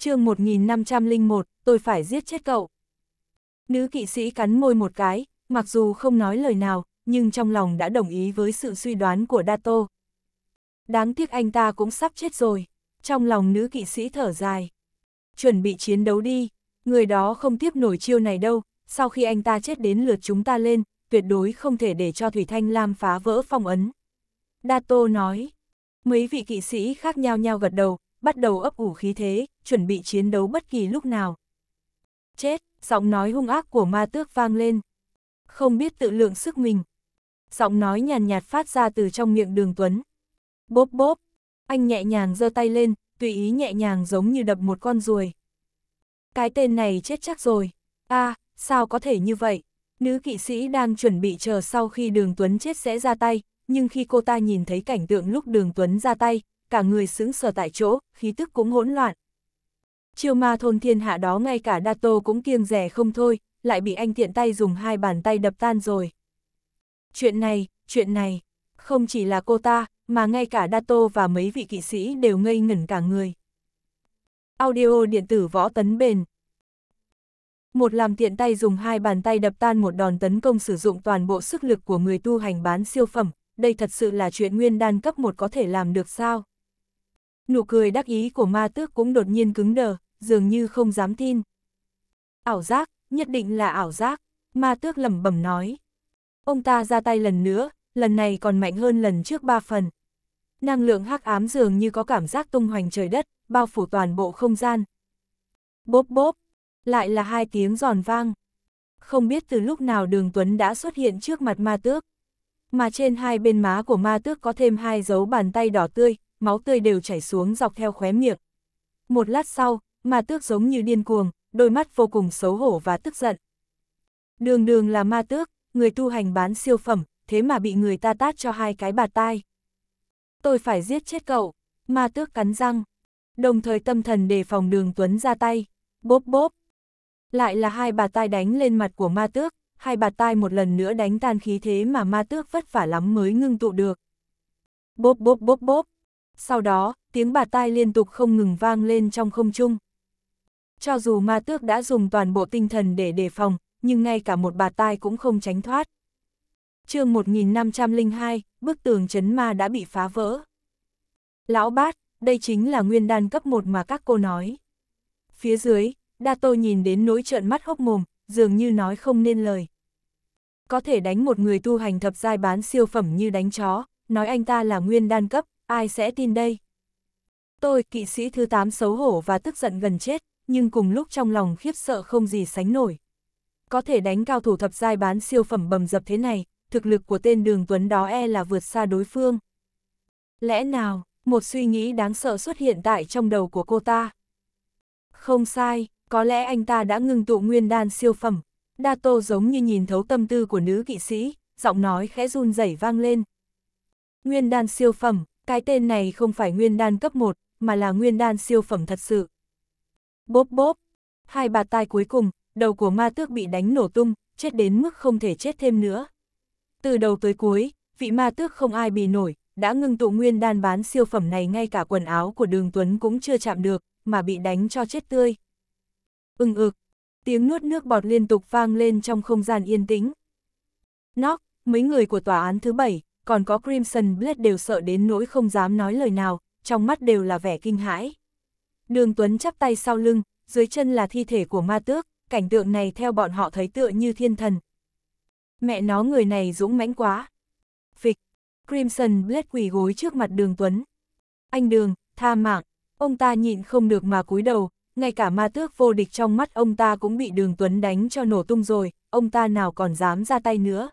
chương 1501, tôi phải giết chết cậu. Nữ kỵ sĩ cắn môi một cái, mặc dù không nói lời nào, nhưng trong lòng đã đồng ý với sự suy đoán của Dato. Đáng tiếc anh ta cũng sắp chết rồi, trong lòng nữ kỵ sĩ thở dài. Chuẩn bị chiến đấu đi, người đó không tiếp nổi chiêu này đâu, sau khi anh ta chết đến lượt chúng ta lên, tuyệt đối không thể để cho Thủy Thanh Lam phá vỡ phong ấn. Dato nói, mấy vị kỵ sĩ khác nhau nhau gật đầu, bắt đầu ấp ủ khí thế, chuẩn bị chiến đấu bất kỳ lúc nào. Chết, giọng nói hung ác của ma tước vang lên. Không biết tự lượng sức mình. Giọng nói nhàn nhạt, phát ra từ trong miệng đường Tuấn. Bốp bốp, anh nhẹ nhàng giơ tay lên, tùy ý nhẹ nhàng giống như đập một con ruồi. Cái tên này chết chắc rồi. a à, sao có thể như vậy? Nữ kỵ sĩ đang chuẩn bị chờ sau khi đường Tuấn chết sẽ ra tay, nhưng khi cô ta nhìn thấy cảnh tượng lúc đường Tuấn ra tay, cả người sững sờ tại chỗ, khí tức cũng hỗn loạn. Chiêu ma thôn thiên hạ đó ngay cả Đa Tô cũng kiêng rẻ không thôi, lại bị anh tiện tay dùng hai bàn tay đập tan rồi. Chuyện này, chuyện này, không chỉ là cô ta, mà ngay cả Đa Tô và mấy vị kỵ sĩ đều ngây ngẩn cả người. Audio điện tử võ tấn bền Một làm tiện tay dùng hai bàn tay đập tan một đòn tấn công sử dụng toàn bộ sức lực của người tu hành bán siêu phẩm, đây thật sự là chuyện nguyên đan cấp một có thể làm được sao? nụ cười đắc ý của ma tước cũng đột nhiên cứng đờ, dường như không dám tin. Ảo giác, nhất định là ảo giác, ma tước lẩm bẩm nói. Ông ta ra tay lần nữa, lần này còn mạnh hơn lần trước ba phần. Năng lượng hắc ám dường như có cảm giác tung hoành trời đất, bao phủ toàn bộ không gian. Bốp bốp, lại là hai tiếng giòn vang. Không biết từ lúc nào đường Tuấn đã xuất hiện trước mặt ma tước. Mà trên hai bên má của ma tước có thêm hai dấu bàn tay đỏ tươi, máu tươi đều chảy xuống dọc theo khóe miệng. Một lát sau, ma tước giống như điên cuồng, đôi mắt vô cùng xấu hổ và tức giận. Đường đường là ma tước, người tu hành bán siêu phẩm, thế mà bị người ta tát cho hai cái bạt tai. Tôi phải giết chết cậu, ma tước cắn răng. Đồng thời tâm thần đề phòng đường Tuấn ra tay, bốp bốp. Lại là hai bà tai đánh lên mặt của ma tước, hai bà tai một lần nữa đánh tan khí thế mà ma tước vất vả lắm mới ngưng tụ được. Bốp bốp bốp bốp, sau đó, tiếng bà tai liên tục không ngừng vang lên trong không trung. Cho dù ma tước đã dùng toàn bộ tinh thần để đề phòng, nhưng ngay cả một bà tai cũng không tránh thoát. chương 1502, bức tường chấn ma đã bị phá vỡ. Lão bát, đây chính là nguyên đan cấp 1 mà các cô nói. Phía dưới, Đa Tô nhìn đến nỗi trợn mắt hốc mồm, dường như nói không nên lời. Có thể đánh một người tu hành thập giai bán siêu phẩm như đánh chó, nói anh ta là nguyên đan cấp, ai sẽ tin đây? Tôi, kỵ sĩ thứ 8 xấu hổ và tức giận gần chết, nhưng cùng lúc trong lòng khiếp sợ không gì sánh nổi. Có thể đánh cao thủ thập giai bán siêu phẩm bầm dập thế này, thực lực của tên đường tuấn đó e là vượt xa đối phương. Lẽ nào, một suy nghĩ đáng sợ xuất hiện tại trong đầu của cô ta? Không sai, có lẽ anh ta đã ngưng tụ nguyên đan siêu phẩm. Đa Tô giống như nhìn thấu tâm tư của nữ kỵ sĩ, giọng nói khẽ run rẩy vang lên. Nguyên đan siêu phẩm, cái tên này không phải nguyên đan cấp 1, mà là nguyên đan siêu phẩm thật sự. Bốp bốp, hai bà tai cuối cùng, đầu của ma tước bị đánh nổ tung, chết đến mức không thể chết thêm nữa. Từ đầu tới cuối, vị ma tước không ai bì nổi, đã ngưng tụ nguyên đan bán siêu phẩm này ngay cả quần áo của đường Tuấn cũng chưa chạm được, mà bị đánh cho chết tươi. Ưng ực, tiếng nuốt nước bọt liên tục vang lên trong không gian yên tĩnh. Nóc, mấy người của tòa án thứ bảy, còn có Crimson Blade đều sợ đến nỗi không dám nói lời nào, trong mắt đều là vẻ kinh hãi. Đường Tuấn chắp tay sau lưng, dưới chân là thi thể của ma tước, cảnh tượng này theo bọn họ thấy tựa như thiên thần. Mẹ nó người này dũng mãnh quá. Phịch, Crimson Blade quỳ gối trước mặt đường Tuấn. Anh đường, tha mạng, ông ta nhịn không được mà cúi đầu, ngay cả ma tước vô địch trong mắt ông ta cũng bị đường Tuấn đánh cho nổ tung rồi, ông ta nào còn dám ra tay nữa.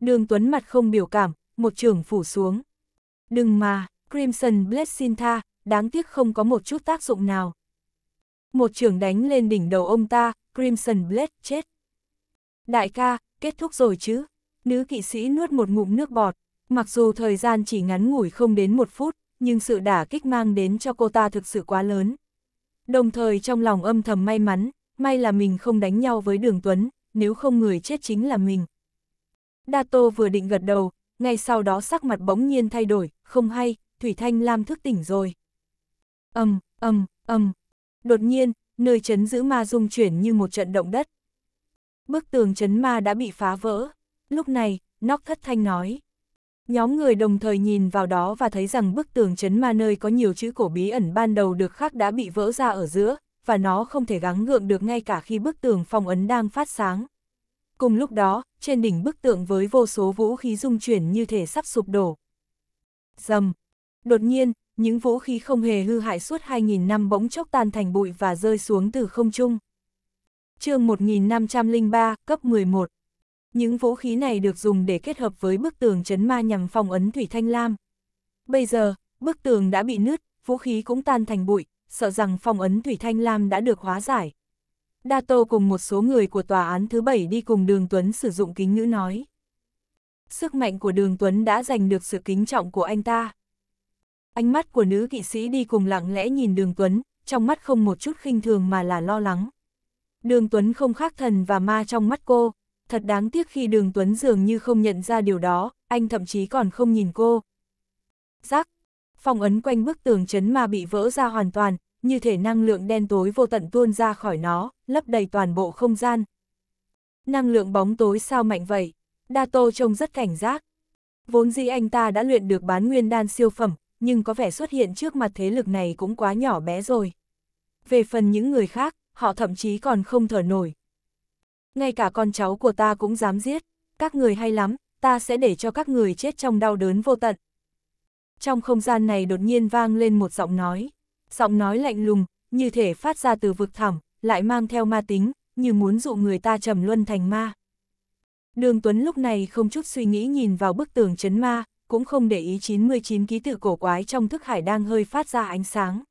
Đường Tuấn mặt không biểu cảm, một trường phủ xuống. Đừng mà, Crimson Blessing tha, đáng tiếc không có một chút tác dụng nào. Một trường đánh lên đỉnh đầu ông ta, Crimson Blade chết. Đại ca, kết thúc rồi chứ? Nữ kỵ sĩ nuốt một ngụm nước bọt, mặc dù thời gian chỉ ngắn ngủi không đến một phút, nhưng sự đả kích mang đến cho cô ta thực sự quá lớn. Đồng thời trong lòng âm thầm may mắn, may là mình không đánh nhau với Đường Tuấn, nếu không người chết chính là mình. Dato vừa định gật đầu, ngay sau đó sắc mặt bỗng nhiên thay đổi, không hay, Thủy Thanh Lam thức tỉnh rồi. Âm, um, âm, âm. Đột nhiên, nơi chấn giữ ma rung chuyển như một trận động đất. Bức tường chấn ma đã bị phá vỡ. Lúc này, Nóc Thất Thanh nói. Nhóm người đồng thời nhìn vào đó và thấy rằng bức tường chấn ma nơi có nhiều chữ cổ bí ẩn ban đầu được khắc đã bị vỡ ra ở giữa, và nó không thể gắng gượng được ngay cả khi bức tường phong ấn đang phát sáng. Cùng lúc đó, trên đỉnh bức tượng với vô số vũ khí dung chuyển như thể sắp sụp đổ. Dầm! Đột nhiên, những vũ khí không hề hư hại suốt 2.000 năm bỗng chốc tan thành bụi và rơi xuống từ không trung. chương 1503, cấp 11. Những vũ khí này được dùng để kết hợp với bức tường chấn ma nhằm phòng ấn Thủy Thanh Lam. Bây giờ, bức tường đã bị nứt, vũ khí cũng tan thành bụi, sợ rằng phong ấn Thủy Thanh Lam đã được hóa giải. Dato cùng một số người của tòa án thứ bảy đi cùng Đường Tuấn sử dụng kính ngữ nói. Sức mạnh của Đường Tuấn đã giành được sự kính trọng của anh ta. Ánh mắt của nữ kỵ sĩ đi cùng lặng lẽ nhìn Đường Tuấn, trong mắt không một chút khinh thường mà là lo lắng. Đường Tuấn không khác thần và ma trong mắt cô, thật đáng tiếc khi Đường Tuấn dường như không nhận ra điều đó, anh thậm chí còn không nhìn cô. Giác, phong ấn quanh bức tường chấn ma bị vỡ ra hoàn toàn, như thể năng lượng đen tối vô tận tuôn ra khỏi nó, lấp đầy toàn bộ không gian. Năng lượng bóng tối sao mạnh vậy? Đa Tô trông rất cảnh giác. Vốn dĩ anh ta đã luyện được bán nguyên đan siêu phẩm, nhưng có vẻ xuất hiện trước mặt thế lực này cũng quá nhỏ bé rồi. Về phần những người khác, họ thậm chí còn không thở nổi. Ngay cả con cháu của ta cũng dám giết, các người hay lắm, ta sẽ để cho các người chết trong đau đớn vô tận. Trong không gian này đột nhiên vang lên một giọng nói giọng nói lạnh lùng, như thể phát ra từ vực thẳm, lại mang theo ma tính, như muốn dụ người ta trầm luân thành ma. Đường Tuấn lúc này không chút suy nghĩ nhìn vào bức tường chấn ma, cũng không để ý 99 ký tự cổ quái trong thức hải đang hơi phát ra ánh sáng.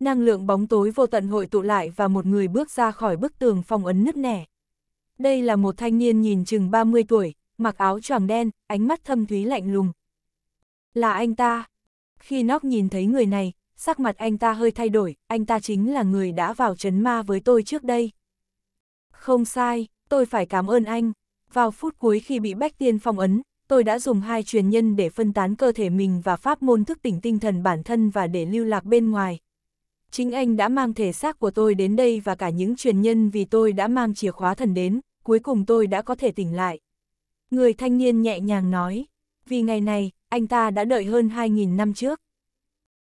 Năng lượng bóng tối vô tận hội tụ lại và một người bước ra khỏi bức tường phong ấn nứt nẻ. Đây là một thanh niên nhìn chừng 30 tuổi, mặc áo choàng đen, ánh mắt thâm thúy lạnh lùng. Là anh ta. Khi Nóc nhìn thấy người này, sắc mặt anh ta hơi thay đổi, anh ta chính là người đã vào chấn ma với tôi trước đây. Không sai, tôi phải cảm ơn anh. Vào phút cuối khi bị Bách Tiên phong ấn, tôi đã dùng hai truyền nhân để phân tán cơ thể mình và pháp môn thức tỉnh tinh thần bản thân và để lưu lạc bên ngoài. Chính anh đã mang thể xác của tôi đến đây và cả những truyền nhân vì tôi đã mang chìa khóa thần đến, cuối cùng tôi đã có thể tỉnh lại. Người thanh niên nhẹ nhàng nói, vì ngày này, anh ta đã đợi hơn 2.000 năm trước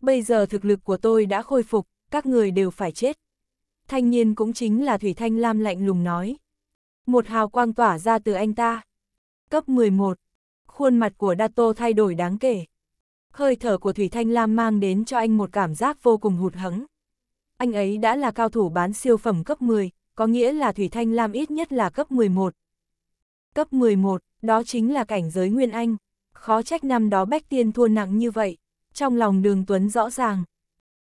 bây giờ thực lực của tôi đã khôi phục, các người đều phải chết. Thanh niên cũng chính là Thủy Thanh Lam lạnh lùng nói. Một hào quang tỏa ra từ anh ta. Cấp 11. Khuôn mặt của Dato thay đổi đáng kể. Hơi thở của Thủy Thanh Lam mang đến cho anh một cảm giác vô cùng hụt hẫng. Anh ấy đã là cao thủ bán siêu phẩm cấp 10, có nghĩa là Thủy Thanh Lam ít nhất là cấp 11. Cấp 11, đó chính là cảnh giới Nguyên Anh. Khó trách năm đó Bách Tiên thua nặng như vậy trong lòng đường Tuấn rõ ràng.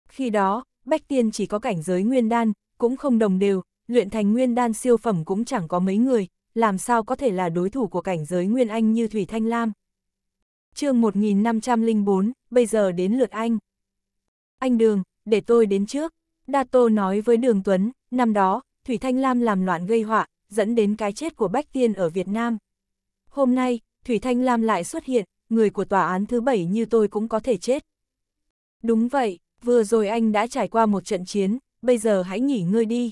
Khi đó, Bách Tiên chỉ có cảnh giới nguyên đan, cũng không đồng đều, luyện thành nguyên đan siêu phẩm cũng chẳng có mấy người, làm sao có thể là đối thủ của cảnh giới nguyên anh như Thủy Thanh Lam. chương 1504, bây giờ đến lượt anh. Anh Đường, để tôi đến trước. Đa Tô nói với Đường Tuấn, năm đó, Thủy Thanh Lam làm loạn gây họa, dẫn đến cái chết của Bách Tiên ở Việt Nam. Hôm nay, Thủy Thanh Lam lại xuất hiện, người của tòa án thứ bảy như tôi cũng có thể chết. Đúng vậy, vừa rồi anh đã trải qua một trận chiến, bây giờ hãy nghỉ ngơi đi.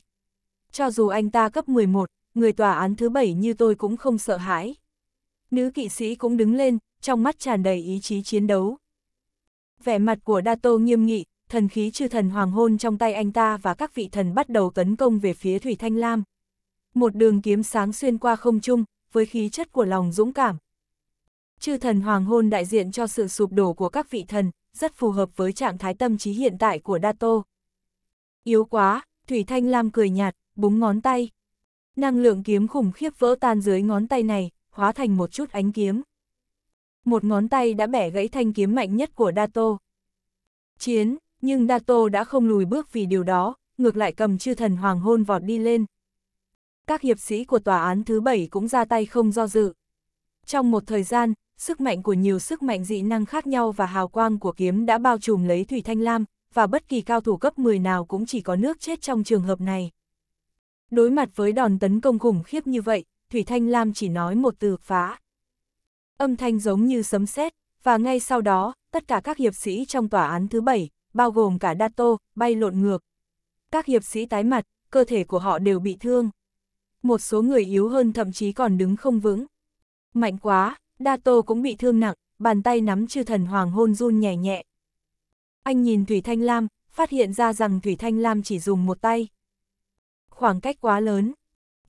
Cho dù anh ta cấp 11, người tòa án thứ bảy như tôi cũng không sợ hãi. Nữ kỵ sĩ cũng đứng lên, trong mắt tràn đầy ý chí chiến đấu. Vẻ mặt của Dato nghiêm nghị, thần khí chư thần hoàng hôn trong tay anh ta và các vị thần bắt đầu tấn công về phía Thủy Thanh Lam. Một đường kiếm sáng xuyên qua không trung, với khí chất của lòng dũng cảm, Chư thần hoàng hôn đại diện cho sự sụp đổ của các vị thần, rất phù hợp với trạng thái tâm trí hiện tại của Dato. Yếu quá, Thủy Thanh Lam cười nhạt, búng ngón tay. Năng lượng kiếm khủng khiếp vỡ tan dưới ngón tay này, hóa thành một chút ánh kiếm. Một ngón tay đã bẻ gãy thanh kiếm mạnh nhất của Dato. Chiến, nhưng Dato đã không lùi bước vì điều đó, ngược lại cầm chư thần hoàng hôn vọt đi lên. Các hiệp sĩ của tòa án thứ bảy cũng ra tay không do dự. Trong một thời gian, sức mạnh của nhiều sức mạnh dị năng khác nhau và hào quang của kiếm đã bao trùm lấy Thủy Thanh Lam, và bất kỳ cao thủ cấp 10 nào cũng chỉ có nước chết trong trường hợp này. Đối mặt với đòn tấn công khủng khiếp như vậy, Thủy Thanh Lam chỉ nói một từ phá. Âm thanh giống như sấm sét và ngay sau đó, tất cả các hiệp sĩ trong tòa án thứ bảy, bao gồm cả Dato, bay lộn ngược. Các hiệp sĩ tái mặt, cơ thể của họ đều bị thương. Một số người yếu hơn thậm chí còn đứng không vững. Mạnh quá, Đato cũng bị thương nặng, bàn tay nắm chư thần hoàng hôn run nhẹ nhẹ. Anh nhìn Thủy Thanh Lam, phát hiện ra rằng Thủy Thanh Lam chỉ dùng một tay. Khoảng cách quá lớn.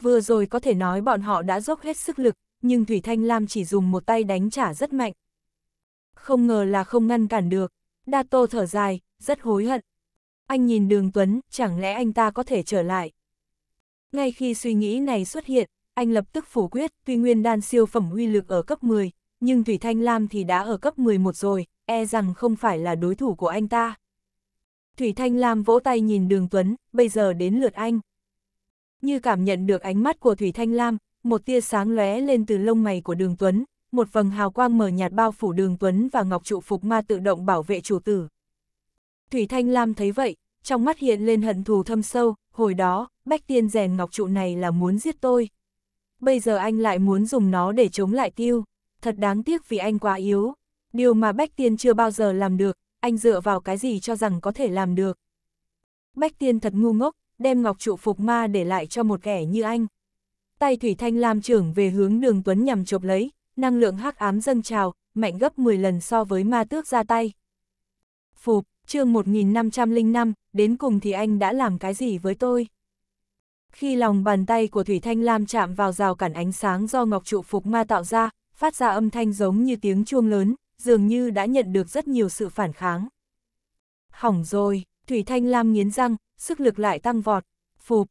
Vừa rồi có thể nói bọn họ đã dốc hết sức lực, nhưng Thủy Thanh Lam chỉ dùng một tay đánh trả rất mạnh. Không ngờ là không ngăn cản được. Đato thở dài, rất hối hận. Anh nhìn đường Tuấn, chẳng lẽ anh ta có thể trở lại? Ngay khi suy nghĩ này xuất hiện, anh lập tức phủ quyết, tuy nguyên đan siêu phẩm uy lực ở cấp 10, nhưng Thủy Thanh Lam thì đã ở cấp 11 rồi, e rằng không phải là đối thủ của anh ta. Thủy Thanh Lam vỗ tay nhìn Đường Tuấn, bây giờ đến lượt anh. Như cảm nhận được ánh mắt của Thủy Thanh Lam, một tia sáng lóe lên từ lông mày của Đường Tuấn, một vầng hào quang mờ nhạt bao phủ Đường Tuấn và Ngọc Trụ Phục Ma tự động bảo vệ chủ tử. Thủy Thanh Lam thấy vậy, trong mắt hiện lên hận thù thâm sâu, hồi đó, Bách Tiên rèn Ngọc Trụ này là muốn giết tôi bây giờ anh lại muốn dùng nó để chống lại tiêu, thật đáng tiếc vì anh quá yếu. Điều mà Bách Tiên chưa bao giờ làm được, anh dựa vào cái gì cho rằng có thể làm được. Bách Tiên thật ngu ngốc, đem ngọc trụ phục ma để lại cho một kẻ như anh. Tay Thủy Thanh Lam trưởng về hướng đường Tuấn nhằm chộp lấy, năng lượng hắc ám dâng trào, mạnh gấp 10 lần so với ma tước ra tay. Phục, chương 1505, đến cùng thì anh đã làm cái gì với tôi? Khi lòng bàn tay của Thủy Thanh Lam chạm vào rào cản ánh sáng do ngọc trụ phục ma tạo ra, phát ra âm thanh giống như tiếng chuông lớn, dường như đã nhận được rất nhiều sự phản kháng. Hỏng rồi, Thủy Thanh Lam nghiến răng, sức lực lại tăng vọt, phục.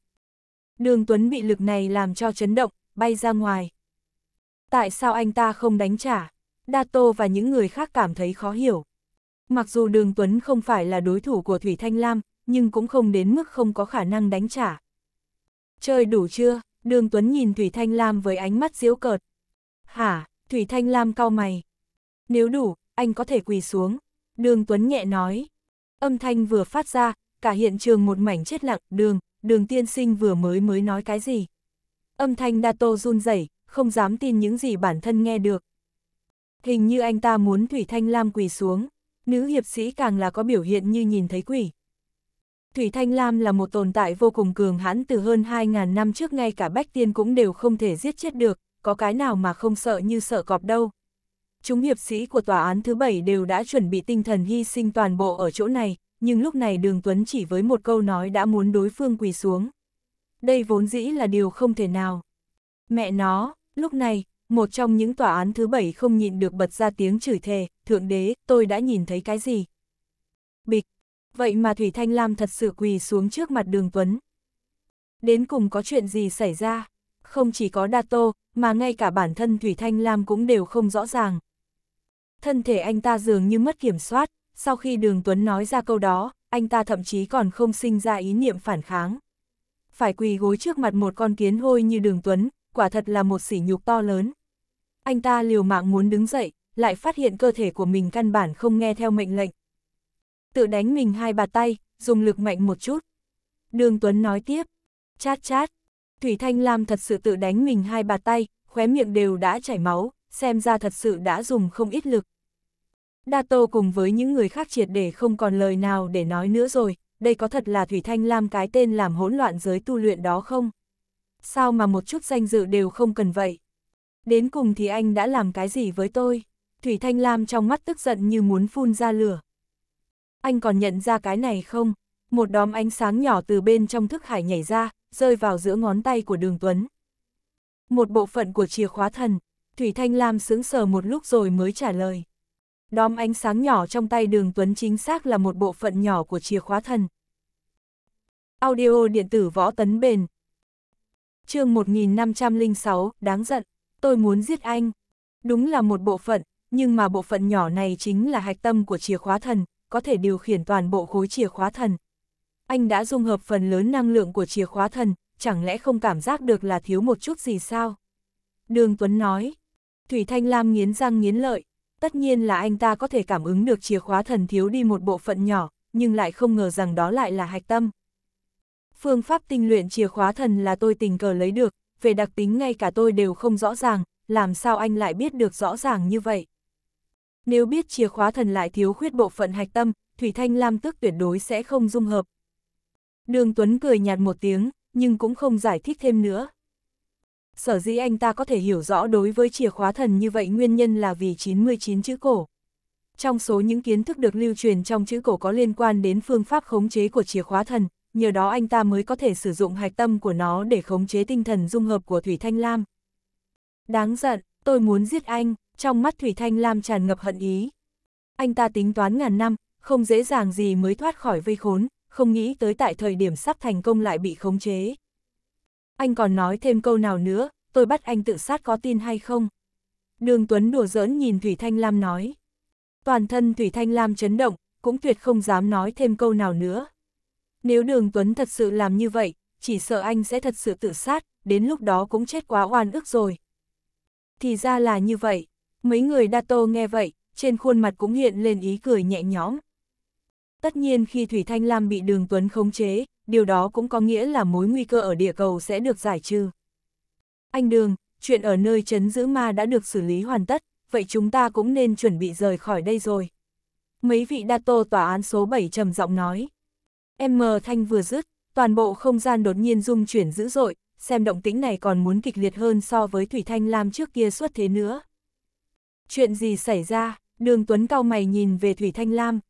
Đường Tuấn bị lực này làm cho chấn động, bay ra ngoài. Tại sao anh ta không đánh trả? Dato và những người khác cảm thấy khó hiểu. Mặc dù Đường Tuấn không phải là đối thủ của Thủy Thanh Lam, nhưng cũng không đến mức không có khả năng đánh trả. Chơi đủ chưa? Đường Tuấn nhìn Thủy Thanh Lam với ánh mắt diễu cợt. Hả? Thủy Thanh Lam cau mày. Nếu đủ, anh có thể quỳ xuống. Đường Tuấn nhẹ nói. Âm thanh vừa phát ra, cả hiện trường một mảnh chết lặng. Đường, đường tiên sinh vừa mới mới nói cái gì? Âm thanh đa tô run rẩy, không dám tin những gì bản thân nghe được. Hình như anh ta muốn Thủy Thanh Lam quỳ xuống. Nữ hiệp sĩ càng là có biểu hiện như nhìn thấy quỷ. Thủy Thanh Lam là một tồn tại vô cùng cường hãn từ hơn 2.000 năm trước ngay cả Bách Tiên cũng đều không thể giết chết được, có cái nào mà không sợ như sợ cọp đâu. Chúng hiệp sĩ của tòa án thứ bảy đều đã chuẩn bị tinh thần hy sinh toàn bộ ở chỗ này, nhưng lúc này Đường Tuấn chỉ với một câu nói đã muốn đối phương quỳ xuống. Đây vốn dĩ là điều không thể nào. Mẹ nó, lúc này, một trong những tòa án thứ bảy không nhịn được bật ra tiếng chửi thề, Thượng Đế, tôi đã nhìn thấy cái gì? Bịch, vậy mà Thủy Thanh Lam thật sự quỳ xuống trước mặt đường Tuấn. Đến cùng có chuyện gì xảy ra? Không chỉ có Đa Tô, mà ngay cả bản thân Thủy Thanh Lam cũng đều không rõ ràng. Thân thể anh ta dường như mất kiểm soát, sau khi đường Tuấn nói ra câu đó, anh ta thậm chí còn không sinh ra ý niệm phản kháng. Phải quỳ gối trước mặt một con kiến hôi như đường Tuấn, quả thật là một sỉ nhục to lớn. Anh ta liều mạng muốn đứng dậy, lại phát hiện cơ thể của mình căn bản không nghe theo mệnh lệnh, Tự đánh mình hai bà tay, dùng lực mạnh một chút. Đường Tuấn nói tiếp. Chát chát. Thủy Thanh Lam thật sự tự đánh mình hai bà tay, khóe miệng đều đã chảy máu, xem ra thật sự đã dùng không ít lực. Đa Tô cùng với những người khác triệt để không còn lời nào để nói nữa rồi, đây có thật là Thủy Thanh Lam cái tên làm hỗn loạn giới tu luyện đó không? Sao mà một chút danh dự đều không cần vậy? Đến cùng thì anh đã làm cái gì với tôi? Thủy Thanh Lam trong mắt tức giận như muốn phun ra lửa anh còn nhận ra cái này không? Một đóm ánh sáng nhỏ từ bên trong thức hải nhảy ra, rơi vào giữa ngón tay của đường Tuấn. Một bộ phận của chìa khóa thần, Thủy Thanh Lam sững sờ một lúc rồi mới trả lời. Đóm ánh sáng nhỏ trong tay đường Tuấn chính xác là một bộ phận nhỏ của chìa khóa thần. Audio điện tử võ tấn bền. chương 1506, đáng giận, tôi muốn giết anh. Đúng là một bộ phận, nhưng mà bộ phận nhỏ này chính là hạch tâm của chìa khóa thần, có thể điều khiển toàn bộ khối chìa khóa thần. Anh đã dung hợp phần lớn năng lượng của chìa khóa thần, chẳng lẽ không cảm giác được là thiếu một chút gì sao? Đường Tuấn nói. Thủy Thanh Lam nghiến răng nghiến lợi, tất nhiên là anh ta có thể cảm ứng được chìa khóa thần thiếu đi một bộ phận nhỏ, nhưng lại không ngờ rằng đó lại là hạch tâm. Phương pháp tinh luyện chìa khóa thần là tôi tình cờ lấy được, về đặc tính ngay cả tôi đều không rõ ràng, làm sao anh lại biết được rõ ràng như vậy? Nếu biết chìa khóa thần lại thiếu khuyết bộ phận hạch tâm, Thủy Thanh Lam tức tuyệt đối sẽ không dung hợp. Đường Tuấn cười nhạt một tiếng, nhưng cũng không giải thích thêm nữa. Sở dĩ anh ta có thể hiểu rõ đối với chìa khóa thần như vậy nguyên nhân là vì 99 chữ cổ. Trong số những kiến thức được lưu truyền trong chữ cổ có liên quan đến phương pháp khống chế của chìa khóa thần, nhờ đó anh ta mới có thể sử dụng hạch tâm của nó để khống chế tinh thần dung hợp của Thủy Thanh Lam. Đáng giận, tôi muốn giết anh, trong mắt Thủy Thanh Lam tràn ngập hận ý. Anh ta tính toán ngàn năm, không dễ dàng gì mới thoát khỏi vây khốn, không nghĩ tới tại thời điểm sắp thành công lại bị khống chế. Anh còn nói thêm câu nào nữa, tôi bắt anh tự sát có tin hay không? Đường Tuấn đùa giỡn nhìn Thủy Thanh Lam nói. Toàn thân Thủy Thanh Lam chấn động, cũng tuyệt không dám nói thêm câu nào nữa. Nếu Đường Tuấn thật sự làm như vậy, chỉ sợ anh sẽ thật sự tự sát, đến lúc đó cũng chết quá oan ức rồi. Thì ra là như vậy. Mấy người Dato nghe vậy, trên khuôn mặt cũng hiện lên ý cười nhẹ nhõm. Tất nhiên khi Thủy Thanh Lam bị Đường Tuấn khống chế, điều đó cũng có nghĩa là mối nguy cơ ở địa cầu sẽ được giải trừ. Anh Đường, chuyện ở nơi chấn giữ ma đã được xử lý hoàn tất, vậy chúng ta cũng nên chuẩn bị rời khỏi đây rồi. Mấy vị dato tòa án số 7 trầm giọng nói. M Thanh vừa dứt, toàn bộ không gian đột nhiên rung chuyển dữ dội, xem động tĩnh này còn muốn kịch liệt hơn so với Thủy Thanh Lam trước kia suốt thế nữa. Chuyện gì xảy ra? Đường Tuấn cao mày nhìn về Thủy Thanh Lam.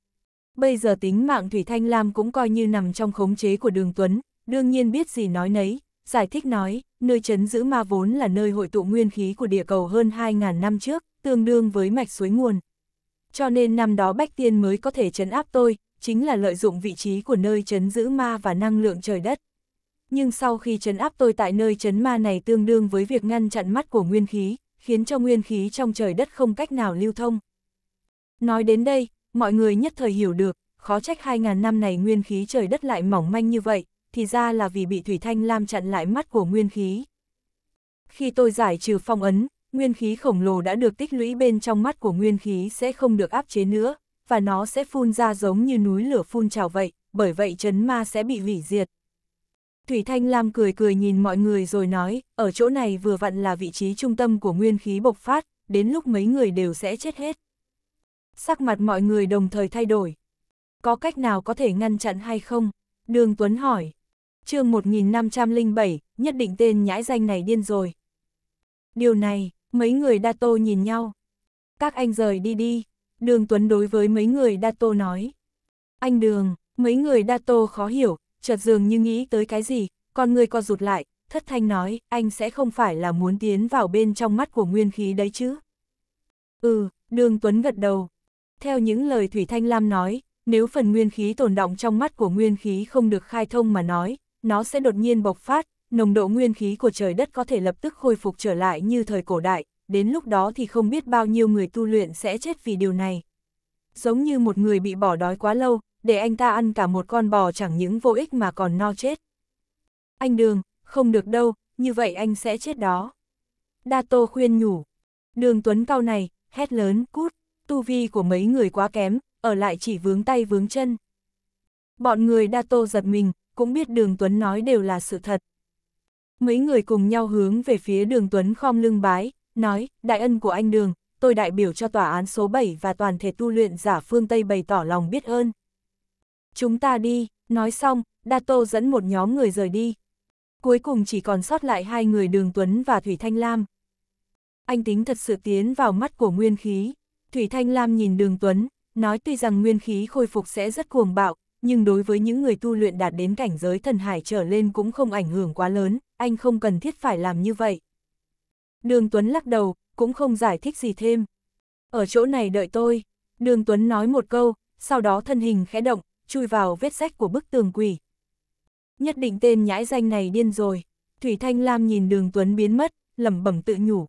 Bây giờ tính mạng Thủy Thanh Lam cũng coi như nằm trong khống chế của Đường Tuấn, đương nhiên biết gì nói nấy, giải thích nói, nơi chấn giữ ma vốn là nơi hội tụ nguyên khí của địa cầu hơn 2.000 năm trước, tương đương với mạch suối nguồn. Cho nên năm đó Bách Tiên mới có thể chấn áp tôi, chính là lợi dụng vị trí của nơi chấn giữ ma và năng lượng trời đất. Nhưng sau khi chấn áp tôi tại nơi chấn ma này tương đương với việc ngăn chặn mắt của nguyên khí, khiến cho nguyên khí trong trời đất không cách nào lưu thông. Nói đến đây, mọi người nhất thời hiểu được, khó trách 2.000 năm này nguyên khí trời đất lại mỏng manh như vậy, thì ra là vì bị Thủy Thanh Lam chặn lại mắt của nguyên khí. Khi tôi giải trừ phong ấn, nguyên khí khổng lồ đã được tích lũy bên trong mắt của nguyên khí sẽ không được áp chế nữa, và nó sẽ phun ra giống như núi lửa phun trào vậy, bởi vậy chấn ma sẽ bị hủy diệt. Thủy Thanh Lam cười cười nhìn mọi người rồi nói, ở chỗ này vừa vặn là vị trí trung tâm của nguyên khí bộc phát, đến lúc mấy người đều sẽ chết hết. Sắc mặt mọi người đồng thời thay đổi. Có cách nào có thể ngăn chặn hay không? Đường Tuấn hỏi. chương 1507, nhất định tên nhãi danh này điên rồi. Điều này, mấy người Đa Tô nhìn nhau. Các anh rời đi đi. Đường Tuấn đối với mấy người Đa Tô nói. Anh Đường, mấy người Đa Tô khó hiểu, chợt dường như nghĩ tới cái gì, con người co rụt lại, thất thanh nói, anh sẽ không phải là muốn tiến vào bên trong mắt của nguyên khí đấy chứ. Ừ, đường Tuấn gật đầu. Theo những lời Thủy Thanh Lam nói, nếu phần nguyên khí tồn động trong mắt của nguyên khí không được khai thông mà nói, nó sẽ đột nhiên bộc phát, nồng độ nguyên khí của trời đất có thể lập tức khôi phục trở lại như thời cổ đại, đến lúc đó thì không biết bao nhiêu người tu luyện sẽ chết vì điều này. Giống như một người bị bỏ đói quá lâu, để anh ta ăn cả một con bò chẳng những vô ích mà còn no chết. Anh Đường, không được đâu, như vậy anh sẽ chết đó. Đa Tô khuyên nhủ. Đường Tuấn cao này, hét lớn, cút, tu vi của mấy người quá kém, ở lại chỉ vướng tay vướng chân. Bọn người Đa Tô giật mình, cũng biết Đường Tuấn nói đều là sự thật. Mấy người cùng nhau hướng về phía Đường Tuấn khom lưng bái, nói, đại ân của anh Đường, tôi đại biểu cho tòa án số 7 và toàn thể tu luyện giả phương Tây bày tỏ lòng biết ơn chúng ta đi, nói xong, Dato dẫn một nhóm người rời đi. Cuối cùng chỉ còn sót lại hai người Đường Tuấn và Thủy Thanh Lam. Anh tính thật sự tiến vào mắt của nguyên khí. Thủy Thanh Lam nhìn Đường Tuấn, nói tuy rằng nguyên khí khôi phục sẽ rất cuồng bạo, nhưng đối với những người tu luyện đạt đến cảnh giới thần hải trở lên cũng không ảnh hưởng quá lớn, anh không cần thiết phải làm như vậy. Đường Tuấn lắc đầu, cũng không giải thích gì thêm. Ở chỗ này đợi tôi, Đường Tuấn nói một câu, sau đó thân hình khẽ động, chui vào vết rách của bức tường quỷ. Nhất định tên nhãi danh này điên rồi, Thủy Thanh Lam nhìn đường Tuấn biến mất, lẩm bẩm tự nhủ.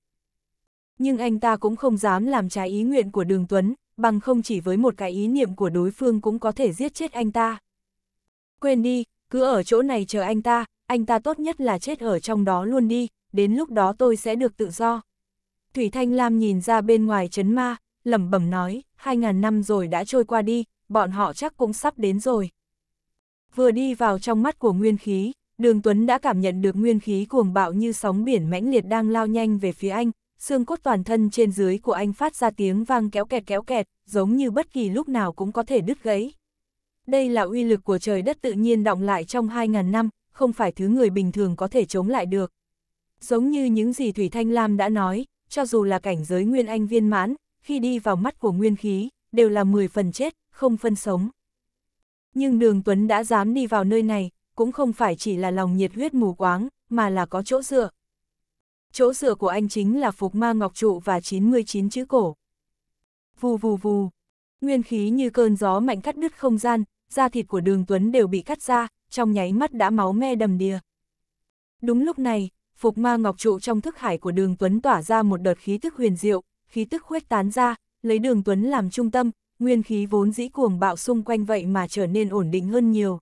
Nhưng anh ta cũng không dám làm trái ý nguyện của đường Tuấn, bằng không chỉ với một cái ý niệm của đối phương cũng có thể giết chết anh ta. Quên đi, cứ ở chỗ này chờ anh ta, anh ta tốt nhất là chết ở trong đó luôn đi, đến lúc đó tôi sẽ được tự do. Thủy Thanh Lam nhìn ra bên ngoài chấn ma, lẩm bẩm nói, 2.000 năm rồi đã trôi qua đi, bọn họ chắc cũng sắp đến rồi. Vừa đi vào trong mắt của nguyên khí, đường Tuấn đã cảm nhận được nguyên khí cuồng bạo như sóng biển mãnh liệt đang lao nhanh về phía anh, xương cốt toàn thân trên dưới của anh phát ra tiếng vang kéo kẹt kéo kẹt, giống như bất kỳ lúc nào cũng có thể đứt gãy. Đây là uy lực của trời đất tự nhiên động lại trong 2.000 năm, không phải thứ người bình thường có thể chống lại được. Giống như những gì Thủy Thanh Lam đã nói, cho dù là cảnh giới Nguyên Anh viên mãn, khi đi vào mắt của Nguyên khí, đều là 10 phần chết, không phân sống. Nhưng đường Tuấn đã dám đi vào nơi này, cũng không phải chỉ là lòng nhiệt huyết mù quáng, mà là có chỗ dựa. Chỗ dựa của anh chính là Phục Ma Ngọc Trụ và 99 chữ cổ. Vù vù vù, nguyên khí như cơn gió mạnh cắt đứt không gian, da thịt của đường Tuấn đều bị cắt ra, trong nháy mắt đã máu me đầm đìa. Đúng lúc này, Phục Ma Ngọc Trụ trong thức hải của đường Tuấn tỏa ra một đợt khí tức huyền diệu, khí tức khuếch tán ra, lấy đường Tuấn làm trung tâm, nguyên khí vốn dĩ cuồng bạo xung quanh vậy mà trở nên ổn định hơn nhiều.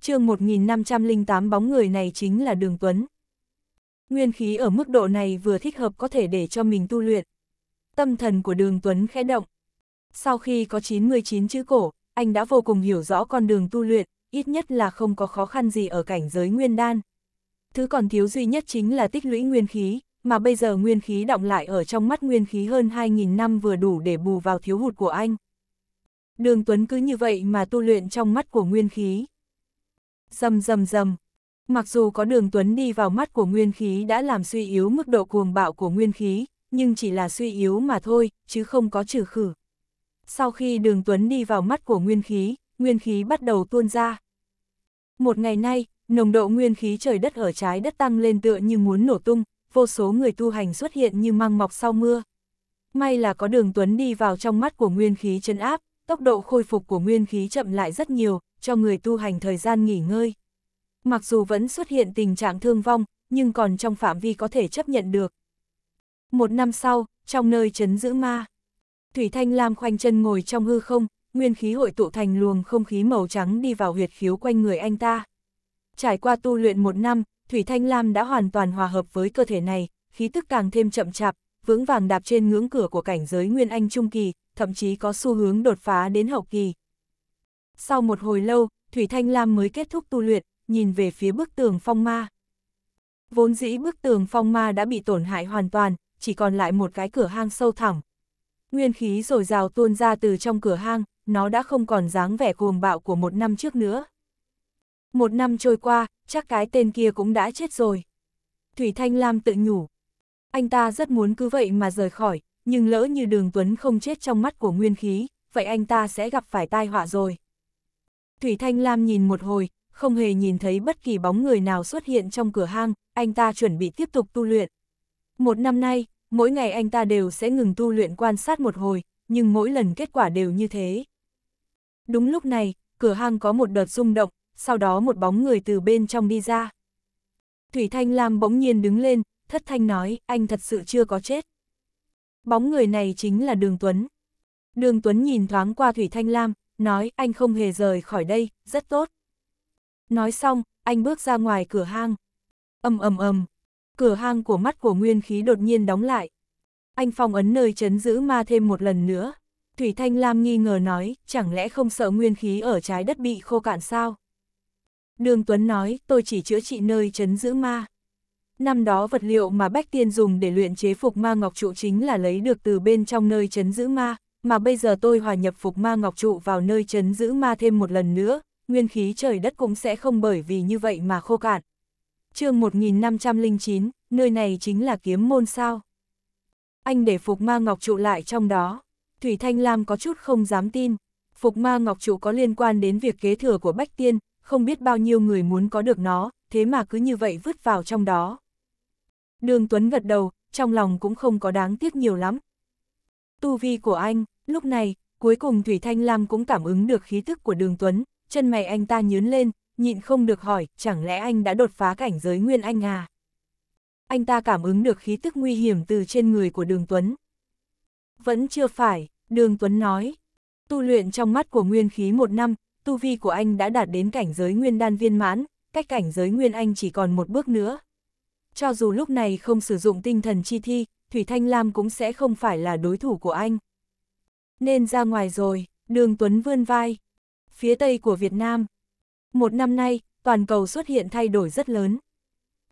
chương 1508 bóng người này chính là Đường Tuấn. Nguyên khí ở mức độ này vừa thích hợp có thể để cho mình tu luyện. Tâm thần của Đường Tuấn khẽ động. Sau khi có 99 chữ cổ, anh đã vô cùng hiểu rõ con đường tu luyện, ít nhất là không có khó khăn gì ở cảnh giới nguyên đan. Thứ còn thiếu duy nhất chính là tích lũy nguyên khí, mà bây giờ nguyên khí động lại ở trong mắt nguyên khí hơn 2.000 năm vừa đủ để bù vào thiếu hụt của anh. Đường Tuấn cứ như vậy mà tu luyện trong mắt của nguyên khí. Dầm dầm dầm. Mặc dù có đường Tuấn đi vào mắt của nguyên khí đã làm suy yếu mức độ cuồng bạo của nguyên khí, nhưng chỉ là suy yếu mà thôi, chứ không có trừ khử. Sau khi đường Tuấn đi vào mắt của nguyên khí, nguyên khí bắt đầu tuôn ra. Một ngày nay, nồng độ nguyên khí trời đất ở trái đất tăng lên tựa như muốn nổ tung, vô số người tu hành xuất hiện như măng mọc sau mưa. May là có đường tuấn đi vào trong mắt của nguyên khí chân áp, tốc độ khôi phục của nguyên khí chậm lại rất nhiều, cho người tu hành thời gian nghỉ ngơi. Mặc dù vẫn xuất hiện tình trạng thương vong, nhưng còn trong phạm vi có thể chấp nhận được. Một năm sau, trong nơi chấn giữ ma, Thủy Thanh Lam khoanh chân ngồi trong hư không, nguyên khí hội tụ thành luồng không khí màu trắng đi vào huyệt khiếu quanh người anh ta. Trải qua tu luyện một năm, Thủy Thanh Lam đã hoàn toàn hòa hợp với cơ thể này, khí tức càng thêm chậm chạp, vững vàng đạp trên ngưỡng cửa của cảnh giới Nguyên Anh Trung Kỳ, thậm chí có xu hướng đột phá đến hậu kỳ. Sau một hồi lâu, Thủy Thanh Lam mới kết thúc tu luyện, nhìn về phía bức tường phong ma. Vốn dĩ bức tường phong ma đã bị tổn hại hoàn toàn, chỉ còn lại một cái cửa hang sâu thẳm. Nguyên khí rồi rào tuôn ra từ trong cửa hang, nó đã không còn dáng vẻ cuồng bạo của một năm trước nữa. Một năm trôi qua, chắc cái tên kia cũng đã chết rồi. Thủy Thanh Lam tự nhủ. Anh ta rất muốn cứ vậy mà rời khỏi, nhưng lỡ như đường Tuấn không chết trong mắt của nguyên khí, vậy anh ta sẽ gặp phải tai họa rồi. Thủy Thanh Lam nhìn một hồi, không hề nhìn thấy bất kỳ bóng người nào xuất hiện trong cửa hang, anh ta chuẩn bị tiếp tục tu luyện. Một năm nay, mỗi ngày anh ta đều sẽ ngừng tu luyện quan sát một hồi, nhưng mỗi lần kết quả đều như thế. Đúng lúc này, cửa hang có một đợt rung động, sau đó một bóng người từ bên trong đi ra. Thủy Thanh Lam bỗng nhiên đứng lên, thất thanh nói, anh thật sự chưa có chết. Bóng người này chính là Đường Tuấn. Đường Tuấn nhìn thoáng qua Thủy Thanh Lam, nói, anh không hề rời khỏi đây, rất tốt. Nói xong, anh bước ra ngoài cửa hang. ầm ầm ầm, cửa hang của mắt của nguyên khí đột nhiên đóng lại. Anh phong ấn nơi chấn giữ ma thêm một lần nữa. Thủy Thanh Lam nghi ngờ nói, chẳng lẽ không sợ nguyên khí ở trái đất bị khô cạn sao? Đường Tuấn nói, tôi chỉ chữa trị nơi chấn giữ ma. Năm đó vật liệu mà Bách Tiên dùng để luyện chế phục ma ngọc trụ chính là lấy được từ bên trong nơi chấn giữ ma, mà bây giờ tôi hòa nhập phục ma ngọc trụ vào nơi chấn giữ ma thêm một lần nữa, nguyên khí trời đất cũng sẽ không bởi vì như vậy mà khô cạn. chương 1509, nơi này chính là kiếm môn sao. Anh để phục ma ngọc trụ lại trong đó. Thủy Thanh Lam có chút không dám tin. Phục ma ngọc trụ có liên quan đến việc kế thừa của Bách Tiên, không biết bao nhiêu người muốn có được nó, thế mà cứ như vậy vứt vào trong đó. Đường Tuấn gật đầu, trong lòng cũng không có đáng tiếc nhiều lắm. Tu vi của anh, lúc này, cuối cùng Thủy Thanh Lam cũng cảm ứng được khí thức của đường Tuấn, chân mày anh ta nhớn lên, nhịn không được hỏi, chẳng lẽ anh đã đột phá cảnh giới nguyên anh à? Anh ta cảm ứng được khí tức nguy hiểm từ trên người của đường Tuấn. Vẫn chưa phải, đường Tuấn nói. Tu luyện trong mắt của nguyên khí một năm, tu vi của anh đã đạt đến cảnh giới nguyên đan viên mãn, cách cảnh giới nguyên anh chỉ còn một bước nữa. Cho dù lúc này không sử dụng tinh thần chi thi, Thủy Thanh Lam cũng sẽ không phải là đối thủ của anh. Nên ra ngoài rồi, đường Tuấn vươn vai. Phía Tây của Việt Nam. Một năm nay, toàn cầu xuất hiện thay đổi rất lớn.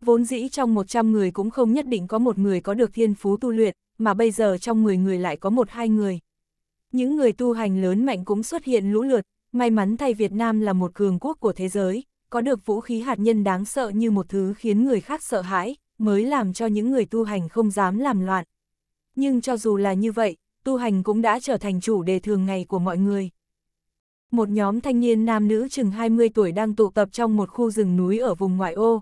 Vốn dĩ trong 100 người cũng không nhất định có một người có được thiên phú tu luyện, mà bây giờ trong 10 người lại có một hai người. Những người tu hành lớn mạnh cũng xuất hiện lũ lượt, May mắn thay Việt Nam là một cường quốc của thế giới, có được vũ khí hạt nhân đáng sợ như một thứ khiến người khác sợ hãi, mới làm cho những người tu hành không dám làm loạn. Nhưng cho dù là như vậy, tu hành cũng đã trở thành chủ đề thường ngày của mọi người. Một nhóm thanh niên nam nữ chừng 20 tuổi đang tụ tập trong một khu rừng núi ở vùng ngoại ô.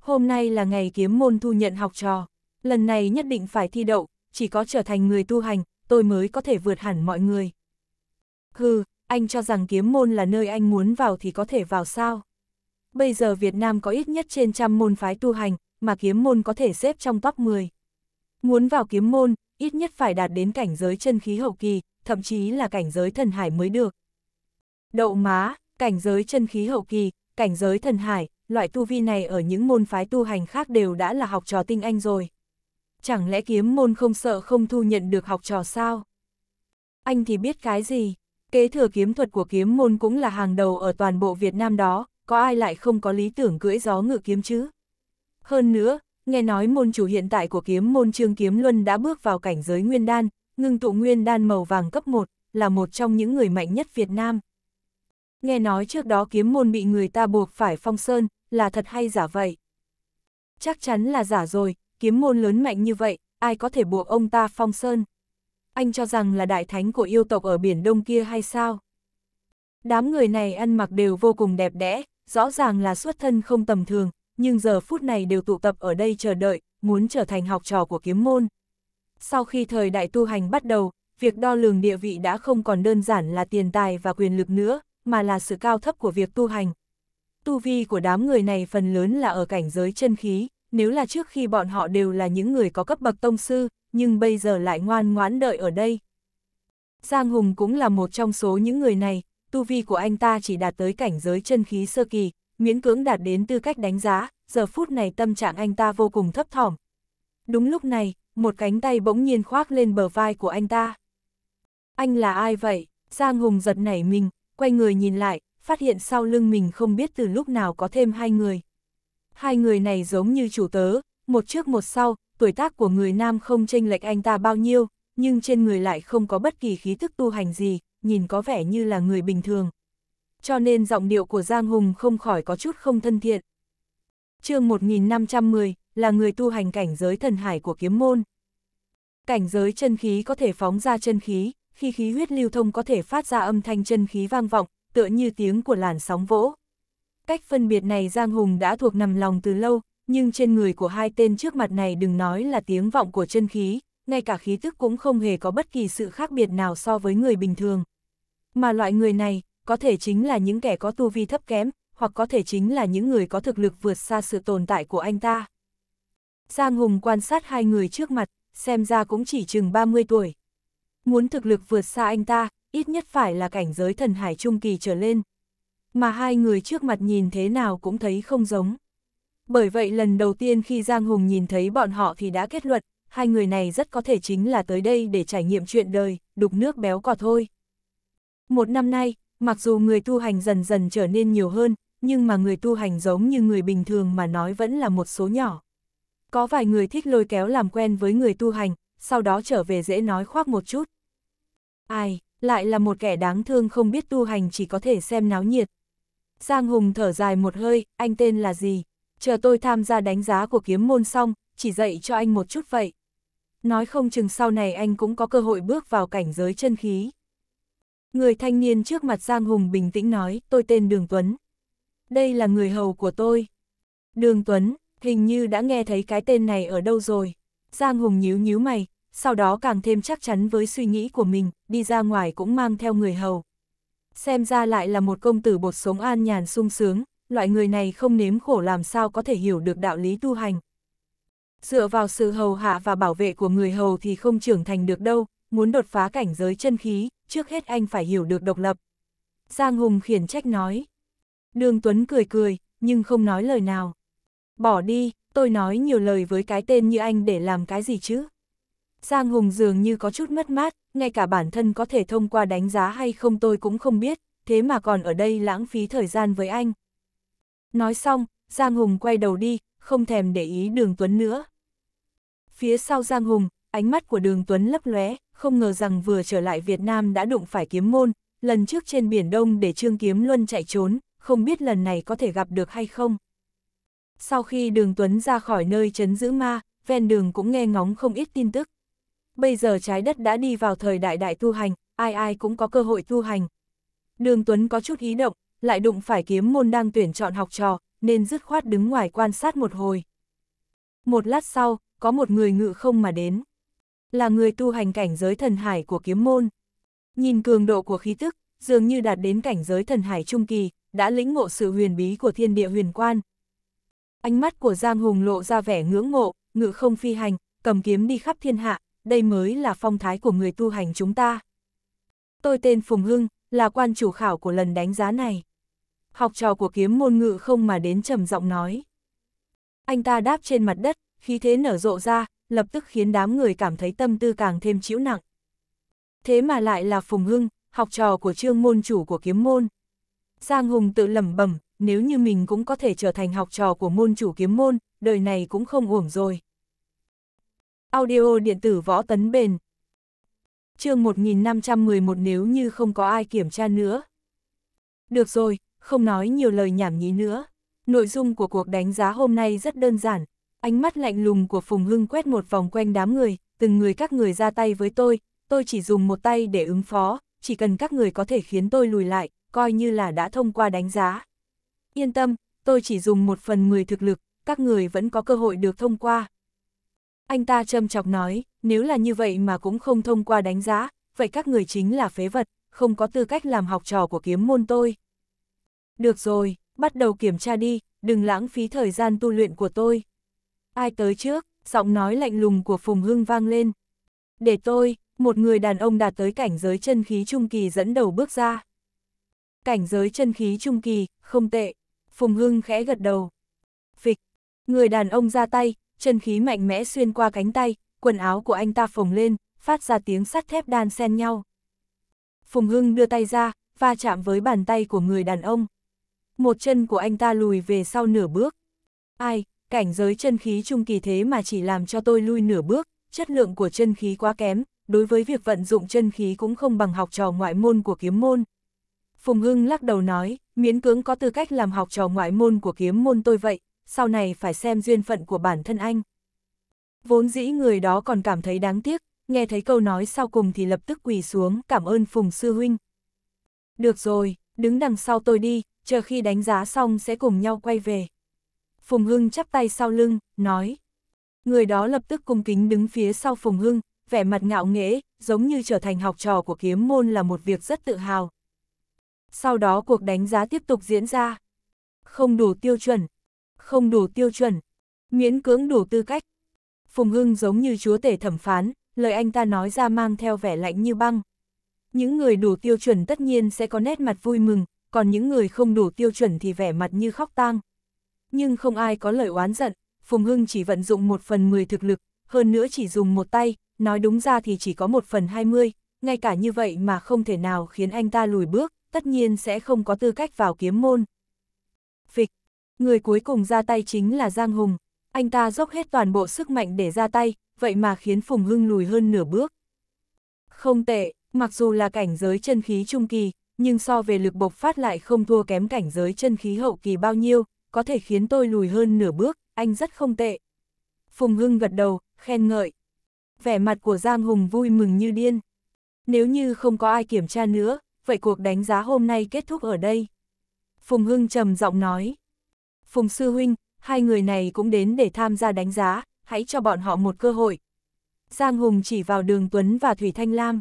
Hôm nay là ngày kiếm môn thu nhận học trò, lần này nhất định phải thi đậu, chỉ có trở thành người tu hành, tôi mới có thể vượt hẳn mọi người. Hừ, anh cho rằng kiếm môn là nơi anh muốn vào thì có thể vào sao. Bây giờ Việt Nam có ít nhất trên trăm môn phái tu hành, mà kiếm môn có thể xếp trong top 10. Muốn vào kiếm môn, ít nhất phải đạt đến cảnh giới chân khí hậu kỳ, thậm chí là cảnh giới thần hải mới được. Đậu má, cảnh giới chân khí hậu kỳ, cảnh giới thần hải, loại tu vi này ở những môn phái tu hành khác đều đã là học trò tinh anh rồi. Chẳng lẽ kiếm môn không sợ không thu nhận được học trò sao? Anh thì biết cái gì? Kế thừa kiếm thuật của kiếm môn cũng là hàng đầu ở toàn bộ Việt Nam đó, có ai lại không có lý tưởng cưỡi gió ngự kiếm chứ? Hơn nữa, nghe nói môn chủ hiện tại của kiếm môn Trương Kiếm Luân đã bước vào cảnh giới nguyên đan, ngưng tụ nguyên đan màu vàng cấp 1, là một trong những người mạnh nhất Việt Nam. Nghe nói trước đó kiếm môn bị người ta buộc phải phong sơn, là thật hay giả vậy? Chắc chắn là giả rồi, kiếm môn lớn mạnh như vậy, ai có thể buộc ông ta phong sơn? anh cho rằng là đại thánh của yêu tộc ở biển đông kia hay sao? Đám người này ăn mặc đều vô cùng đẹp đẽ, rõ ràng là xuất thân không tầm thường, nhưng giờ phút này đều tụ tập ở đây chờ đợi, muốn trở thành học trò của kiếm môn. Sau khi thời đại tu hành bắt đầu, việc đo lường địa vị đã không còn đơn giản là tiền tài và quyền lực nữa, mà là sự cao thấp của việc tu hành. Tu vi của đám người này phần lớn là ở cảnh giới chân khí, nếu là trước khi bọn họ đều là những người có cấp bậc tông sư, nhưng bây giờ lại ngoan ngoãn đợi ở đây. Giang Hùng cũng là một trong số những người này, tu vi của anh ta chỉ đạt tới cảnh giới chân khí sơ kỳ, miễn cưỡng đạt đến tư cách đánh giá, giờ phút này tâm trạng anh ta vô cùng thấp thỏm. Đúng lúc này, một cánh tay bỗng nhiên khoác lên bờ vai của anh ta. Anh là ai vậy? Giang Hùng giật nảy mình, quay người nhìn lại, phát hiện sau lưng mình không biết từ lúc nào có thêm hai người. Hai người này giống như chủ tớ, một trước một sau, tuổi tác của người nam không chênh lệch anh ta bao nhiêu, nhưng trên người lại không có bất kỳ khí thức tu hành gì, nhìn có vẻ như là người bình thường. Cho nên giọng điệu của Giang Hùng không khỏi có chút không thân thiện. chương 1510 là người tu hành cảnh giới thần hải của kiếm môn. Cảnh giới chân khí có thể phóng ra chân khí, khi khí huyết lưu thông có thể phát ra âm thanh chân khí vang vọng, tựa như tiếng của làn sóng vỗ. Cách phân biệt này Giang Hùng đã thuộc nằm lòng từ lâu, nhưng trên người của hai tên trước mặt này đừng nói là tiếng vọng của chân khí, ngay cả khí tức cũng không hề có bất kỳ sự khác biệt nào so với người bình thường. Mà loại người này, có thể chính là những kẻ có tu vi thấp kém, hoặc có thể chính là những người có thực lực vượt xa sự tồn tại của anh ta. Giang Hùng quan sát hai người trước mặt, xem ra cũng chỉ chừng 30 tuổi. Muốn thực lực vượt xa anh ta, ít nhất phải là cảnh giới thần hải trung kỳ trở lên. Mà hai người trước mặt nhìn thế nào cũng thấy không giống. Bởi vậy lần đầu tiên khi Giang Hùng nhìn thấy bọn họ thì đã kết luận, hai người này rất có thể chính là tới đây để trải nghiệm chuyện đời, đục nước béo cò thôi. Một năm nay, mặc dù người tu hành dần dần trở nên nhiều hơn, nhưng mà người tu hành giống như người bình thường mà nói vẫn là một số nhỏ. Có vài người thích lôi kéo làm quen với người tu hành, sau đó trở về dễ nói khoác một chút. Ai, lại là một kẻ đáng thương không biết tu hành chỉ có thể xem náo nhiệt. Giang Hùng thở dài một hơi, anh tên là gì, chờ tôi tham gia đánh giá của kiếm môn xong, chỉ dạy cho anh một chút vậy. Nói không chừng sau này anh cũng có cơ hội bước vào cảnh giới chân khí. Người thanh niên trước mặt Giang Hùng bình tĩnh nói, tôi tên Đường Tuấn. Đây là người hầu của tôi. Đường Tuấn, hình như đã nghe thấy cái tên này ở đâu rồi. Giang Hùng nhíu nhíu mày, sau đó càng thêm chắc chắn với suy nghĩ của mình, đi ra ngoài cũng mang theo người hầu. Xem ra lại là một công tử bột sống an nhàn sung sướng, loại người này không nếm khổ làm sao có thể hiểu được đạo lý tu hành. Dựa vào sự hầu hạ và bảo vệ của người hầu thì không trưởng thành được đâu, muốn đột phá cảnh giới chân khí, trước hết anh phải hiểu được độc lập. Giang Hùng khiển trách nói. Đường Tuấn cười cười, nhưng không nói lời nào. Bỏ đi, tôi nói nhiều lời với cái tên như anh để làm cái gì chứ? Giang Hùng dường như có chút mất mát, ngay cả bản thân có thể thông qua đánh giá hay không tôi cũng không biết, thế mà còn ở đây lãng phí thời gian với anh. Nói xong, Giang Hùng quay đầu đi, không thèm để ý đường Tuấn nữa. Phía sau Giang Hùng, ánh mắt của đường Tuấn lấp lóe, không ngờ rằng vừa trở lại Việt Nam đã đụng phải kiếm môn, lần trước trên biển Đông để Trương Kiếm Luân chạy trốn, không biết lần này có thể gặp được hay không. Sau khi đường Tuấn ra khỏi nơi chấn giữ ma, ven đường cũng nghe ngóng không ít tin tức. Bây giờ trái đất đã đi vào thời đại đại tu hành, ai ai cũng có cơ hội tu hành. Đường Tuấn có chút ý động, lại đụng phải kiếm môn đang tuyển chọn học trò, nên dứt khoát đứng ngoài quan sát một hồi. Một lát sau, có một người ngự không mà đến. Là người tu hành cảnh giới thần hải của kiếm môn. Nhìn cường độ của khí tức, dường như đạt đến cảnh giới thần hải trung kỳ, đã lĩnh ngộ sự huyền bí của thiên địa huyền quan. Ánh mắt của Giang Hùng lộ ra vẻ ngưỡng mộ, ngự không phi hành, cầm kiếm đi khắp thiên hạ, đây mới là phong thái của người tu hành chúng ta. Tôi tên Phùng Hưng, là quan chủ khảo của lần đánh giá này học trò của kiếm môn ngự không mà đến trầm giọng nói. Anh ta đáp trên mặt đất, khí thế nở rộ ra, lập tức khiến đám người cảm thấy tâm tư càng thêm chịu nặng. Thế mà lại là Phùng Hưng, học trò của trương môn chủ của kiếm môn. Giang Hùng tự lẩm bẩm, nếu như mình cũng có thể trở thành học trò của môn chủ kiếm môn, đời này cũng không uổng rồi. Audio điện tử võ tấn bền chương 1511 nếu như không có ai kiểm tra nữa. Được rồi, không nói nhiều lời nhảm nhí nữa. Nội dung của cuộc đánh giá hôm nay rất đơn giản, ánh mắt lạnh lùng của Phùng Hưng quét một vòng quanh đám người, từng người các người ra tay với tôi, tôi chỉ dùng một tay để ứng phó, chỉ cần các người có thể khiến tôi lùi lại, coi như là đã thông qua đánh giá. Yên tâm, tôi chỉ dùng một phần mười thực lực, các người vẫn có cơ hội được thông qua. Anh ta châm chọc nói, nếu là như vậy mà cũng không thông qua đánh giá, vậy các người chính là phế vật, không có tư cách làm học trò của kiếm môn tôi. Được rồi, bắt đầu kiểm tra đi, đừng lãng phí thời gian tu luyện của tôi. Ai tới trước, giọng nói lạnh lùng của Phùng Hưng vang lên. Để tôi, một người đàn ông đạt tới cảnh giới chân khí trung kỳ dẫn đầu bước ra. Cảnh giới chân khí trung kỳ, không tệ. Phùng Hưng khẽ gật đầu. Phịch, người đàn ông ra tay, chân khí mạnh mẽ xuyên qua cánh tay, quần áo của anh ta phồng lên, phát ra tiếng sắt thép đan xen nhau. Phùng Hưng đưa tay ra, va chạm với bàn tay của người đàn ông một chân của anh ta lùi về sau nửa bước. Ai, cảnh giới chân khí trung kỳ thế mà chỉ làm cho tôi lui nửa bước, chất lượng của chân khí quá kém, đối với việc vận dụng chân khí cũng không bằng học trò ngoại môn của kiếm môn. Phùng Hưng lắc đầu nói, miễn cưỡng có tư cách làm học trò ngoại môn của kiếm môn tôi vậy, sau này phải xem duyên phận của bản thân anh. Vốn dĩ người đó còn cảm thấy đáng tiếc, nghe thấy câu nói sau cùng thì lập tức quỳ xuống cảm ơn Phùng Sư Huynh. Được rồi, đứng đằng sau tôi đi, chờ khi đánh giá xong sẽ cùng nhau quay về. Phùng Hưng chắp tay sau lưng, nói. Người đó lập tức cung kính đứng phía sau Phùng Hưng, vẻ mặt ngạo nghễ, giống như trở thành học trò của kiếm môn là một việc rất tự hào. Sau đó cuộc đánh giá tiếp tục diễn ra. Không đủ tiêu chuẩn, không đủ tiêu chuẩn, miễn cưỡng đủ tư cách. Phùng Hưng giống như chúa tể thẩm phán, lời anh ta nói ra mang theo vẻ lạnh như băng. Những người đủ tiêu chuẩn tất nhiên sẽ có nét mặt vui mừng, còn những người không đủ tiêu chuẩn thì vẻ mặt như khóc tang. Nhưng không ai có lời oán giận, Phùng Hưng chỉ vận dụng một phần 10 thực lực, hơn nữa chỉ dùng một tay, nói đúng ra thì chỉ có một phần 20, ngay cả như vậy mà không thể nào khiến anh ta lùi bước, tất nhiên sẽ không có tư cách vào kiếm môn. Phịch, người cuối cùng ra tay chính là Giang Hùng, anh ta dốc hết toàn bộ sức mạnh để ra tay, vậy mà khiến Phùng Hưng lùi hơn nửa bước. Không tệ, mặc dù là cảnh giới chân khí trung kỳ, nhưng so về lực bộc phát lại không thua kém cảnh giới chân khí hậu kỳ bao nhiêu, có thể khiến tôi lùi hơn nửa bước, anh rất không tệ. Phùng Hưng gật đầu, khen ngợi. Vẻ mặt của Giang Hùng vui mừng như điên. Nếu như không có ai kiểm tra nữa, vậy cuộc đánh giá hôm nay kết thúc ở đây. Phùng Hưng trầm giọng nói. Phùng Sư Huynh, hai người này cũng đến để tham gia đánh giá, hãy cho bọn họ một cơ hội. Giang Hùng chỉ vào Đường Tuấn và Thủy Thanh Lam.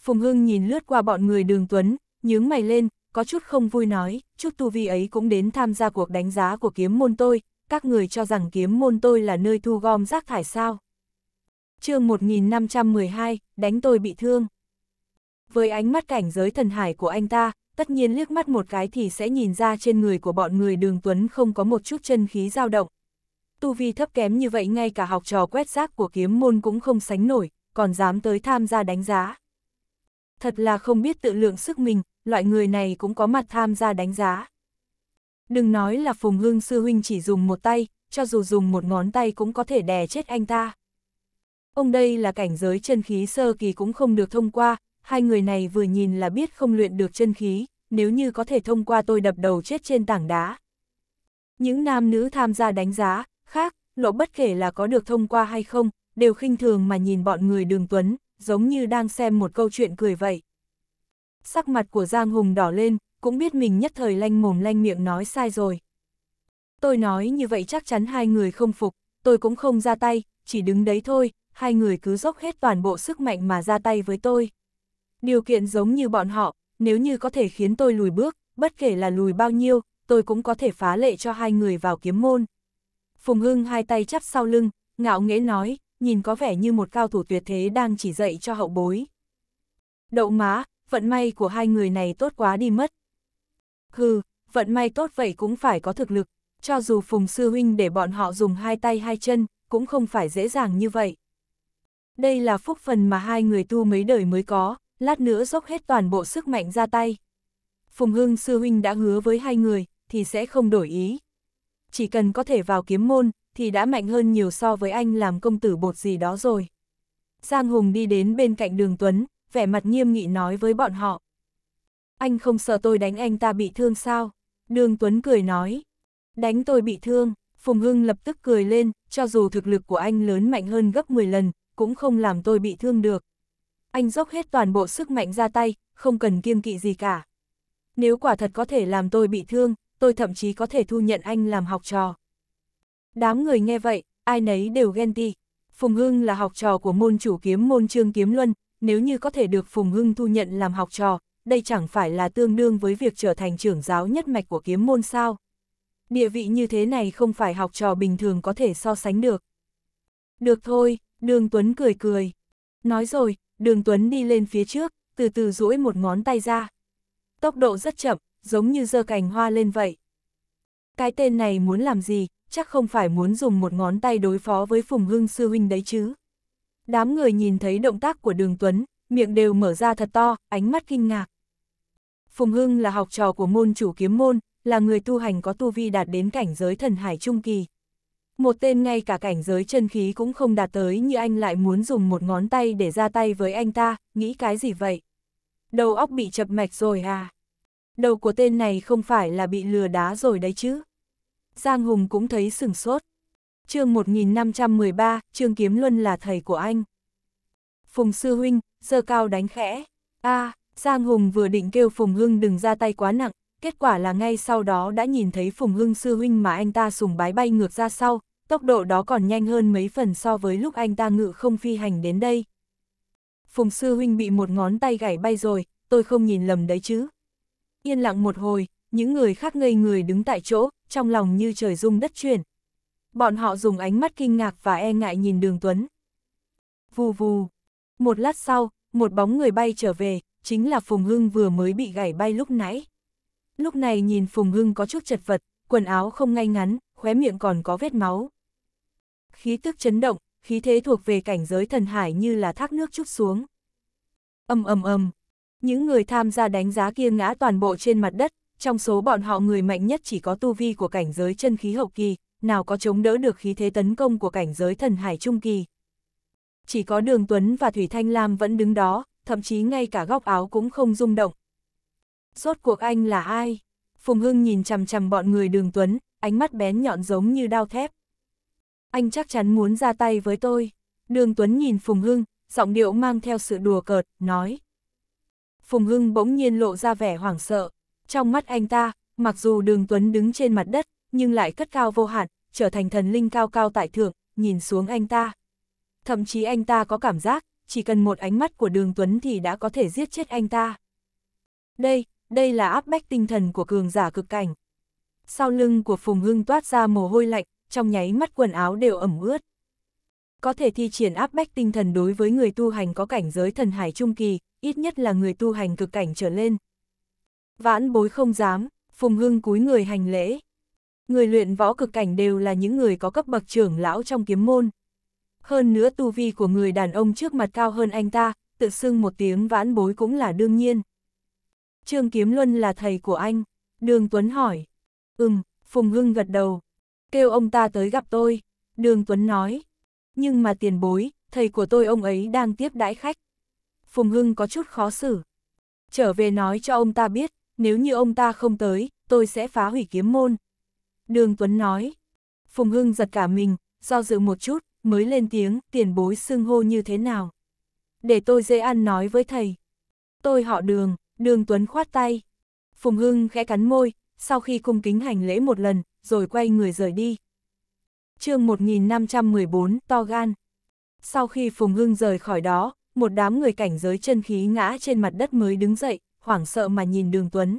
Phùng Hưng nhìn lướt qua bọn người Đường Tuấn, nhướng mày lên, có chút không vui nói, chút tu vi ấy cũng đến tham gia cuộc đánh giá của kiếm môn tôi, các người cho rằng kiếm môn tôi là nơi thu gom rác thải sao. chương 1512, đánh tôi bị thương. Với ánh mắt cảnh giới thần hải của anh ta, tất nhiên liếc mắt một cái thì sẽ nhìn ra trên người của bọn người đường tuấn không có một chút chân khí dao động. Tu vi thấp kém như vậy ngay cả học trò quét rác của kiếm môn cũng không sánh nổi, còn dám tới tham gia đánh giá. Thật là không biết tự lượng sức mình, loại người này cũng có mặt tham gia đánh giá. Đừng nói là Phùng Hưng Sư Huynh chỉ dùng một tay, cho dù dùng một ngón tay cũng có thể đè chết anh ta. Ông đây là cảnh giới chân khí sơ kỳ cũng không được thông qua, hai người này vừa nhìn là biết không luyện được chân khí, nếu như có thể thông qua tôi đập đầu chết trên tảng đá. Những nam nữ tham gia đánh giá, khác, lộ bất kể là có được thông qua hay không, đều khinh thường mà nhìn bọn người đường tuấn, giống như đang xem một câu chuyện cười vậy. Sắc mặt của Giang Hùng đỏ lên, cũng biết mình nhất thời lanh mồm lanh miệng nói sai rồi. Tôi nói như vậy chắc chắn hai người không phục, tôi cũng không ra tay, chỉ đứng đấy thôi, hai người cứ dốc hết toàn bộ sức mạnh mà ra tay với tôi. Điều kiện giống như bọn họ, nếu như có thể khiến tôi lùi bước, bất kể là lùi bao nhiêu, tôi cũng có thể phá lệ cho hai người vào kiếm môn. Phùng Hưng hai tay chắp sau lưng, ngạo nghễ nói, nhìn có vẻ như một cao thủ tuyệt thế đang chỉ dạy cho hậu bối. Đậu má, vận may của hai người này tốt quá đi mất. Hừ, vận may tốt vậy cũng phải có thực lực, cho dù Phùng Sư Huynh để bọn họ dùng hai tay hai chân, cũng không phải dễ dàng như vậy. Đây là phúc phần mà hai người tu mấy đời mới có, lát nữa dốc hết toàn bộ sức mạnh ra tay. Phùng Hưng Sư Huynh đã hứa với hai người, thì sẽ không đổi ý. Chỉ cần có thể vào kiếm môn, thì đã mạnh hơn nhiều so với anh làm công tử bột gì đó rồi. Giang Hùng đi đến bên cạnh đường Tuấn, vẻ mặt nghiêm nghị nói với bọn họ. Anh không sợ tôi đánh anh ta bị thương sao? Đường Tuấn cười nói. Đánh tôi bị thương, Phùng Hưng lập tức cười lên, cho dù thực lực của anh lớn mạnh hơn gấp 10 lần, cũng không làm tôi bị thương được. Anh dốc hết toàn bộ sức mạnh ra tay, không cần kiêng kỵ gì cả. Nếu quả thật có thể làm tôi bị thương, tôi thậm chí có thể thu nhận anh làm học trò. Đám người nghe vậy, ai nấy đều ghen tị. Phùng Hưng là học trò của môn chủ kiếm môn trương kiếm luân, nếu như có thể được Phùng Hưng thu nhận làm học trò, đây chẳng phải là tương đương với việc trở thành trưởng giáo nhất mạch của kiếm môn sao. Địa vị như thế này không phải học trò bình thường có thể so sánh được. Được thôi, Đường Tuấn cười cười. Nói rồi, Đường Tuấn đi lên phía trước, từ từ duỗi một ngón tay ra. Tốc độ rất chậm, giống như giơ cành hoa lên vậy. Cái tên này muốn làm gì, chắc không phải muốn dùng một ngón tay đối phó với Phùng Hưng Sư Huynh đấy chứ đám người nhìn thấy động tác của đường Tuấn, miệng đều mở ra thật to, ánh mắt kinh ngạc. Phùng Hưng là học trò của môn chủ kiếm môn, là người tu hành có tu vi đạt đến cảnh giới thần hải trung kỳ. Một tên ngay cả cảnh giới chân khí cũng không đạt tới như anh lại muốn dùng một ngón tay để ra tay với anh ta, nghĩ cái gì vậy? Đầu óc bị chập mạch rồi à? Đầu của tên này không phải là bị lừa đá rồi đấy chứ? Giang Hùng cũng thấy sừng sốt chương 1513, Trương Kiếm Luân là thầy của anh. Phùng Sư Huynh, sơ cao đánh khẽ. a à, Giang Hùng vừa định kêu Phùng Hưng đừng ra tay quá nặng, kết quả là ngay sau đó đã nhìn thấy Phùng Hưng Sư Huynh mà anh ta sùng bái bay ngược ra sau, tốc độ đó còn nhanh hơn mấy phần so với lúc anh ta ngự không phi hành đến đây. Phùng Sư Huynh bị một ngón tay gãy bay rồi, tôi không nhìn lầm đấy chứ. Yên lặng một hồi, những người khác ngây người đứng tại chỗ, trong lòng như trời rung đất chuyển, bọn họ dùng ánh mắt kinh ngạc và e ngại nhìn đường Tuấn. Vù vù. Một lát sau, một bóng người bay trở về, chính là Phùng Hưng vừa mới bị gãy bay lúc nãy. Lúc này nhìn Phùng Hưng có chút chật vật, quần áo không ngay ngắn, khóe miệng còn có vết máu. Khí tức chấn động, khí thế thuộc về cảnh giới thần hải như là thác nước trút xuống. Âm âm âm. Những người tham gia đánh giá kia ngã toàn bộ trên mặt đất, trong số bọn họ người mạnh nhất chỉ có tu vi của cảnh giới chân khí hậu kỳ, nào có chống đỡ được khí thế tấn công của cảnh giới thần hải trung kỳ. Chỉ có Đường Tuấn và Thủy Thanh Lam vẫn đứng đó, thậm chí ngay cả góc áo cũng không rung động. Rốt cuộc anh là ai? Phùng Hưng nhìn chằm chằm bọn người Đường Tuấn, ánh mắt bén nhọn giống như đao thép. Anh chắc chắn muốn ra tay với tôi. Đường Tuấn nhìn Phùng Hưng, giọng điệu mang theo sự đùa cợt, nói. Phùng Hưng bỗng nhiên lộ ra vẻ hoảng sợ. Trong mắt anh ta, mặc dù Đường Tuấn đứng trên mặt đất, nhưng lại cất cao vô hạn, trở thành thần linh cao cao tại thượng, nhìn xuống anh ta. Thậm chí anh ta có cảm giác, chỉ cần một ánh mắt của đường Tuấn thì đã có thể giết chết anh ta. Đây, đây là áp bách tinh thần của cường giả cực cảnh. Sau lưng của Phùng Hưng toát ra mồ hôi lạnh, trong nháy mắt quần áo đều ẩm ướt. Có thể thi triển áp bách tinh thần đối với người tu hành có cảnh giới thần hải trung kỳ, ít nhất là người tu hành cực cảnh trở lên. Vãn bối không dám, Phùng Hưng cúi người hành lễ. Người luyện võ cực cảnh đều là những người có cấp bậc trưởng lão trong kiếm môn. Hơn nữa tu vi của người đàn ông trước mặt cao hơn anh ta, tự xưng một tiếng vãn bối cũng là đương nhiên. Trương Kiếm Luân là thầy của anh, Đường Tuấn hỏi. Ừm, Phùng Hưng gật đầu. Kêu ông ta tới gặp tôi, Đường Tuấn nói. Nhưng mà tiền bối, thầy của tôi ông ấy đang tiếp đãi khách. Phùng Hưng có chút khó xử. Trở về nói cho ông ta biết, nếu như ông ta không tới, tôi sẽ phá hủy kiếm môn. Đường Tuấn nói. Phùng Hưng giật cả mình, do dự một chút, mới lên tiếng tiền bối xưng hô như thế nào. Để tôi dễ ăn nói với thầy. Tôi họ đường, đường Tuấn khoát tay. Phùng Hưng khẽ cắn môi, sau khi cung kính hành lễ một lần, rồi quay người rời đi. chương 1514 To Gan Sau khi Phùng Hưng rời khỏi đó, một đám người cảnh giới chân khí ngã trên mặt đất mới đứng dậy, hoảng sợ mà nhìn đường Tuấn.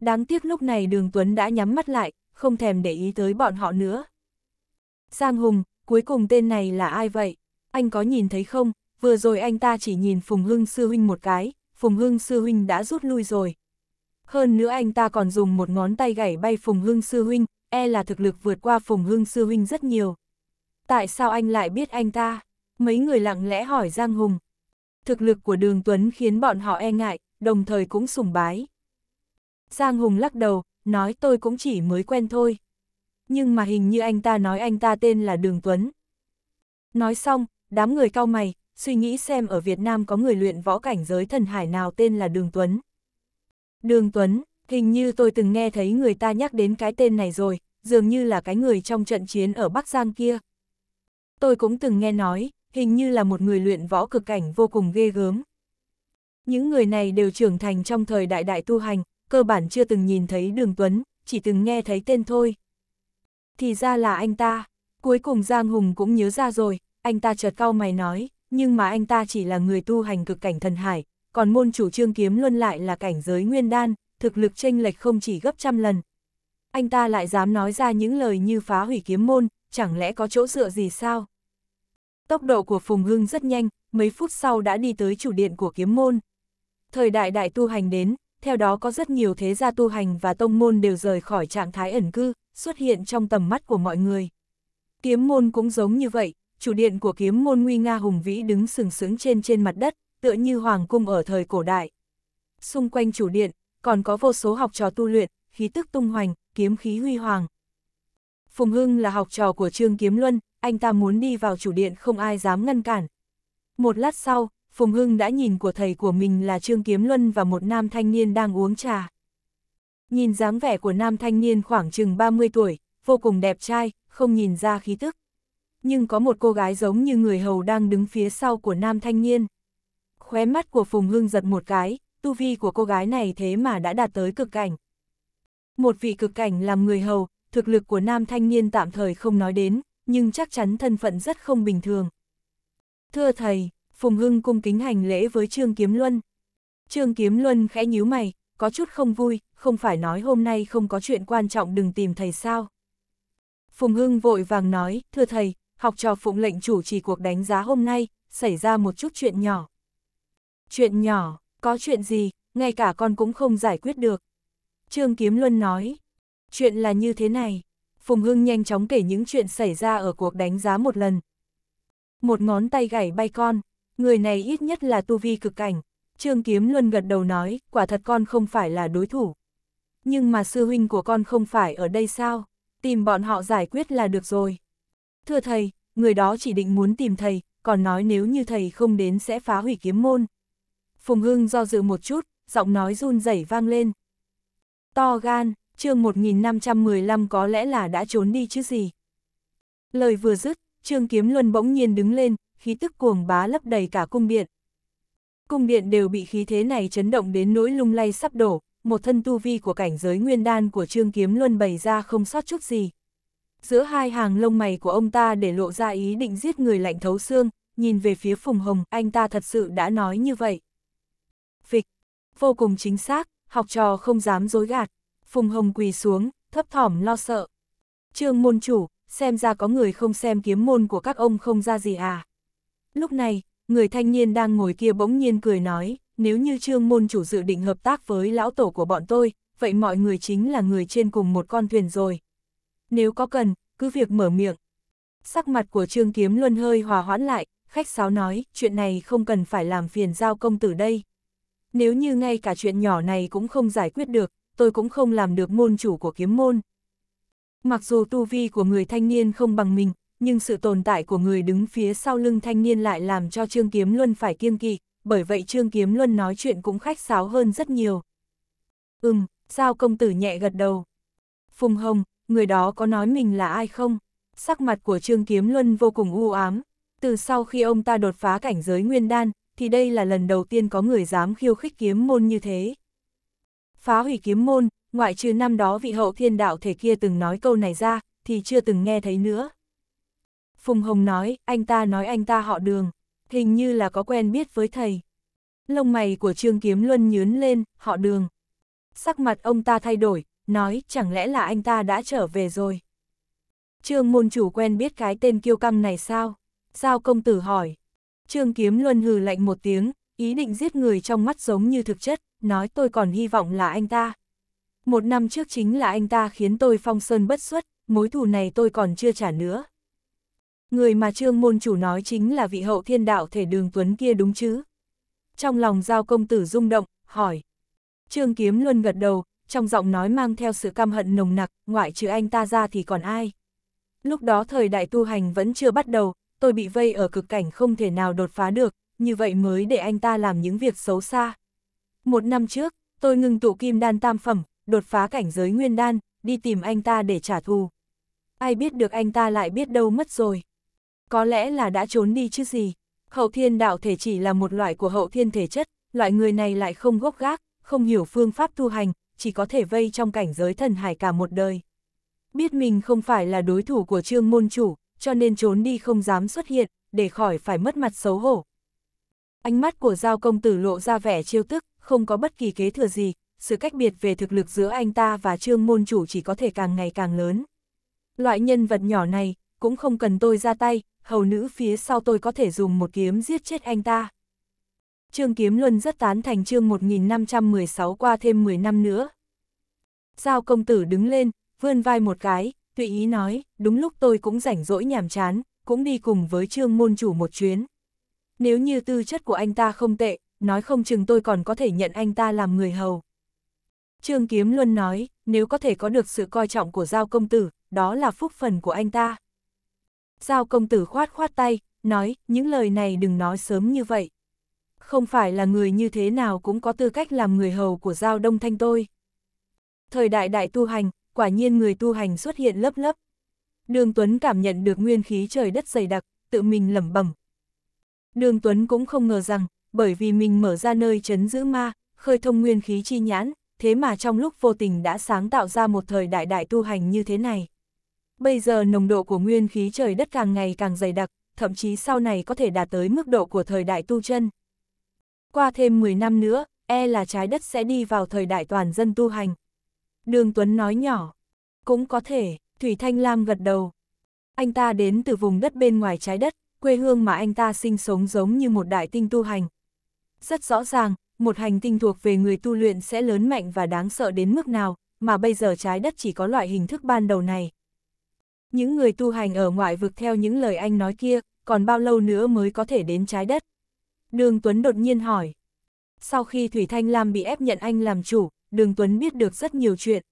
Đáng tiếc lúc này đường Tuấn đã nhắm mắt lại, không thèm để ý tới bọn họ nữa. Giang Hùng, cuối cùng tên này là ai vậy? Anh có nhìn thấy không? Vừa rồi anh ta chỉ nhìn Phùng Hưng Sư Huynh một cái, Phùng Hưng Sư Huynh đã rút lui rồi. Hơn nữa anh ta còn dùng một ngón tay gảy bay Phùng Hưng Sư Huynh, e là thực lực vượt qua Phùng Hưng Sư Huynh rất nhiều. Tại sao anh lại biết anh ta? Mấy người lặng lẽ hỏi Giang Hùng. Thực lực của Đường Tuấn khiến bọn họ e ngại, đồng thời cũng sùng bái. Giang Hùng lắc đầu, nói tôi cũng chỉ mới quen thôi. Nhưng mà hình như anh ta nói anh ta tên là Đường Tuấn. Nói xong, đám người cao mày, suy nghĩ xem ở Việt Nam có người luyện võ cảnh giới thần hải nào tên là Đường Tuấn. Đường Tuấn, hình như tôi từng nghe thấy người ta nhắc đến cái tên này rồi, dường như là cái người trong trận chiến ở Bắc Giang kia. Tôi cũng từng nghe nói, hình như là một người luyện võ cực cảnh vô cùng ghê gớm. Những người này đều trưởng thành trong thời đại đại tu hành, cơ bản chưa từng nhìn thấy đường Tuấn, chỉ từng nghe thấy tên thôi. Thì ra là anh ta, cuối cùng Giang Hùng cũng nhớ ra rồi, anh ta chợt cau mày nói, nhưng mà anh ta chỉ là người tu hành cực cảnh thần hải, còn môn chủ trương kiếm luôn lại là cảnh giới nguyên đan, thực lực chênh lệch không chỉ gấp trăm lần. Anh ta lại dám nói ra những lời như phá hủy kiếm môn, chẳng lẽ có chỗ dựa gì sao? Tốc độ của Phùng Hưng rất nhanh, mấy phút sau đã đi tới chủ điện của kiếm môn. Thời đại đại tu hành đến, theo đó có rất nhiều thế gia tu hành và tông môn đều rời khỏi trạng thái ẩn cư, xuất hiện trong tầm mắt của mọi người. Kiếm môn cũng giống như vậy, chủ điện của kiếm môn nguy nga hùng vĩ đứng sừng sững trên trên mặt đất, tựa như hoàng cung ở thời cổ đại. Xung quanh chủ điện, còn có vô số học trò tu luyện, khí tức tung hoành, kiếm khí huy hoàng. Phùng Hưng là học trò của Trương Kiếm Luân, anh ta muốn đi vào chủ điện không ai dám ngăn cản. Một lát sau, Phùng Hưng đã nhìn của thầy của mình là Trương Kiếm Luân và một nam thanh niên đang uống trà. Nhìn dáng vẻ của nam thanh niên khoảng chừng 30 tuổi, vô cùng đẹp trai, không nhìn ra khí tức. Nhưng có một cô gái giống như người hầu đang đứng phía sau của nam thanh niên. Khóe mắt của Phùng Hưng giật một cái, tu vi của cô gái này thế mà đã đạt tới cực cảnh. Một vị cực cảnh làm người hầu, thực lực của nam thanh niên tạm thời không nói đến, nhưng chắc chắn thân phận rất không bình thường. Thưa thầy, Phùng Hưng cung kính hành lễ với Trương Kiếm Luân. Trương Kiếm Luân khẽ nhíu mày, có chút không vui, không phải nói hôm nay không có chuyện quan trọng đừng tìm thầy sao. Phùng Hưng vội vàng nói, thưa thầy, học trò phụng lệnh chủ trì cuộc đánh giá hôm nay, xảy ra một chút chuyện nhỏ. Chuyện nhỏ, có chuyện gì, ngay cả con cũng không giải quyết được. Trương Kiếm Luân nói, chuyện là như thế này. Phùng Hưng nhanh chóng kể những chuyện xảy ra ở cuộc đánh giá một lần. Một ngón tay gảy bay con, người này ít nhất là tu vi cực cảnh. Trương Kiếm Luân gật đầu nói, quả thật con không phải là đối thủ. Nhưng mà sư huynh của con không phải ở đây sao? Tìm bọn họ giải quyết là được rồi. Thưa thầy, người đó chỉ định muốn tìm thầy, còn nói nếu như thầy không đến sẽ phá hủy kiếm môn. Phùng Hưng do dự một chút, giọng nói run rẩy vang lên. To gan, chương 1515 có lẽ là đã trốn đi chứ gì. Lời vừa dứt, Trương Kiếm Luân bỗng nhiên đứng lên, khí tức cuồng bá lấp đầy cả cung điện. Cung điện đều bị khí thế này chấn động đến nỗi lung lay sắp đổ, một thân tu vi của cảnh giới nguyên đan của Trương Kiếm Luân bày ra không sót chút gì. Giữa hai hàng lông mày của ông ta để lộ ra ý định giết người lạnh thấu xương, nhìn về phía Phùng Hồng, anh ta thật sự đã nói như vậy. Phịch, vô cùng chính xác, học trò không dám dối gạt. Phùng Hồng quỳ xuống, thấp thỏm lo sợ. Trương môn chủ, xem ra có người không xem kiếm môn của các ông không ra gì à. Lúc này, người thanh niên đang ngồi kia bỗng nhiên cười nói, nếu như trương môn chủ dự định hợp tác với lão tổ của bọn tôi, vậy mọi người chính là người trên cùng một con thuyền rồi. Nếu có cần, cứ việc mở miệng. Sắc mặt của trương kiếm luôn hơi hòa hoãn lại, khách sáo nói, chuyện này không cần phải làm phiền giao công tử đây. Nếu như ngay cả chuyện nhỏ này cũng không giải quyết được, tôi cũng không làm được môn chủ của kiếm môn. Mặc dù tu vi của người thanh niên không bằng mình, nhưng sự tồn tại của người đứng phía sau lưng thanh niên lại làm cho Trương Kiếm Luân phải kiêng kỵ, bởi vậy Trương Kiếm Luân nói chuyện cũng khách sáo hơn rất nhiều. Ừm, sao công tử nhẹ gật đầu. Phùng Hồng, người đó có nói mình là ai không? Sắc mặt của Trương Kiếm Luân vô cùng u ám. Từ sau khi ông ta đột phá cảnh giới nguyên đan, thì đây là lần đầu tiên có người dám khiêu khích kiếm môn như thế. Phá hủy kiếm môn, ngoại trừ năm đó vị hậu thiên đạo thể kia từng nói câu này ra, thì chưa từng nghe thấy nữa. Phùng Hồng nói, anh ta nói anh ta họ đường, hình như là có quen biết với thầy. Lông mày của Trương Kiếm Luân nhướn lên, họ đường. Sắc mặt ông ta thay đổi, nói chẳng lẽ là anh ta đã trở về rồi. Trương môn chủ quen biết cái tên kiêu căng này sao? Sao công tử hỏi? Trương Kiếm Luân hừ lạnh một tiếng, ý định giết người trong mắt giống như thực chất, nói tôi còn hy vọng là anh ta. Một năm trước chính là anh ta khiến tôi phong sơn bất xuất, mối thù này tôi còn chưa trả nữa người mà trương môn chủ nói chính là vị hậu thiên đạo thể đường tuấn kia đúng chứ? Trong lòng giao công tử rung động, hỏi. Trương Kiếm Luân gật đầu, trong giọng nói mang theo sự căm hận nồng nặc, ngoại trừ anh ta ra thì còn ai? Lúc đó thời đại tu hành vẫn chưa bắt đầu, tôi bị vây ở cực cảnh không thể nào đột phá được, như vậy mới để anh ta làm những việc xấu xa. Một năm trước, tôi ngừng tụ kim đan tam phẩm, đột phá cảnh giới nguyên đan, đi tìm anh ta để trả thù. Ai biết được anh ta lại biết đâu mất rồi có lẽ là đã trốn đi chứ gì. Hậu thiên đạo thể chỉ là một loại của hậu thiên thể chất, loại người này lại không gốc gác, không hiểu phương pháp tu hành, chỉ có thể vây trong cảnh giới thần hải cả một đời. Biết mình không phải là đối thủ của trương môn chủ, cho nên trốn đi không dám xuất hiện, để khỏi phải mất mặt xấu hổ. Ánh mắt của Giao Công Tử lộ ra vẻ chiêu tức, không có bất kỳ kế thừa gì, sự cách biệt về thực lực giữa anh ta và trương môn chủ chỉ có thể càng ngày càng lớn. Loại nhân vật nhỏ này, cũng không cần tôi ra tay, hầu nữ phía sau tôi có thể dùng một kiếm giết chết anh ta. Trương Kiếm Luân rất tán thành chương 1516 qua thêm 10 năm nữa. Giao công tử đứng lên, vươn vai một cái, tùy ý nói, đúng lúc tôi cũng rảnh rỗi nhàm chán, cũng đi cùng với trương môn chủ một chuyến. Nếu như tư chất của anh ta không tệ, nói không chừng tôi còn có thể nhận anh ta làm người hầu. Trương Kiếm Luân nói, nếu có thể có được sự coi trọng của Giao công tử, đó là phúc phần của anh ta. Giao công tử khoát khoát tay, nói, những lời này đừng nói sớm như vậy. Không phải là người như thế nào cũng có tư cách làm người hầu của Giao Đông Thanh tôi. Thời đại đại tu hành, quả nhiên người tu hành xuất hiện lấp lấp. Đường Tuấn cảm nhận được nguyên khí trời đất dày đặc, tự mình lẩm bẩm. Đường Tuấn cũng không ngờ rằng, bởi vì mình mở ra nơi chấn giữ ma, khơi thông nguyên khí chi nhãn, thế mà trong lúc vô tình đã sáng tạo ra một thời đại đại tu hành như thế này. Bây giờ nồng độ của nguyên khí trời đất càng ngày càng dày đặc, thậm chí sau này có thể đạt tới mức độ của thời đại tu chân. Qua thêm 10 năm nữa, e là trái đất sẽ đi vào thời đại toàn dân tu hành. Đường Tuấn nói nhỏ, cũng có thể, Thủy Thanh Lam gật đầu. Anh ta đến từ vùng đất bên ngoài trái đất, quê hương mà anh ta sinh sống giống như một đại tinh tu hành. Rất rõ ràng, một hành tinh thuộc về người tu luyện sẽ lớn mạnh và đáng sợ đến mức nào, mà bây giờ trái đất chỉ có loại hình thức ban đầu này. Những người tu hành ở ngoại vực theo những lời anh nói kia, còn bao lâu nữa mới có thể đến trái đất? Đường Tuấn đột nhiên hỏi. Sau khi Thủy Thanh Lam bị ép nhận anh làm chủ, Đường Tuấn biết được rất nhiều chuyện.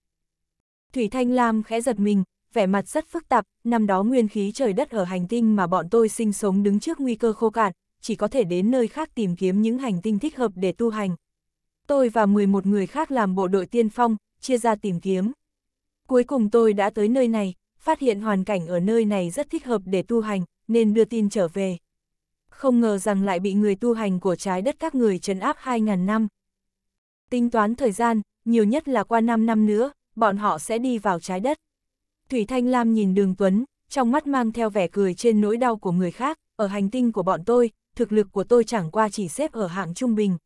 Thủy Thanh Lam khẽ giật mình, vẻ mặt rất phức tạp, năm đó nguyên khí trời đất ở hành tinh mà bọn tôi sinh sống đứng trước nguy cơ khô cạn, chỉ có thể đến nơi khác tìm kiếm những hành tinh thích hợp để tu hành. Tôi và 11 người khác làm bộ đội tiên phong, chia ra tìm kiếm. Cuối cùng tôi đã tới nơi này, phát hiện hoàn cảnh ở nơi này rất thích hợp để tu hành, nên đưa tin trở về. Không ngờ rằng lại bị người tu hành của trái đất các người trấn áp 2.000 năm. Tính toán thời gian, nhiều nhất là qua 5 năm nữa, bọn họ sẽ đi vào trái đất. Thủy Thanh Lam nhìn Đường Tuấn, trong mắt mang theo vẻ cười trên nỗi đau của người khác, ở hành tinh của bọn tôi, thực lực của tôi chẳng qua chỉ xếp ở hạng trung bình.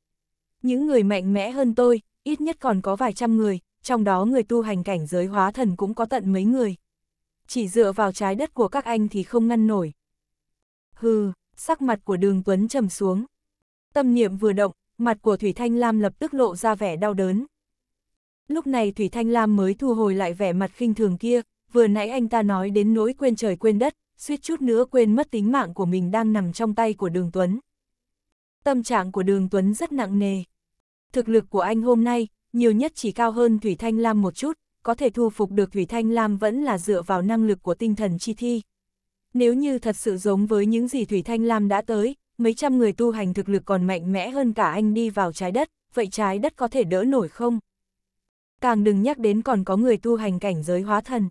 Những người mạnh mẽ hơn tôi, ít nhất còn có vài trăm người, trong đó người tu hành cảnh giới hóa thần cũng có tận mấy người chỉ dựa vào trái đất của các anh thì không ngăn nổi. Hừ, sắc mặt của đường Tuấn trầm xuống. Tâm niệm vừa động, mặt của Thủy Thanh Lam lập tức lộ ra vẻ đau đớn. Lúc này Thủy Thanh Lam mới thu hồi lại vẻ mặt khinh thường kia, vừa nãy anh ta nói đến nỗi quên trời quên đất, suýt chút nữa quên mất tính mạng của mình đang nằm trong tay của đường Tuấn. Tâm trạng của đường Tuấn rất nặng nề. Thực lực của anh hôm nay, nhiều nhất chỉ cao hơn Thủy Thanh Lam một chút, có thể thu phục được Thủy Thanh Lam vẫn là dựa vào năng lực của tinh thần chi thi. Nếu như thật sự giống với những gì Thủy Thanh Lam đã tới, mấy trăm người tu hành thực lực còn mạnh mẽ hơn cả anh đi vào trái đất, vậy trái đất có thể đỡ nổi không? Càng đừng nhắc đến còn có người tu hành cảnh giới hóa thần.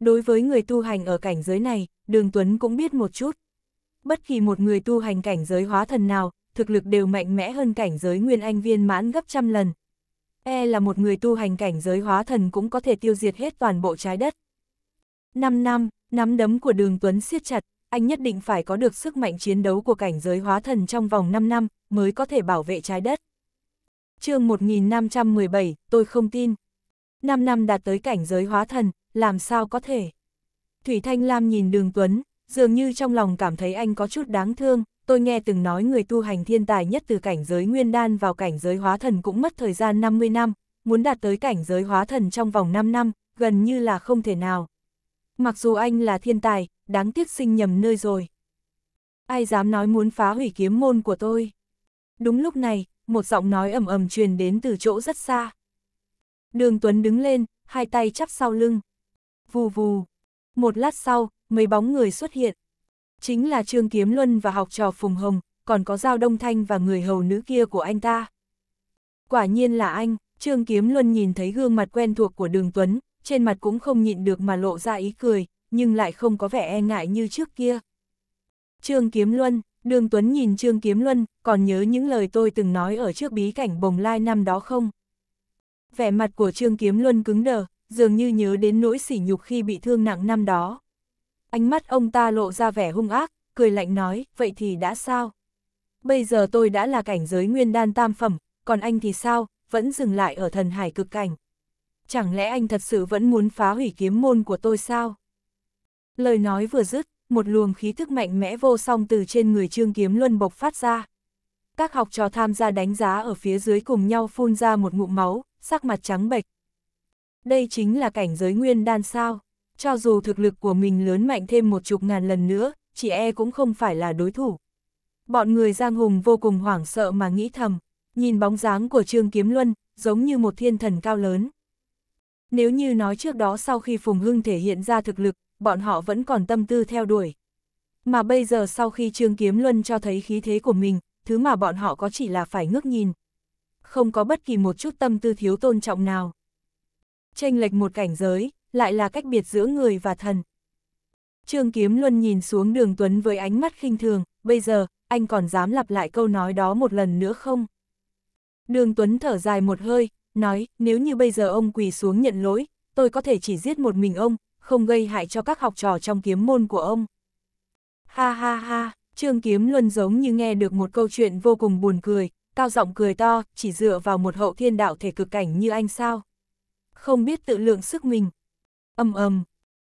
Đối với người tu hành ở cảnh giới này, Đường Tuấn cũng biết một chút. Bất kỳ một người tu hành cảnh giới hóa thần nào, thực lực đều mạnh mẽ hơn cảnh giới nguyên anh viên mãn gấp trăm lần, e là một người tu hành cảnh giới hóa thần cũng có thể tiêu diệt hết toàn bộ trái đất. 5 năm, nắm đấm của đường Tuấn siết chặt, anh nhất định phải có được sức mạnh chiến đấu của cảnh giới hóa thần trong vòng 5 năm, mới có thể bảo vệ trái đất. chương 1517, tôi không tin. 5 năm đạt tới cảnh giới hóa thần, làm sao có thể? Thủy Thanh Lam nhìn đường Tuấn, dường như trong lòng cảm thấy anh có chút đáng thương, tôi nghe từng nói người tu hành thiên tài nhất từ cảnh giới nguyên đan vào cảnh giới hóa thần cũng mất thời gian 50 năm, muốn đạt tới cảnh giới hóa thần trong vòng 5 năm, gần như là không thể nào. Mặc dù anh là thiên tài, đáng tiếc sinh nhầm nơi rồi. Ai dám nói muốn phá hủy kiếm môn của tôi? Đúng lúc này, một giọng nói ầm ầm truyền đến từ chỗ rất xa. Đường Tuấn đứng lên, hai tay chắp sau lưng. Vù vù. Một lát sau, mấy bóng người xuất hiện, chính là Trương Kiếm Luân và học trò Phùng Hồng, còn có Giao Đông Thanh và người hầu nữ kia của anh ta. Quả nhiên là anh, Trương Kiếm Luân nhìn thấy gương mặt quen thuộc của Đường Tuấn, trên mặt cũng không nhịn được mà lộ ra ý cười, nhưng lại không có vẻ e ngại như trước kia. Trương Kiếm Luân, Đường Tuấn nhìn Trương Kiếm Luân, còn nhớ những lời tôi từng nói ở trước bí cảnh bồng lai năm đó không? Vẻ mặt của Trương Kiếm Luân cứng đờ, dường như nhớ đến nỗi sỉ nhục khi bị thương nặng năm đó. Ánh mắt ông ta lộ ra vẻ hung ác, cười lạnh nói, vậy thì đã sao? Bây giờ tôi đã là cảnh giới nguyên đan tam phẩm, còn anh thì sao, vẫn dừng lại ở thần hải cực cảnh. Chẳng lẽ anh thật sự vẫn muốn phá hủy kiếm môn của tôi sao? Lời nói vừa dứt, một luồng khí thức mạnh mẽ vô song từ trên người trương kiếm luân bộc phát ra. Các học trò tham gia đánh giá ở phía dưới cùng nhau phun ra một ngụm máu, sắc mặt trắng bệch. Đây chính là cảnh giới nguyên đan sao cho dù thực lực của mình lớn mạnh thêm một chục ngàn lần nữa, chị e cũng không phải là đối thủ. Bọn người Giang Hùng vô cùng hoảng sợ mà nghĩ thầm, nhìn bóng dáng của Trương Kiếm Luân, giống như một thiên thần cao lớn. Nếu như nói trước đó sau khi Phùng Hưng thể hiện ra thực lực, bọn họ vẫn còn tâm tư theo đuổi. Mà bây giờ sau khi Trương Kiếm Luân cho thấy khí thế của mình, thứ mà bọn họ có chỉ là phải ngước nhìn. Không có bất kỳ một chút tâm tư thiếu tôn trọng nào. Tranh lệch một cảnh giới, lại là cách biệt giữa người và thần. Trương Kiếm Luân nhìn xuống đường Tuấn với ánh mắt khinh thường, bây giờ, anh còn dám lặp lại câu nói đó một lần nữa không? Đường Tuấn thở dài một hơi, nói, nếu như bây giờ ông quỳ xuống nhận lỗi, tôi có thể chỉ giết một mình ông, không gây hại cho các học trò trong kiếm môn của ông. Ha ha ha, Trương Kiếm Luân giống như nghe được một câu chuyện vô cùng buồn cười, cao giọng cười to, chỉ dựa vào một hậu thiên đạo thể cực cảnh như anh sao. Không biết tự lượng sức mình, Âm âm,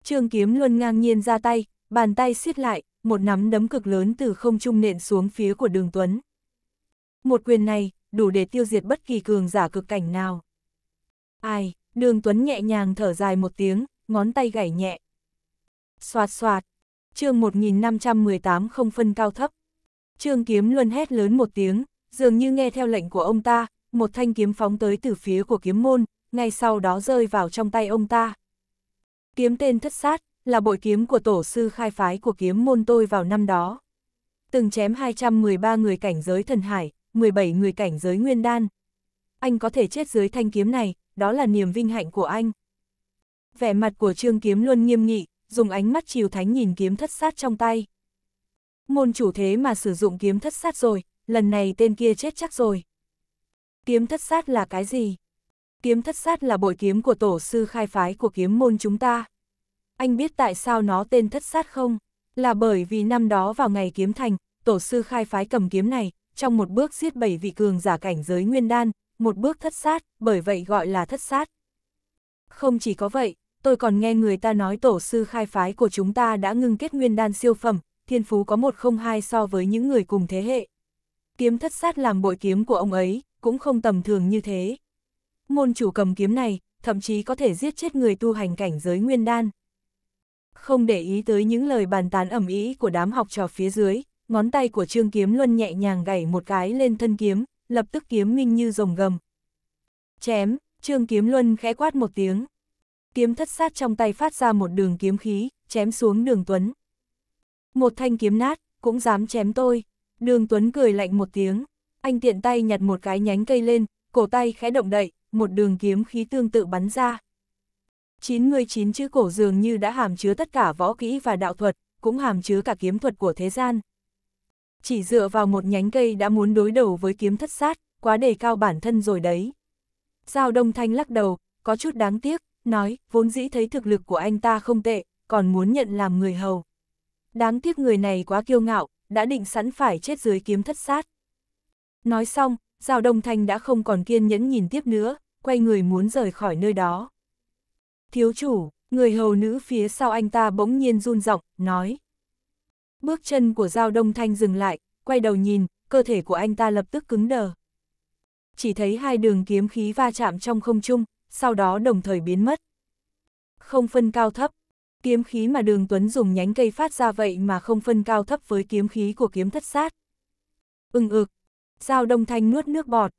Trương Kiếm Luân ngang nhiên ra tay, bàn tay siết lại, một nắm đấm cực lớn từ không trung nện xuống phía của Đường Tuấn. Một quyền này, đủ để tiêu diệt bất kỳ cường giả cực cảnh nào. Ai, Đường Tuấn nhẹ nhàng thở dài một tiếng, ngón tay gảy nhẹ. Xoạt xoạt, chương 1518 không phân cao thấp. Trương Kiếm Luân hét lớn một tiếng, dường như nghe theo lệnh của ông ta, một thanh kiếm phóng tới từ phía của kiếm môn, ngay sau đó rơi vào trong tay ông ta. Kiếm tên thất sát, là bội kiếm của tổ sư khai phái của kiếm môn tôi vào năm đó. Từng chém 213 người cảnh giới thần hải, 17 người cảnh giới nguyên đan. Anh có thể chết dưới thanh kiếm này, đó là niềm vinh hạnh của anh. Vẻ mặt của Trương Kiếm luôn nghiêm nghị, dùng ánh mắt chiều thánh nhìn kiếm thất sát trong tay. Môn chủ thế mà sử dụng kiếm thất sát rồi, lần này tên kia chết chắc rồi. Kiếm thất sát là cái gì? Kiếm thất sát là bội kiếm của tổ sư khai phái của kiếm môn chúng ta. Anh biết tại sao nó tên thất sát không? Là bởi vì năm đó vào ngày kiếm thành, tổ sư khai phái cầm kiếm này, trong một bước giết bảy vị cường giả cảnh giới nguyên đan, một bước thất sát, bởi vậy gọi là thất sát. Không chỉ có vậy, tôi còn nghe người ta nói tổ sư khai phái của chúng ta đã ngưng kết nguyên đan siêu phẩm, thiên phú có một không hai so với những người cùng thế hệ. Kiếm thất sát làm bội kiếm của ông ấy, cũng không tầm thường như thế môn chủ cầm kiếm này, thậm chí có thể giết chết người tu hành cảnh giới nguyên đan. Không để ý tới những lời bàn tán ẩm ý của đám học trò phía dưới, ngón tay của Trương Kiếm Luân nhẹ nhàng gảy một cái lên thân kiếm, lập tức kiếm minh như rồng gầm. Chém, Trương Kiếm Luân khẽ quát một tiếng. Kiếm thất sát trong tay phát ra một đường kiếm khí, chém xuống đường Tuấn. Một thanh kiếm nát, cũng dám chém tôi. Đường Tuấn cười lạnh một tiếng, anh tiện tay nhặt một cái nhánh cây lên, cổ tay khẽ động đậy, một đường kiếm khí tương tự bắn ra. 99 chữ cổ dường như đã hàm chứa tất cả võ kỹ và đạo thuật, cũng hàm chứa cả kiếm thuật của thế gian. Chỉ dựa vào một nhánh cây đã muốn đối đầu với kiếm thất sát, quá đề cao bản thân rồi đấy. Giao Đông Thanh lắc đầu, có chút đáng tiếc, nói, vốn dĩ thấy thực lực của anh ta không tệ, còn muốn nhận làm người hầu. Đáng tiếc người này quá kiêu ngạo, đã định sẵn phải chết dưới kiếm thất sát. Nói xong, Giao Đông Thanh đã không còn kiên nhẫn nhìn tiếp nữa, quay người muốn rời khỏi nơi đó. Thiếu chủ, người hầu nữ phía sau anh ta bỗng nhiên run giọng nói. Bước chân của Giao Đông Thanh dừng lại, quay đầu nhìn, cơ thể của anh ta lập tức cứng đờ. Chỉ thấy hai đường kiếm khí va chạm trong không trung, sau đó đồng thời biến mất. Không phân cao thấp, kiếm khí mà đường Tuấn dùng nhánh cây phát ra vậy mà không phân cao thấp với kiếm khí của kiếm thất sát. Ưng ừ ực, Giao Đông Thanh nuốt nước bọt.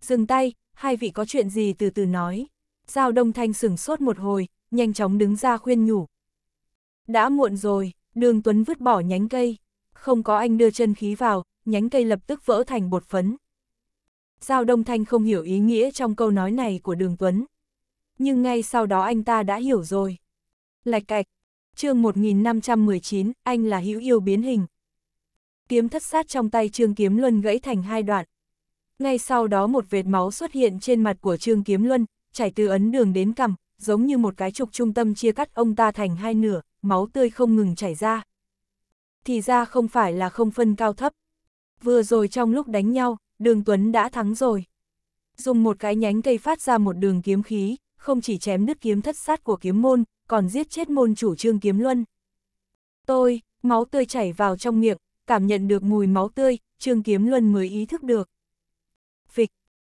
Dừng tay, hai vị có chuyện gì từ từ nói. Giao Đông Thanh sửng sốt một hồi, nhanh chóng đứng ra khuyên nhủ. Đã muộn rồi, đường Tuấn vứt bỏ nhánh cây. Không có anh đưa chân khí vào, nhánh cây lập tức vỡ thành bột phấn. Giao Đông Thanh không hiểu ý nghĩa trong câu nói này của đường Tuấn. Nhưng ngay sau đó anh ta đã hiểu rồi. Lạch cạch, chương 1519, anh là hữu yêu biến hình kiếm thất sát trong tay Trương Kiếm Luân gãy thành hai đoạn. Ngay sau đó một vệt máu xuất hiện trên mặt của Trương Kiếm Luân, chảy từ ấn đường đến cằm, giống như một cái trục trung tâm chia cắt ông ta thành hai nửa, máu tươi không ngừng chảy ra. Thì ra không phải là không phân cao thấp. Vừa rồi trong lúc đánh nhau, đường Tuấn đã thắng rồi. Dùng một cái nhánh cây phát ra một đường kiếm khí, không chỉ chém đứt kiếm thất sát của kiếm môn, còn giết chết môn chủ trương kiếm luân. Tôi, máu tươi chảy vào trong miệng, cảm nhận được mùi máu tươi, Trương Kiếm Luân mới ý thức được. Phịch,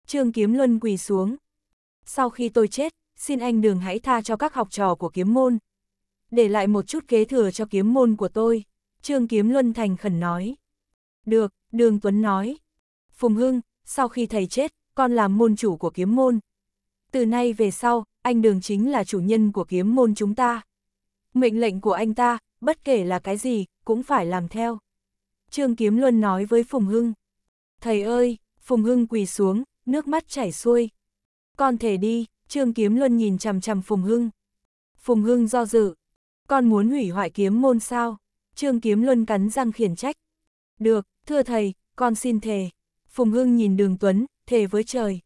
Trương Kiếm Luân quỳ xuống. Sau khi tôi chết, xin anh đường hãy tha cho các học trò của kiếm môn. Để lại một chút kế thừa cho kiếm môn của tôi, Trương Kiếm Luân thành khẩn nói. Được, Đường Tuấn nói. Phùng Hưng, sau khi thầy chết, con làm môn chủ của kiếm môn. Từ nay về sau, anh Đường chính là chủ nhân của kiếm môn chúng ta. Mệnh lệnh của anh ta, bất kể là cái gì, cũng phải làm theo. Trương Kiếm Luân nói với Phùng Hưng. Thầy ơi, Phùng Hưng quỳ xuống, nước mắt chảy xuôi. Con thể đi, Trương Kiếm Luân nhìn chằm chằm Phùng Hưng. Phùng Hưng do dự. Con muốn hủy hoại kiếm môn sao? Trương Kiếm Luân cắn răng khiển trách. Được, thưa thầy, con xin thề. Phùng Hưng nhìn đường Tuấn, thề với trời.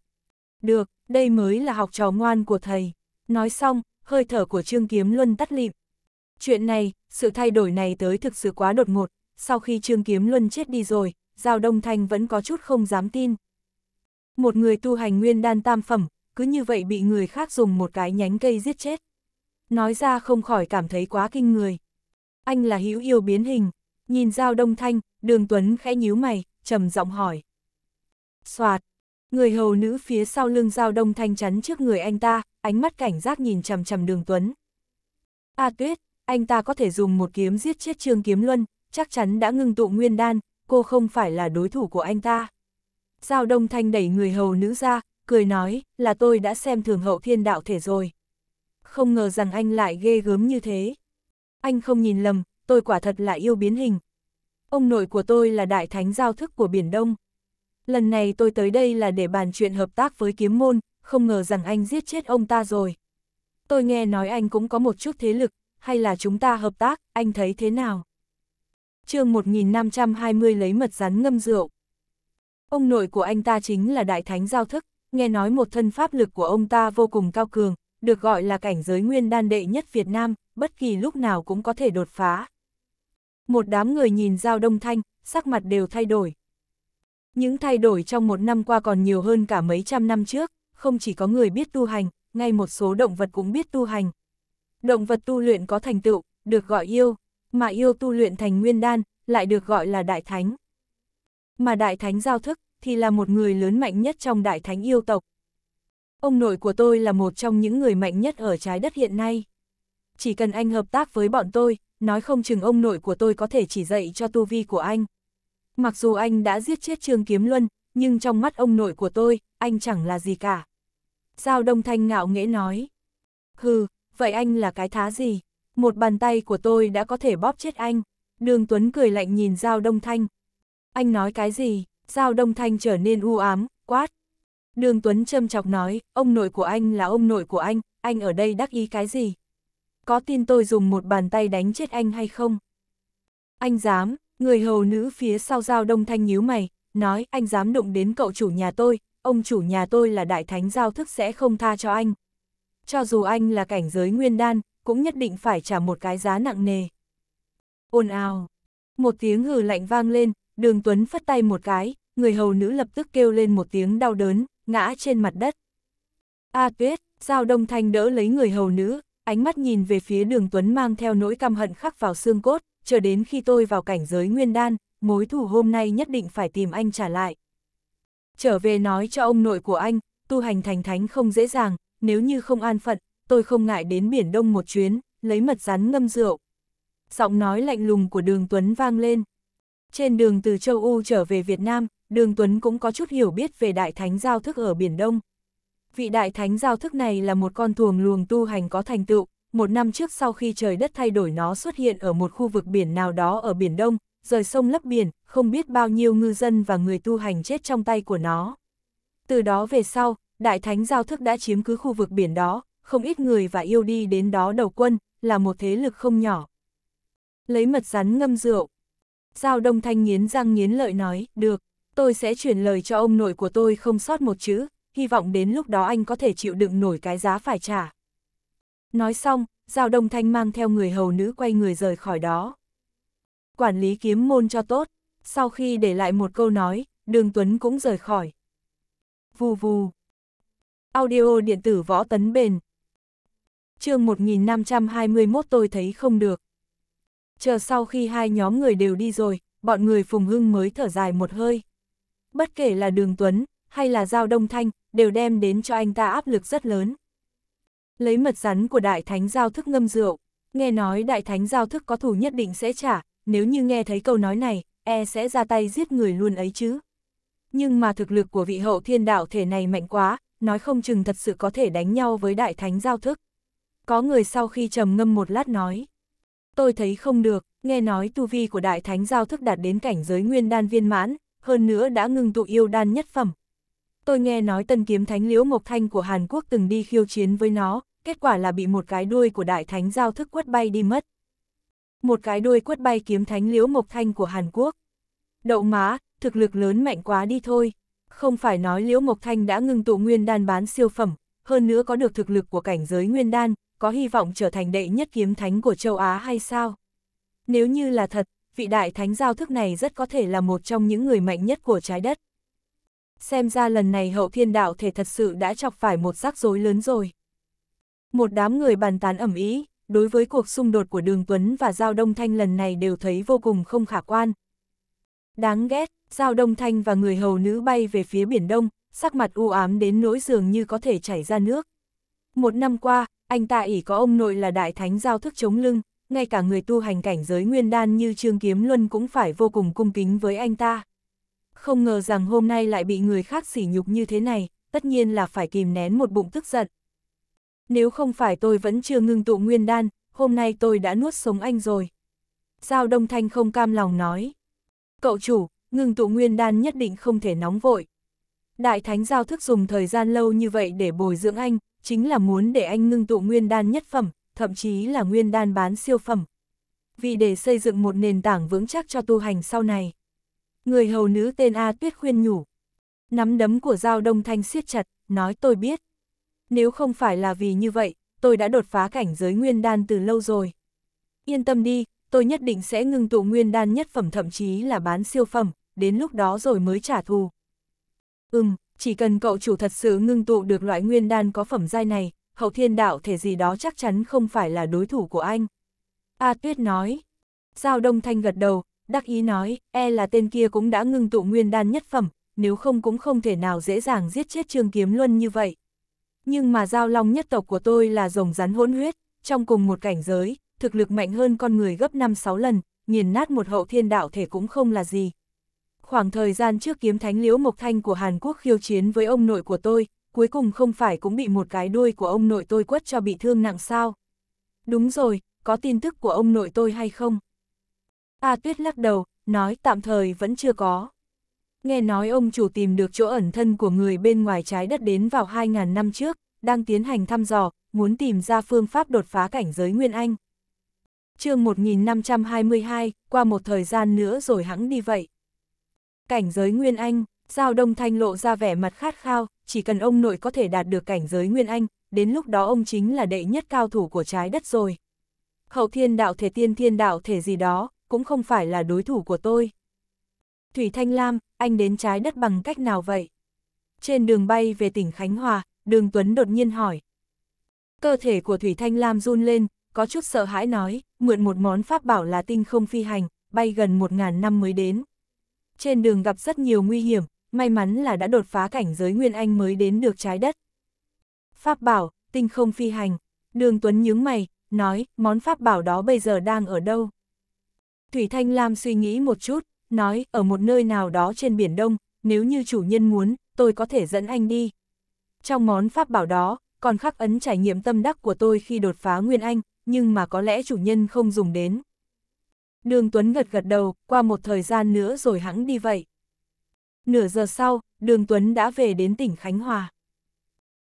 Được, đây mới là học trò ngoan của thầy. Nói xong, hơi thở của Trương Kiếm Luân tắt lịm. Chuyện này, sự thay đổi này tới thực sự quá đột ngột, sau khi Trương Kiếm Luân chết đi rồi, Giao Đông Thanh vẫn có chút không dám tin. Một người tu hành nguyên đan tam phẩm, cứ như vậy bị người khác dùng một cái nhánh cây giết chết. Nói ra không khỏi cảm thấy quá kinh người. Anh là hữu yêu biến hình, nhìn Giao Đông Thanh, Đường Tuấn khẽ nhíu mày, trầm giọng hỏi. Soạt, người hầu nữ phía sau lưng Giao Đông Thanh chắn trước người anh ta, ánh mắt cảnh giác nhìn chầm chầm Đường Tuấn. A Tuyết, anh ta có thể dùng một kiếm giết chết Trương Kiếm Luân, chắc chắn đã ngưng tụ nguyên đan, cô không phải là đối thủ của anh ta. Giao Đông Thanh đẩy người hầu nữ ra, cười nói, là tôi đã xem thường hậu thiên đạo thể rồi. Không ngờ rằng anh lại ghê gớm như thế. Anh không nhìn lầm, tôi quả thật là yêu biến hình. Ông nội của tôi là đại thánh giao thức của Biển Đông. Lần này tôi tới đây là để bàn chuyện hợp tác với kiếm môn, không ngờ rằng anh giết chết ông ta rồi. Tôi nghe nói anh cũng có một chút thế lực, hay là chúng ta hợp tác, anh thấy thế nào? chương 1520 lấy mật rắn ngâm rượu. Ông nội của anh ta chính là Đại Thánh Giao Thức, nghe nói một thân pháp lực của ông ta vô cùng cao cường, được gọi là cảnh giới nguyên đan đệ nhất Việt Nam, bất kỳ lúc nào cũng có thể đột phá. Một đám người nhìn Giao Đông Thanh, sắc mặt đều thay đổi. Những thay đổi trong một năm qua còn nhiều hơn cả mấy trăm năm trước, không chỉ có người biết tu hành, ngay một số động vật cũng biết tu hành. Động vật tu luyện có thành tựu, được gọi yêu mà yêu tu luyện thành nguyên đan, lại được gọi là đại thánh. Mà đại thánh giao thức, thì là một người lớn mạnh nhất trong đại thánh yêu tộc. Ông nội của tôi là một trong những người mạnh nhất ở trái đất hiện nay. Chỉ cần anh hợp tác với bọn tôi, nói không chừng ông nội của tôi có thể chỉ dạy cho tu vi của anh. Mặc dù anh đã giết chết Trương Kiếm Luân, nhưng trong mắt ông nội của tôi, anh chẳng là gì cả. Giao Đông Thanh ngạo nghễ nói. Hừ, vậy anh là cái thá gì? một bàn tay của tôi đã có thể bóp chết anh. Đường Tuấn cười lạnh nhìn Giao Đông Thanh. Anh nói cái gì? Giao Đông Thanh trở nên u ám, quát. Đường Tuấn châm chọc nói, ông nội của anh là ông nội của anh, anh ở đây đắc ý cái gì? Có tin tôi dùng một bàn tay đánh chết anh hay không? Anh dám, người hầu nữ phía sau Giao Đông Thanh nhíu mày, nói anh dám đụng đến cậu chủ nhà tôi, ông chủ nhà tôi là đại thánh giao thức sẽ không tha cho anh. Cho dù anh là cảnh giới nguyên đan, cũng nhất định phải trả một cái giá nặng nề. Ôn ào, một tiếng hừ lạnh vang lên, đường Tuấn phất tay một cái, người hầu nữ lập tức kêu lên một tiếng đau đớn, ngã trên mặt đất. A tuyết, Giao Đông Thanh đỡ lấy người hầu nữ, ánh mắt nhìn về phía đường Tuấn mang theo nỗi căm hận khắc vào xương cốt, chờ đến khi tôi vào cảnh giới nguyên đan, mối thù hôm nay nhất định phải tìm anh trả lại. Trở về nói cho ông nội của anh, tu hành thành thánh không dễ dàng, nếu như không an phận, tôi không ngại đến biển đông một chuyến, lấy mật rắn ngâm rượu. Giọng nói lạnh lùng của đường Tuấn vang lên. Trên đường từ châu u trở về Việt Nam, đường Tuấn cũng có chút hiểu biết về đại thánh giao thức ở biển đông. Vị đại thánh giao thức này là một con thuồng luồng tu hành có thành tựu, một năm trước sau khi trời đất thay đổi nó xuất hiện ở một khu vực biển nào đó ở biển đông, rời sông lấp biển, không biết bao nhiêu ngư dân và người tu hành chết trong tay của nó. Từ đó về sau, Đại Thánh Giao Thức đã chiếm cứ khu vực biển đó, không ít người và yêu đi đến đó đầu quân, là một thế lực không nhỏ. Lấy mật rắn ngâm rượu. Giao Đông Thanh nghiến răng nghiến lợi nói, được, tôi sẽ chuyển lời cho ông nội của tôi không sót một chữ, hy vọng đến lúc đó anh có thể chịu đựng nổi cái giá phải trả. Nói xong, Giao Đông Thanh mang theo người hầu nữ quay người rời khỏi đó. Quản lý kiếm môn cho tốt, sau khi để lại một câu nói, Đường Tuấn cũng rời khỏi. Vù vù. Audio điện tử võ tấn bền, chương 1521 tôi thấy không được. Chờ sau khi hai nhóm người đều đi rồi, bọn người Phùng Hưng mới thở dài một hơi. Bất kể là Đường Tuấn, hay là Giao Đông Thanh, đều đem đến cho anh ta áp lực rất lớn. Lấy mật rắn của Đại Thánh Giao Thức ngâm rượu, nghe nói Đại Thánh Giao Thức có thủ nhất định sẽ trả, nếu như nghe thấy câu nói này, e sẽ ra tay giết người luôn ấy chứ. Nhưng mà thực lực của vị hậu thiên đạo thể này mạnh quá, nói không chừng thật sự có thể đánh nhau với Đại Thánh Giao Thức. Có người sau khi trầm ngâm một lát nói. Tôi thấy không được, nghe nói tu vi của đại thánh giao thức đạt đến cảnh giới nguyên đan viên mãn, hơn nữa đã ngừng tụ yêu đan nhất phẩm. Tôi nghe nói tân kiếm thánh Liễu Mộc Thanh của Hàn Quốc từng đi khiêu chiến với nó, kết quả là bị một cái đuôi của đại thánh giao thức quất bay đi mất. Một cái đuôi quất bay kiếm thánh Liễu Mộc Thanh của Hàn Quốc. Đậu má, thực lực lớn mạnh quá đi thôi. Không phải nói Liễu Mộc Thanh đã ngừng tụ nguyên đan bán siêu phẩm, hơn nữa có được thực lực của cảnh giới nguyên đan, có hy vọng trở thành đệ nhất kiếm thánh của châu Á hay sao? Nếu như là thật, vị đại thánh giao thức này rất có thể là một trong những người mạnh nhất của trái đất. Xem ra lần này hậu thiên đạo thể thật sự đã chọc phải một rắc rối lớn rồi. Một đám người bàn tán ẩm ý, đối với cuộc xung đột của Đường Tuấn và Giao Đông Thanh lần này đều thấy vô cùng không khả quan. Đáng ghét, Giao Đông Thanh và người hầu nữ bay về phía Biển Đông, sắc mặt u ám đến nỗi dường như có thể chảy ra nước. Một năm qua, anh ta ỷ có ông nội là đại thánh giao thức chống lưng, ngay cả người tu hành cảnh giới nguyên đan như Trương Kiếm Luân cũng phải vô cùng cung kính với anh ta. Không ngờ rằng hôm nay lại bị người khác sỉ nhục như thế này, tất nhiên là phải kìm nén một bụng tức giận. Nếu không phải tôi vẫn chưa ngưng tụ nguyên đan, hôm nay tôi đã nuốt sống anh rồi. Giao Đông Thanh không cam lòng nói. Cậu chủ, ngưng tụ nguyên đan nhất định không thể nóng vội. Đại Thánh Giao thức dùng thời gian lâu như vậy để bồi dưỡng anh, chính là muốn để anh ngưng tụ nguyên đan nhất phẩm, thậm chí là nguyên đan bán siêu phẩm. Vì để xây dựng một nền tảng vững chắc cho tu hành sau này. Người hầu nữ tên A Tuyết khuyên nhủ. Nắm đấm của Giao Đông Thanh siết chặt, nói tôi biết. Nếu không phải là vì như vậy, tôi đã đột phá cảnh giới nguyên đan từ lâu rồi. Yên tâm đi, tôi nhất định sẽ ngưng tụ nguyên đan nhất phẩm thậm chí là bán siêu phẩm, đến lúc đó rồi mới trả thù. Ừm, chỉ cần cậu chủ thật sự ngưng tụ được loại nguyên đan có phẩm giai này, hậu thiên đạo thể gì đó chắc chắn không phải là đối thủ của anh. A Tuyết nói. Giao Đông Thanh gật đầu, đắc ý nói, e là tên kia cũng đã ngưng tụ nguyên đan nhất phẩm, nếu không cũng không thể nào dễ dàng giết chết Trương Kiếm Luân như vậy. Nhưng mà Giao Long nhất tộc của tôi là rồng rắn hỗn huyết, trong cùng một cảnh giới, thực lực mạnh hơn con người gấp 5-6 lần, nghiền nát một hậu thiên đạo thể cũng không là gì, Khoảng thời gian trước kiếm thánh Liễu Mộc Thanh của Hàn Quốc khiêu chiến với ông nội của tôi, cuối cùng không phải cũng bị một cái đuôi của ông nội tôi quất cho bị thương nặng sao. Đúng rồi, có tin tức của ông nội tôi hay không? A Tuyết lắc đầu, nói tạm thời vẫn chưa có. Nghe nói ông chủ tìm được chỗ ẩn thân của người bên ngoài trái đất đến vào 2.000 năm trước, đang tiến hành thăm dò, muốn tìm ra phương pháp đột phá cảnh giới Nguyên Anh. chương 1522, qua một thời gian nữa rồi hãng đi vậy. Cảnh giới Nguyên Anh, Giao Đông Thanh lộ ra vẻ mặt khát khao, chỉ cần ông nội có thể đạt được cảnh giới Nguyên Anh, đến lúc đó ông chính là đệ nhất cao thủ của trái đất rồi. Hậu thiên đạo thể tiên thiên đạo thể gì đó, cũng không phải là đối thủ của tôi. Thủy Thanh Lam, anh đến trái đất bằng cách nào vậy? Trên đường bay về tỉnh Khánh Hòa, đường Tuấn đột nhiên hỏi. Cơ thể của Thủy Thanh Lam run lên, có chút sợ hãi nói, mượn một món pháp bảo là tinh không phi hành, bay gần một ngàn năm mới đến trên đường gặp rất nhiều nguy hiểm, may mắn là đã đột phá cảnh giới Nguyên Anh mới đến được trái đất. Pháp bảo, tinh không phi hành, đường Tuấn nhướng mày, nói, món pháp bảo đó bây giờ đang ở đâu? Thủy Thanh Lam suy nghĩ một chút, nói, ở một nơi nào đó trên Biển Đông, nếu như chủ nhân muốn, tôi có thể dẫn anh đi. Trong món pháp bảo đó, còn khắc ấn trải nghiệm tâm đắc của tôi khi đột phá Nguyên Anh, nhưng mà có lẽ chủ nhân không dùng đến. Đường Tuấn gật gật đầu, qua một thời gian nữa rồi hắn đi vậy. Nửa giờ sau, đường Tuấn đã về đến tỉnh Khánh Hòa.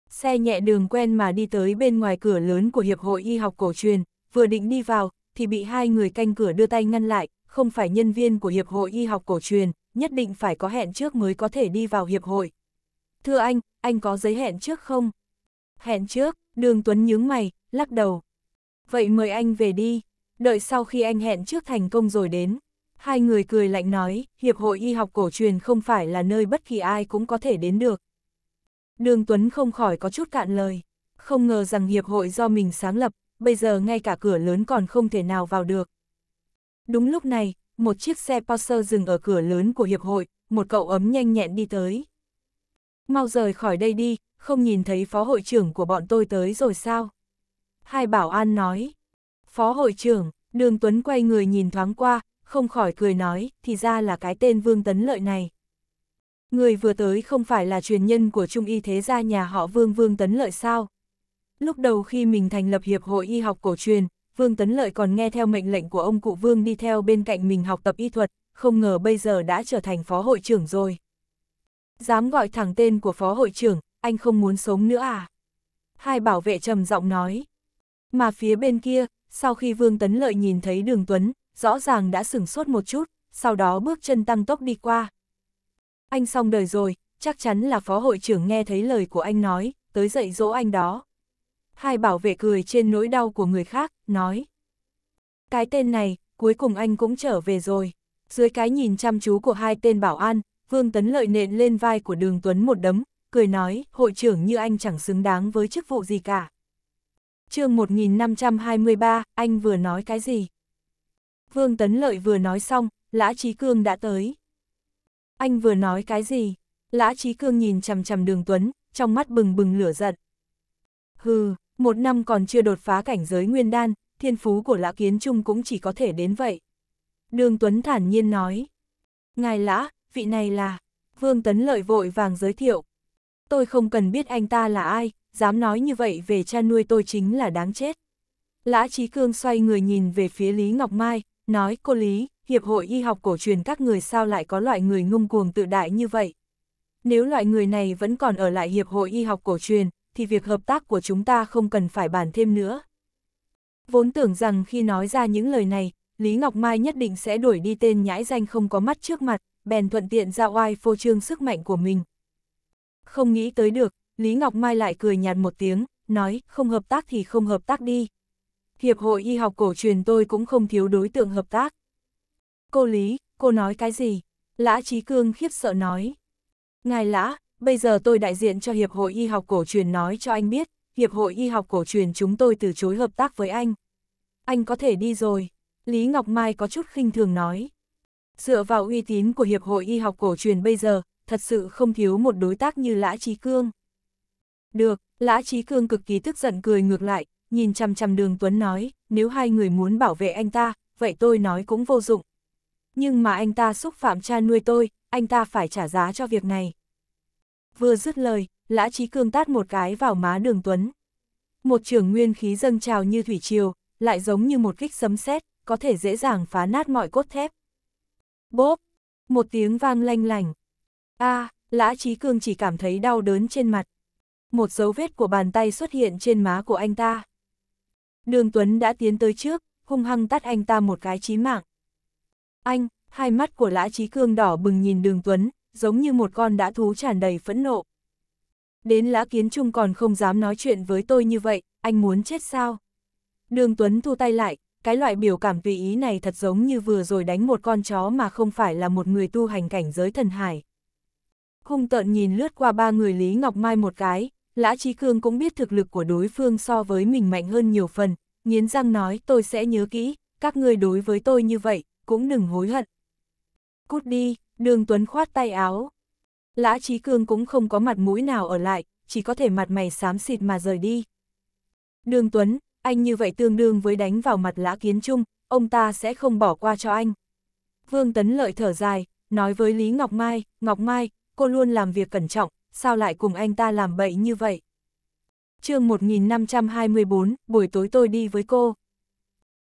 Xe nhẹ đường quen mà đi tới bên ngoài cửa lớn của Hiệp hội Y học cổ truyền, vừa định đi vào, thì bị hai người canh cửa đưa tay ngăn lại, không phải nhân viên của Hiệp hội Y học cổ truyền, nhất định phải có hẹn trước mới có thể đi vào Hiệp hội. Thưa anh, anh có giấy hẹn trước không? Hẹn trước, đường Tuấn nhướng mày, lắc đầu. Vậy mời anh về đi đợi sau khi anh hẹn trước thành công rồi đến. Hai người cười lạnh nói, Hiệp hội Y học cổ truyền không phải là nơi bất kỳ ai cũng có thể đến được. Đường Tuấn không khỏi có chút cạn lời, không ngờ rằng Hiệp hội do mình sáng lập, bây giờ ngay cả cửa lớn còn không thể nào vào được. Đúng lúc này, một chiếc xe Porsche dừng ở cửa lớn của Hiệp hội, một cậu ấm nhanh nhẹn đi tới. Mau rời khỏi đây đi, không nhìn thấy phó hội trưởng của bọn tôi tới rồi sao? Hai bảo an nói, Phó hội trưởng, đường Tuấn quay người nhìn thoáng qua, không khỏi cười nói, thì ra là cái tên Vương Tấn Lợi này. Người vừa tới không phải là truyền nhân của Trung Y Thế gia nhà họ Vương Vương Tấn Lợi sao? Lúc đầu khi mình thành lập Hiệp hội Y học cổ truyền, Vương Tấn Lợi còn nghe theo mệnh lệnh của ông cụ Vương đi theo bên cạnh mình học tập y thuật, không ngờ bây giờ đã trở thành phó hội trưởng rồi. Dám gọi thẳng tên của phó hội trưởng, anh không muốn sống nữa à? Hai bảo vệ trầm giọng nói. Mà phía bên kia, sau khi Vương Tấn Lợi nhìn thấy đường Tuấn, rõ ràng đã sửng sốt một chút, sau đó bước chân tăng tốc đi qua. Anh xong đời rồi, chắc chắn là phó hội trưởng nghe thấy lời của anh nói, tới dạy dỗ anh đó. Hai bảo vệ cười trên nỗi đau của người khác, nói. Cái tên này, cuối cùng anh cũng trở về rồi. Dưới cái nhìn chăm chú của hai tên bảo an, Vương Tấn Lợi nện lên vai của đường Tuấn một đấm, cười nói, hội trưởng như anh chẳng xứng đáng với chức vụ gì cả chương 1523, anh vừa nói cái gì? Vương Tấn Lợi vừa nói xong, Lã Trí Cương đã tới. Anh vừa nói cái gì? Lã Trí Cương nhìn chằm chằm đường Tuấn, trong mắt bừng bừng lửa giận. Hừ, một năm còn chưa đột phá cảnh giới nguyên đan, thiên phú của Lã Kiến Trung cũng chỉ có thể đến vậy. Đường Tuấn thản nhiên nói. Ngài Lã, vị này là... Vương Tấn Lợi vội vàng giới thiệu. Tôi không cần biết anh ta là ai, dám nói như vậy về cha nuôi tôi chính là đáng chết. Lã Trí Cương xoay người nhìn về phía Lý Ngọc Mai, nói cô Lý, Hiệp hội Y học cổ truyền các người sao lại có loại người ngung cuồng tự đại như vậy. Nếu loại người này vẫn còn ở lại Hiệp hội Y học cổ truyền, thì việc hợp tác của chúng ta không cần phải bàn thêm nữa. Vốn tưởng rằng khi nói ra những lời này, Lý Ngọc Mai nhất định sẽ đổi đi tên nhãi danh không có mắt trước mặt, bèn thuận tiện ra oai phô trương sức mạnh của mình. Không nghĩ tới được, Lý Ngọc Mai lại cười nhạt một tiếng, nói, không hợp tác thì không hợp tác đi. Hiệp hội y học cổ truyền tôi cũng không thiếu đối tượng hợp tác. Cô Lý, cô nói cái gì? Lã Trí Cương khiếp sợ nói. Ngài Lã, bây giờ tôi đại diện cho Hiệp hội y học cổ truyền nói cho anh biết, Hiệp hội y học cổ truyền chúng tôi từ chối hợp tác với anh. Anh có thể đi rồi. Lý Ngọc Mai có chút khinh thường nói. Dựa vào uy tín của Hiệp hội y học cổ truyền bây giờ, thật sự không thiếu một đối tác như Lã Trí Cương. Được, Lã Trí Cương cực kỳ tức giận cười ngược lại, nhìn chăm chăm đường Tuấn nói, nếu hai người muốn bảo vệ anh ta, vậy tôi nói cũng vô dụng. Nhưng mà anh ta xúc phạm cha nuôi tôi, anh ta phải trả giá cho việc này. Vừa dứt lời, Lã Trí Cương tát một cái vào má đường Tuấn. Một trường nguyên khí dâng trào như thủy triều, lại giống như một kích sấm sét, có thể dễ dàng phá nát mọi cốt thép. Bốp! Một tiếng vang lanh lành. a à, Lã Trí Cương chỉ cảm thấy đau đớn trên mặt, một dấu vết của bàn tay xuất hiện trên má của anh ta. Đường Tuấn đã tiến tới trước, hung hăng tắt anh ta một cái chí mạng. Anh, hai mắt của Lã Trí Cương đỏ bừng nhìn đường Tuấn, giống như một con đã thú tràn đầy phẫn nộ. Đến Lã Kiến Trung còn không dám nói chuyện với tôi như vậy, anh muốn chết sao? Đường Tuấn thu tay lại, cái loại biểu cảm tùy ý này thật giống như vừa rồi đánh một con chó mà không phải là một người tu hành cảnh giới thần hải. Hung tợn nhìn lướt qua ba người Lý Ngọc Mai một cái, Lã Trí Cương cũng biết thực lực của đối phương so với mình mạnh hơn nhiều phần, nghiến răng nói tôi sẽ nhớ kỹ, các ngươi đối với tôi như vậy, cũng đừng hối hận. Cút đi, đường Tuấn khoát tay áo. Lã Trí Cương cũng không có mặt mũi nào ở lại, chỉ có thể mặt mày xám xịt mà rời đi. Đường Tuấn, anh như vậy tương đương với đánh vào mặt Lã Kiến Trung, ông ta sẽ không bỏ qua cho anh. Vương Tấn Lợi thở dài, nói với Lý Ngọc Mai, Ngọc Mai, cô luôn làm việc cẩn trọng, sao lại cùng anh ta làm bậy như vậy? chương 1524, buổi tối tôi đi với cô.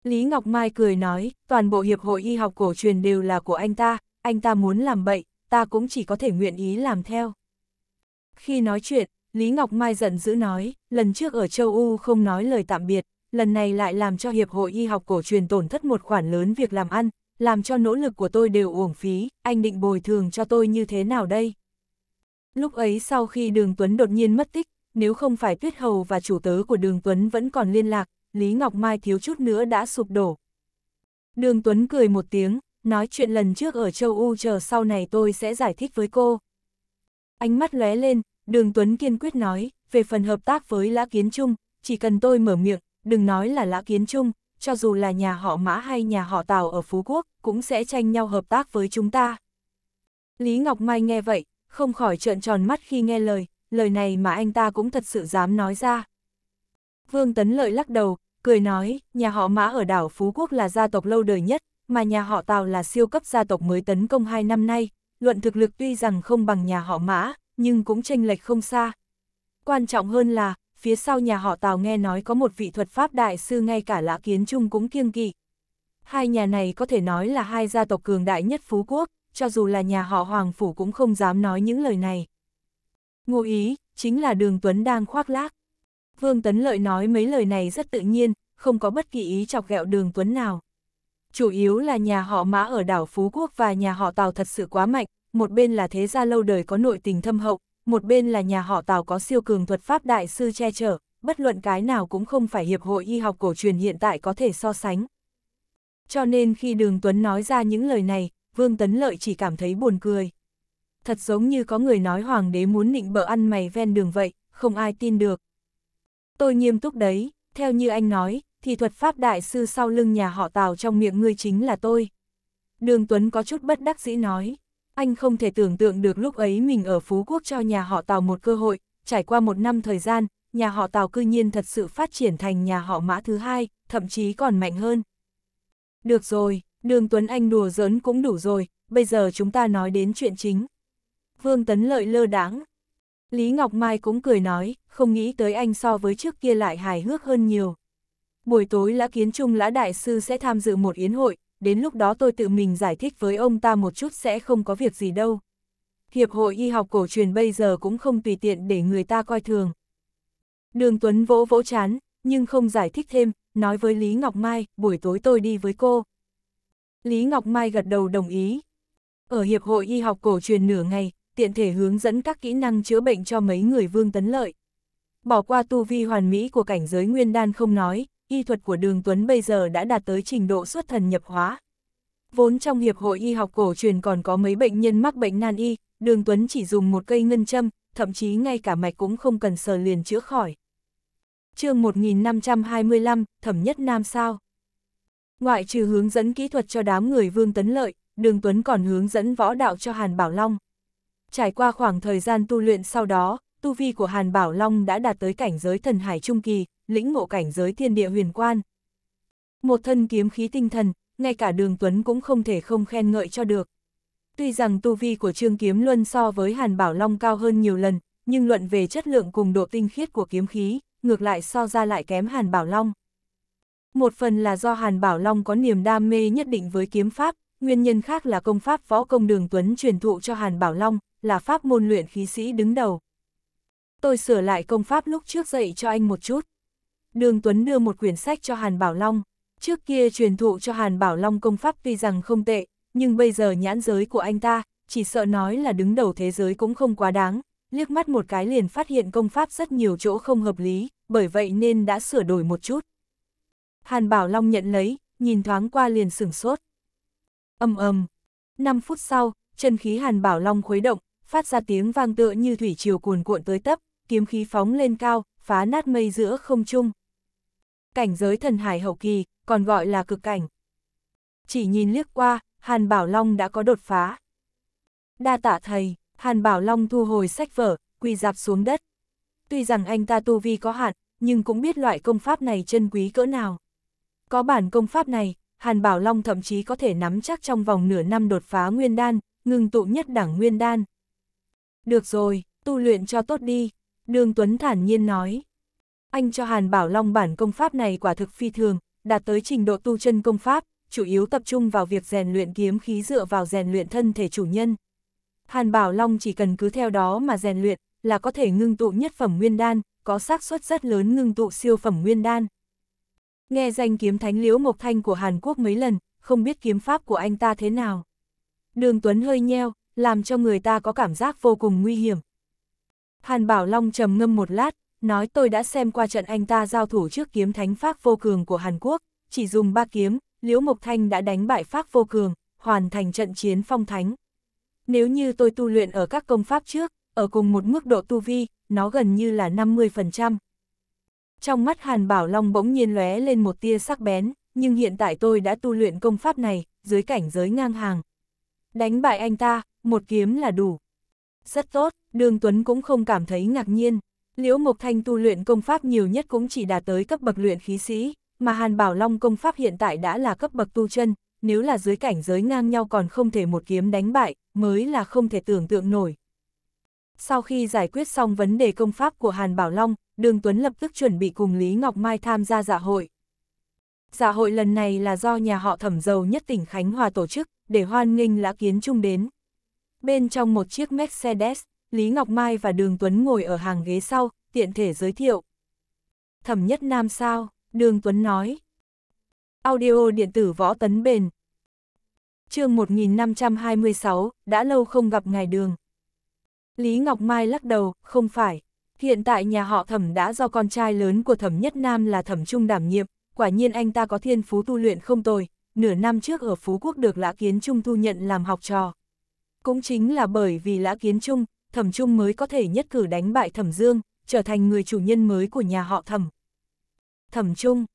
Lý Ngọc Mai cười nói, toàn bộ Hiệp hội Y học cổ truyền đều là của anh ta, anh ta muốn làm bậy, ta cũng chỉ có thể nguyện ý làm theo. Khi nói chuyện, Lý Ngọc Mai giận dữ nói, lần trước ở châu U không nói lời tạm biệt, lần này lại làm cho Hiệp hội Y học cổ truyền tổn thất một khoản lớn việc làm ăn, làm cho nỗ lực của tôi đều uổng phí, anh định bồi thường cho tôi như thế nào đây? Lúc ấy sau khi Đường Tuấn đột nhiên mất tích, nếu không phải Tuyết Hầu và chủ tớ của Đường Tuấn vẫn còn liên lạc, Lý Ngọc Mai thiếu chút nữa đã sụp đổ. Đường Tuấn cười một tiếng, nói chuyện lần trước ở châu U chờ sau này tôi sẽ giải thích với cô. Ánh mắt lóe lên, Đường Tuấn kiên quyết nói, về phần hợp tác với Lã Kiến Trung, chỉ cần tôi mở miệng, đừng nói là Lã Kiến Trung, cho dù là nhà họ Mã hay nhà họ Tào ở Phú Quốc, cũng sẽ tranh nhau hợp tác với chúng ta. Lý Ngọc Mai nghe vậy, không khỏi trợn tròn mắt khi nghe lời, lời này mà anh ta cũng thật sự dám nói ra. Vương Tấn Lợi lắc đầu, cười nói, nhà họ Mã ở đảo Phú Quốc là gia tộc lâu đời nhất, mà nhà họ Tào là siêu cấp gia tộc mới tấn công hai năm nay, luận thực lực tuy rằng không bằng nhà họ Mã, nhưng cũng tranh lệch không xa. Quan trọng hơn là, phía sau nhà họ Tào nghe nói có một vị thuật pháp đại sư ngay cả lã kiến trung cũng kiêng kỵ. Hai nhà này có thể nói là hai gia tộc cường đại nhất Phú Quốc, cho dù là nhà họ Hoàng Phủ cũng không dám nói những lời này. Ngụ ý, chính là đường Tuấn đang khoác lác. Vương Tấn Lợi nói mấy lời này rất tự nhiên, không có bất kỳ ý chọc ghẹo đường Tuấn nào. Chủ yếu là nhà họ Mã ở đảo Phú Quốc và nhà họ Tào thật sự quá mạnh, một bên là thế gia lâu đời có nội tình thâm hậu, một bên là nhà họ Tào có siêu cường thuật pháp đại sư che chở, bất luận cái nào cũng không phải hiệp hội y học cổ truyền hiện tại có thể so sánh. Cho nên khi Đường Tuấn nói ra những lời này, Vương Tấn Lợi chỉ cảm thấy buồn cười. Thật giống như có người nói hoàng đế muốn nịnh bợ ăn mày ven đường vậy, không ai tin được. Tôi nghiêm túc đấy, theo như anh nói, thì thuật pháp đại sư sau lưng nhà họ Tào trong miệng ngươi chính là tôi. Đường Tuấn có chút bất đắc dĩ nói, anh không thể tưởng tượng được lúc ấy mình ở Phú Quốc cho nhà họ Tào một cơ hội, trải qua một năm thời gian, nhà họ Tào cư nhiên thật sự phát triển thành nhà họ mã thứ hai, thậm chí còn mạnh hơn. Được rồi, đường Tuấn Anh đùa giỡn cũng đủ rồi, bây giờ chúng ta nói đến chuyện chính. Vương Tấn Lợi lơ đáng. Lý Ngọc Mai cũng cười nói, không nghĩ tới anh so với trước kia lại hài hước hơn nhiều. Buổi tối Lã Kiến Trung Lã Đại Sư sẽ tham dự một yến hội, đến lúc đó tôi tự mình giải thích với ông ta một chút sẽ không có việc gì đâu. Hiệp hội y học cổ truyền bây giờ cũng không tùy tiện để người ta coi thường. Đường Tuấn vỗ vỗ chán, nhưng không giải thích thêm, nói với Lý Ngọc Mai, buổi tối tôi đi với cô. Lý Ngọc Mai gật đầu đồng ý. Ở Hiệp hội Y học cổ truyền nửa ngày, tiện thể hướng dẫn các kỹ năng chữa bệnh cho mấy người Vương Tấn Lợi. Bỏ qua tu vi hoàn mỹ của cảnh giới nguyên đan không nói, y thuật của Đường Tuấn bây giờ đã đạt tới trình độ xuất thần nhập hóa. Vốn trong Hiệp hội Y học cổ truyền còn có mấy bệnh nhân mắc bệnh nan y, Đường Tuấn chỉ dùng một cây ngân châm, thậm chí ngay cả mạch cũng không cần sờ liền chữa khỏi. chương 1525, Thẩm nhất Nam sao? Ngoại trừ hướng dẫn kỹ thuật cho đám người Vương Tấn Lợi, Đường Tuấn còn hướng dẫn võ đạo cho Hàn Bảo Long. Trải qua khoảng thời gian tu luyện sau đó, tu vi của Hàn Bảo Long đã đạt tới cảnh giới thần hải trung kỳ, lĩnh ngộ cảnh giới thiên địa huyền quan. Một thân kiếm khí tinh thần, ngay cả Đường Tuấn cũng không thể không khen ngợi cho được. Tuy rằng tu vi của Trương Kiếm Luân so với Hàn Bảo Long cao hơn nhiều lần, nhưng luận về chất lượng cùng độ tinh khiết của kiếm khí, ngược lại so ra lại kém Hàn Bảo Long. Một phần là do Hàn Bảo Long có niềm đam mê nhất định với kiếm pháp, nguyên nhân khác là công pháp võ công đường Tuấn truyền thụ cho Hàn Bảo Long, là pháp môn luyện khí sĩ đứng đầu. Tôi sửa lại công pháp lúc trước dạy cho anh một chút. Đường Tuấn đưa một quyển sách cho Hàn Bảo Long, trước kia truyền thụ cho Hàn Bảo Long công pháp tuy rằng không tệ, nhưng bây giờ nhãn giới của anh ta, chỉ sợ nói là đứng đầu thế giới cũng không quá đáng, liếc mắt một cái liền phát hiện công pháp rất nhiều chỗ không hợp lý, bởi vậy nên đã sửa đổi một chút. Hàn Bảo Long nhận lấy, nhìn thoáng qua liền sửng sốt. Âm ầm. 5 phút sau, chân khí Hàn Bảo Long khuấy động, phát ra tiếng vang tựa như thủy triều cuồn cuộn tới tấp, kiếm khí phóng lên cao, phá nát mây giữa không trung. Cảnh giới thần hải hậu kỳ, còn gọi là cực cảnh. Chỉ nhìn liếc qua, Hàn Bảo Long đã có đột phá. Đa tạ thầy, Hàn Bảo Long thu hồi sách vở, quỳ dạp xuống đất. Tuy rằng anh ta tu vi có hạn, nhưng cũng biết loại công pháp này chân quý cỡ nào. Có bản công pháp này, Hàn Bảo Long thậm chí có thể nắm chắc trong vòng nửa năm đột phá nguyên đan, ngừng tụ nhất đẳng nguyên đan. Được rồi, tu luyện cho tốt đi, Đường Tuấn thản nhiên nói. Anh cho Hàn Bảo Long bản công pháp này quả thực phi thường, đạt tới trình độ tu chân công pháp, chủ yếu tập trung vào việc rèn luyện kiếm khí dựa vào rèn luyện thân thể chủ nhân. Hàn Bảo Long chỉ cần cứ theo đó mà rèn luyện, là có thể ngưng tụ nhất phẩm nguyên đan, có xác suất rất lớn ngưng tụ siêu phẩm nguyên đan nghe danh kiếm thánh Liễu Mộc Thanh của Hàn Quốc mấy lần, không biết kiếm pháp của anh ta thế nào. Đường Tuấn hơi nheo, làm cho người ta có cảm giác vô cùng nguy hiểm. Hàn Bảo Long trầm ngâm một lát, nói tôi đã xem qua trận anh ta giao thủ trước kiếm thánh Pháp vô cường của Hàn Quốc, chỉ dùng ba kiếm, Liễu Mộc Thanh đã đánh bại Pháp vô cường, hoàn thành trận chiến phong thánh. Nếu như tôi tu luyện ở các công pháp trước, ở cùng một mức độ tu vi, nó gần như là 50%, trong mắt Hàn Bảo Long bỗng nhiên lóe lên một tia sắc bén, nhưng hiện tại tôi đã tu luyện công pháp này, dưới cảnh giới ngang hàng. Đánh bại anh ta, một kiếm là đủ. Rất tốt, Đường Tuấn cũng không cảm thấy ngạc nhiên. Liễu Mộc Thanh tu luyện công pháp nhiều nhất cũng chỉ đạt tới cấp bậc luyện khí sĩ, mà Hàn Bảo Long công pháp hiện tại đã là cấp bậc tu chân, nếu là dưới cảnh giới ngang nhau còn không thể một kiếm đánh bại, mới là không thể tưởng tượng nổi. Sau khi giải quyết xong vấn đề công pháp của Hàn Bảo Long, Đường Tuấn lập tức chuẩn bị cùng Lý Ngọc Mai tham gia dạ hội. Dạ hội lần này là do nhà họ thẩm giàu nhất tỉnh Khánh Hòa tổ chức, để hoan nghênh lã kiến trung đến. Bên trong một chiếc Mercedes, Lý Ngọc Mai và Đường Tuấn ngồi ở hàng ghế sau, tiện thể giới thiệu. Thẩm nhất nam sao, Đường Tuấn nói. Audio điện tử võ tấn bền. chương 1526, đã lâu không gặp ngài đường. Lý Ngọc Mai lắc đầu, không phải. Hiện tại nhà họ thẩm đã do con trai lớn của thẩm nhất nam là thẩm trung đảm nhiệm, quả nhiên anh ta có thiên phú tu luyện không tồi, nửa năm trước ở Phú Quốc được Lã Kiến Trung thu nhận làm học trò. Cũng chính là bởi vì Lã Kiến Trung, thẩm trung mới có thể nhất cử đánh bại thẩm dương, trở thành người chủ nhân mới của nhà họ thẩm. Thẩm trung,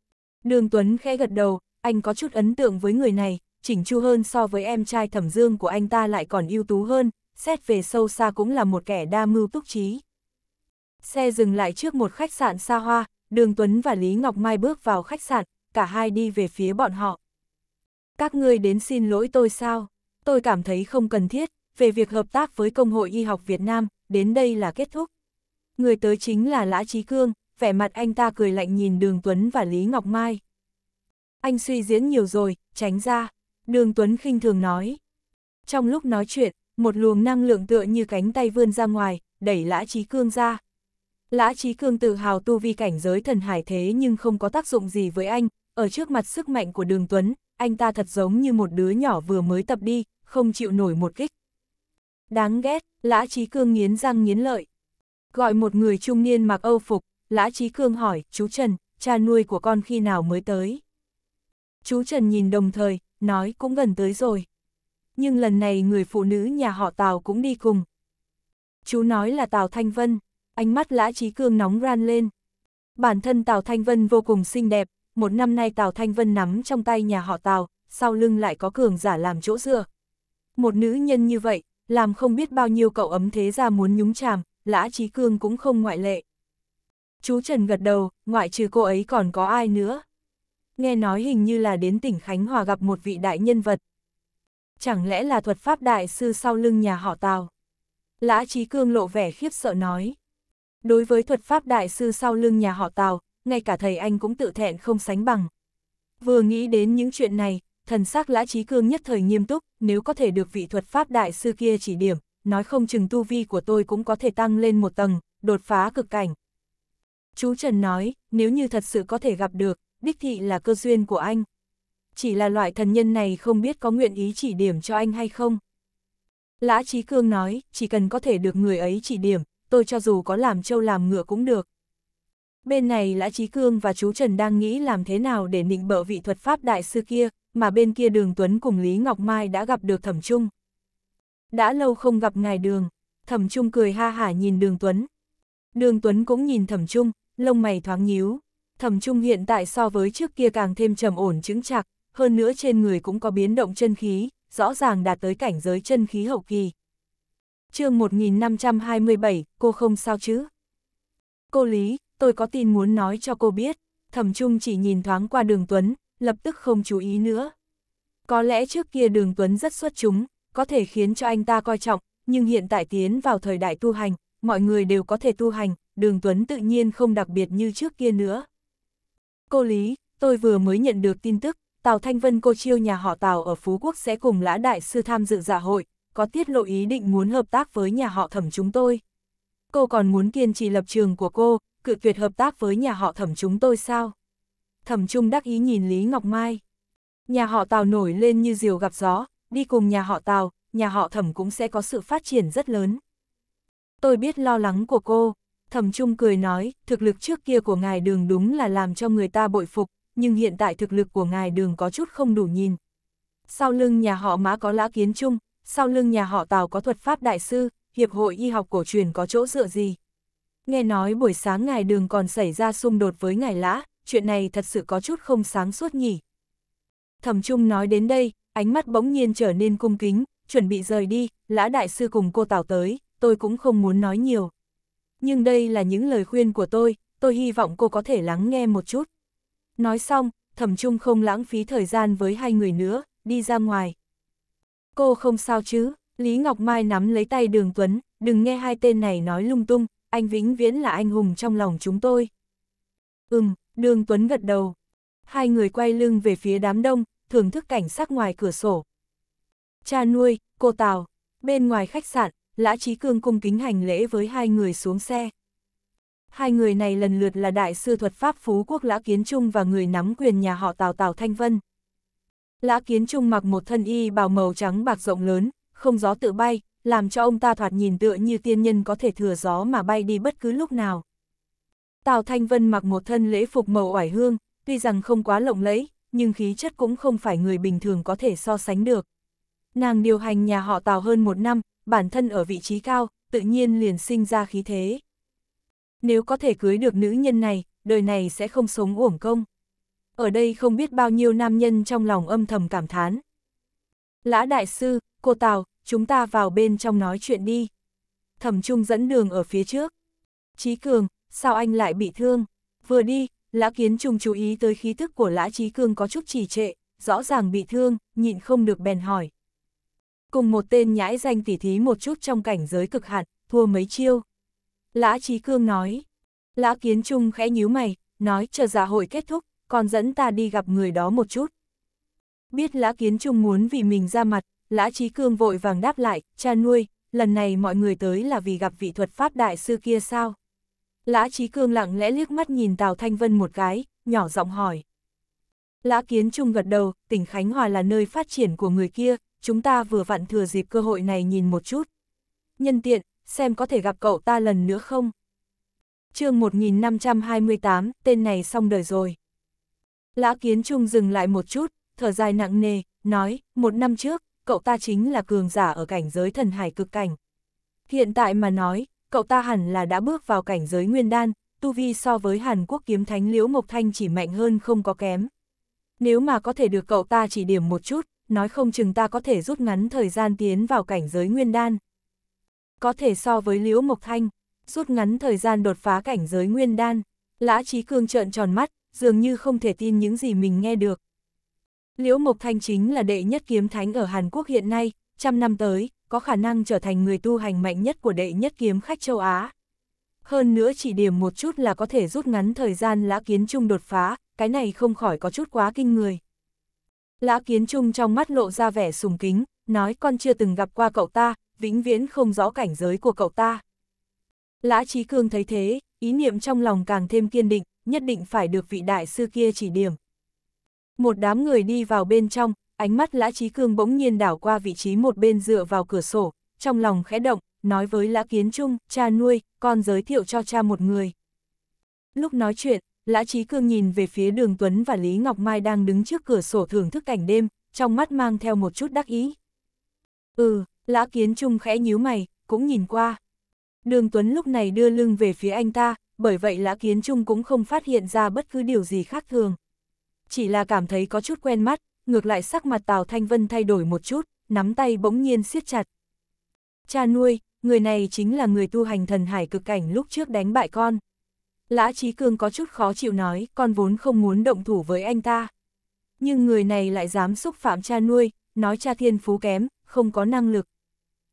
đường Tuấn khẽ gật đầu, anh có chút ấn tượng với người này, chỉnh chu hơn so với em trai thẩm dương của anh ta lại còn ưu tú hơn, xét về sâu xa cũng là một kẻ đa mưu túc trí. Xe dừng lại trước một khách sạn xa hoa, Đường Tuấn và Lý Ngọc Mai bước vào khách sạn, cả hai đi về phía bọn họ. Các ngươi đến xin lỗi tôi sao? Tôi cảm thấy không cần thiết, về việc hợp tác với Công hội Y học Việt Nam, đến đây là kết thúc. Người tới chính là Lã Trí Cương, vẻ mặt anh ta cười lạnh nhìn Đường Tuấn và Lý Ngọc Mai. Anh suy diễn nhiều rồi, tránh ra. Đường Tuấn khinh thường nói. Trong lúc nói chuyện, một luồng năng lượng tựa như cánh tay vươn ra ngoài, đẩy Lã Trí Cương ra. Lã Chí Cương tự hào tu vi cảnh giới thần hải thế nhưng không có tác dụng gì với anh, ở trước mặt sức mạnh của đường Tuấn, anh ta thật giống như một đứa nhỏ vừa mới tập đi, không chịu nổi một kích. Đáng ghét, Lã Chí Cương nghiến răng nghiến lợi. Gọi một người trung niên mặc âu phục, Lã Chí Cương hỏi, chú Trần, cha nuôi của con khi nào mới tới? Chú Trần nhìn đồng thời, nói cũng gần tới rồi. Nhưng lần này người phụ nữ nhà họ Tào cũng đi cùng. Chú nói là Tào Thanh Vân ánh mắt Lã Trí Cương nóng ran lên. Bản thân Tào Thanh Vân vô cùng xinh đẹp, một năm nay Tào Thanh Vân nắm trong tay nhà họ Tào, sau lưng lại có cường giả làm chỗ dựa. Một nữ nhân như vậy, làm không biết bao nhiêu cậu ấm thế ra muốn nhúng chàm, Lã Trí Cương cũng không ngoại lệ. Chú Trần gật đầu, ngoại trừ cô ấy còn có ai nữa. Nghe nói hình như là đến tỉnh Khánh Hòa gặp một vị đại nhân vật. Chẳng lẽ là thuật pháp đại sư sau lưng nhà họ Tào? Lã Trí Cương lộ vẻ khiếp sợ nói. Đối với thuật pháp đại sư sau lưng nhà họ Tào, ngay cả thầy anh cũng tự thẹn không sánh bằng. Vừa nghĩ đến những chuyện này, thần sắc lã trí cương nhất thời nghiêm túc, nếu có thể được vị thuật pháp đại sư kia chỉ điểm, nói không chừng tu vi của tôi cũng có thể tăng lên một tầng, đột phá cực cảnh. Chú Trần nói, nếu như thật sự có thể gặp được, đích thị là cơ duyên của anh. Chỉ là loại thần nhân này không biết có nguyện ý chỉ điểm cho anh hay không. Lã Trí Cương nói, chỉ cần có thể được người ấy chỉ điểm, tôi cho dù có làm trâu làm ngựa cũng được. Bên này Lã Trí Cương và chú Trần đang nghĩ làm thế nào để nịnh bợ vị thuật pháp đại sư kia, mà bên kia Đường Tuấn cùng Lý Ngọc Mai đã gặp được Thẩm Trung. Đã lâu không gặp ngài Đường, Thẩm Trung cười ha hả nhìn Đường Tuấn. Đường Tuấn cũng nhìn Thẩm Trung, lông mày thoáng nhíu. Thẩm Trung hiện tại so với trước kia càng thêm trầm ổn chứng chặt hơn nữa trên người cũng có biến động chân khí, rõ ràng đạt tới cảnh giới chân khí hậu kỳ, chương 1527, cô không sao chứ? Cô Lý, tôi có tin muốn nói cho cô biết, thẩm trung chỉ nhìn thoáng qua đường Tuấn, lập tức không chú ý nữa. Có lẽ trước kia đường Tuấn rất xuất chúng, có thể khiến cho anh ta coi trọng, nhưng hiện tại tiến vào thời đại tu hành, mọi người đều có thể tu hành, đường Tuấn tự nhiên không đặc biệt như trước kia nữa. Cô Lý, tôi vừa mới nhận được tin tức, Tào Thanh Vân cô chiêu nhà họ Tào ở Phú Quốc sẽ cùng lã đại sư tham dự dạ hội, có tiết lộ ý định muốn hợp tác với nhà họ thẩm chúng tôi. Cô còn muốn kiên trì lập trường của cô, cự tuyệt hợp tác với nhà họ thẩm chúng tôi sao? Thẩm Trung đắc ý nhìn Lý Ngọc Mai. Nhà họ Tào nổi lên như diều gặp gió, đi cùng nhà họ Tào, nhà họ thẩm cũng sẽ có sự phát triển rất lớn. Tôi biết lo lắng của cô, thẩm Trung cười nói, thực lực trước kia của ngài đường đúng là làm cho người ta bội phục, nhưng hiện tại thực lực của ngài đường có chút không đủ nhìn. Sau lưng nhà họ má có lã kiến trung, sau lưng nhà họ Tào có thuật pháp đại sư, Hiệp hội Y học cổ truyền có chỗ dựa gì? Nghe nói buổi sáng ngài đường còn xảy ra xung đột với ngài lã, chuyện này thật sự có chút không sáng suốt nhỉ. Thẩm Trung nói đến đây, ánh mắt bỗng nhiên trở nên cung kính, chuẩn bị rời đi, lã đại sư cùng cô Tào tới, tôi cũng không muốn nói nhiều. Nhưng đây là những lời khuyên của tôi, tôi hy vọng cô có thể lắng nghe một chút. Nói xong, Thẩm Trung không lãng phí thời gian với hai người nữa, đi ra ngoài. Cô không sao chứ, Lý Ngọc Mai nắm lấy tay Đường Tuấn, đừng nghe hai tên này nói lung tung, anh vĩnh viễn là anh hùng trong lòng chúng tôi. Ừm, Đường Tuấn gật đầu. Hai người quay lưng về phía đám đông, thưởng thức cảnh sắc ngoài cửa sổ. Cha nuôi, cô Tào, bên ngoài khách sạn, Lã Trí Cương cung kính hành lễ với hai người xuống xe. Hai người này lần lượt là đại sư thuật Pháp Phú Quốc Lã Kiến Trung và người nắm quyền nhà họ Tào Tào Thanh Vân. Lã Kiến Trung mặc một thân y bào màu trắng bạc rộng lớn, không gió tự bay, làm cho ông ta thoạt nhìn tựa như tiên nhân có thể thừa gió mà bay đi bất cứ lúc nào. Tào Thanh Vân mặc một thân lễ phục màu oải hương, tuy rằng không quá lộng lẫy, nhưng khí chất cũng không phải người bình thường có thể so sánh được. Nàng điều hành nhà họ Tào hơn một năm, bản thân ở vị trí cao, tự nhiên liền sinh ra khí thế. Nếu có thể cưới được nữ nhân này, đời này sẽ không sống uổng công ở đây không biết bao nhiêu nam nhân trong lòng âm thầm cảm thán. Lã đại sư, cô Tào, chúng ta vào bên trong nói chuyện đi. Thẩm Trung dẫn đường ở phía trước. Chí Cường, sao anh lại bị thương? Vừa đi, Lã Kiến Trung chú ý tới khí thức của Lã Chí Cường có chút trì trệ, rõ ràng bị thương, nhịn không được bèn hỏi. Cùng một tên nhãi danh tỉ thí một chút trong cảnh giới cực hạn, thua mấy chiêu. Lã Chí cường nói. Lã Kiến Trung khẽ nhíu mày, nói chờ dạ hội kết thúc, còn dẫn ta đi gặp người đó một chút. Biết lã kiến trung muốn vì mình ra mặt, lã trí cương vội vàng đáp lại, cha nuôi, lần này mọi người tới là vì gặp vị thuật pháp đại sư kia sao? Lã trí cương lặng lẽ liếc mắt nhìn Tào Thanh Vân một cái, nhỏ giọng hỏi. Lã kiến trung gật đầu, tỉnh Khánh Hòa là nơi phát triển của người kia, chúng ta vừa vặn thừa dịp cơ hội này nhìn một chút. Nhân tiện, xem có thể gặp cậu ta lần nữa không? chương 1528, tên này xong đời rồi. Lã Kiến Trung dừng lại một chút, thở dài nặng nề, nói, một năm trước, cậu ta chính là cường giả ở cảnh giới thần hải cực cảnh. Hiện tại mà nói, cậu ta hẳn là đã bước vào cảnh giới nguyên đan, tu vi so với Hàn Quốc kiếm thánh Liễu Mộc Thanh chỉ mạnh hơn không có kém. Nếu mà có thể được cậu ta chỉ điểm một chút, nói không chừng ta có thể rút ngắn thời gian tiến vào cảnh giới nguyên đan. Có thể so với Liễu Mộc Thanh, rút ngắn thời gian đột phá cảnh giới nguyên đan, Lã Trí Cương trợn tròn mắt, dường như không thể tin những gì mình nghe được. Liễu Mộc Thanh chính là đệ nhất kiếm thánh ở Hàn Quốc hiện nay, trăm năm tới, có khả năng trở thành người tu hành mạnh nhất của đệ nhất kiếm khách châu Á. Hơn nữa chỉ điểm một chút là có thể rút ngắn thời gian lã kiến trung đột phá, cái này không khỏi có chút quá kinh người. Lã kiến trung trong mắt lộ ra vẻ sùng kính, nói con chưa từng gặp qua cậu ta, vĩnh viễn không rõ cảnh giới của cậu ta. Lã Trí Cương thấy thế, ý niệm trong lòng càng thêm kiên định, nhất định phải được vị đại sư kia chỉ điểm. Một đám người đi vào bên trong, ánh mắt Lã Trí Cương bỗng nhiên đảo qua vị trí một bên dựa vào cửa sổ, trong lòng khẽ động, nói với Lã Kiến Trung, cha nuôi, con giới thiệu cho cha một người. Lúc nói chuyện, Lã Trí Cương nhìn về phía Đường Tuấn và Lý Ngọc Mai đang đứng trước cửa sổ thưởng thức cảnh đêm, trong mắt mang theo một chút đắc ý. Ừ, Lã Kiến Trung khẽ nhíu mày, cũng nhìn qua. Đường Tuấn lúc này đưa lưng về phía anh ta, bởi vậy Lã Kiến Trung cũng không phát hiện ra bất cứ điều gì khác thường. Chỉ là cảm thấy có chút quen mắt, ngược lại sắc mặt Tào Thanh Vân thay đổi một chút, nắm tay bỗng nhiên siết chặt. Cha nuôi, người này chính là người tu hành thần hải cực cảnh lúc trước đánh bại con. Lã Trí Cương có chút khó chịu nói, con vốn không muốn động thủ với anh ta. Nhưng người này lại dám xúc phạm cha nuôi, nói cha thiên phú kém, không có năng lực.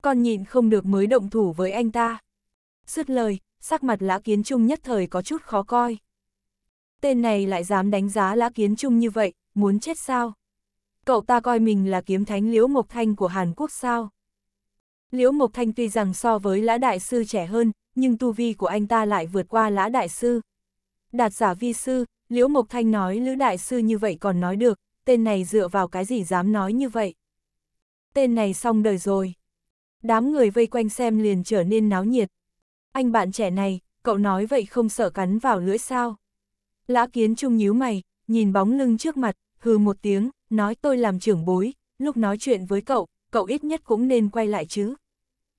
Con nhịn không được mới động thủ với anh ta. Dứt lời, sắc mặt lã kiến trung nhất thời có chút khó coi. Tên này lại dám đánh giá lã kiến trung như vậy, muốn chết sao? Cậu ta coi mình là kiếm thánh Liễu Mộc Thanh của Hàn Quốc sao? Liễu Mộc Thanh tuy rằng so với lã đại sư trẻ hơn, nhưng tu vi của anh ta lại vượt qua lã đại sư. Đạt giả vi sư, Liễu Mộc Thanh nói lữ đại sư như vậy còn nói được, tên này dựa vào cái gì dám nói như vậy? Tên này xong đời rồi. Đám người vây quanh xem liền trở nên náo nhiệt, anh bạn trẻ này, cậu nói vậy không sợ cắn vào lưỡi sao? Lã kiến trung nhíu mày, nhìn bóng lưng trước mặt, hừ một tiếng, nói tôi làm trưởng bối, lúc nói chuyện với cậu, cậu ít nhất cũng nên quay lại chứ.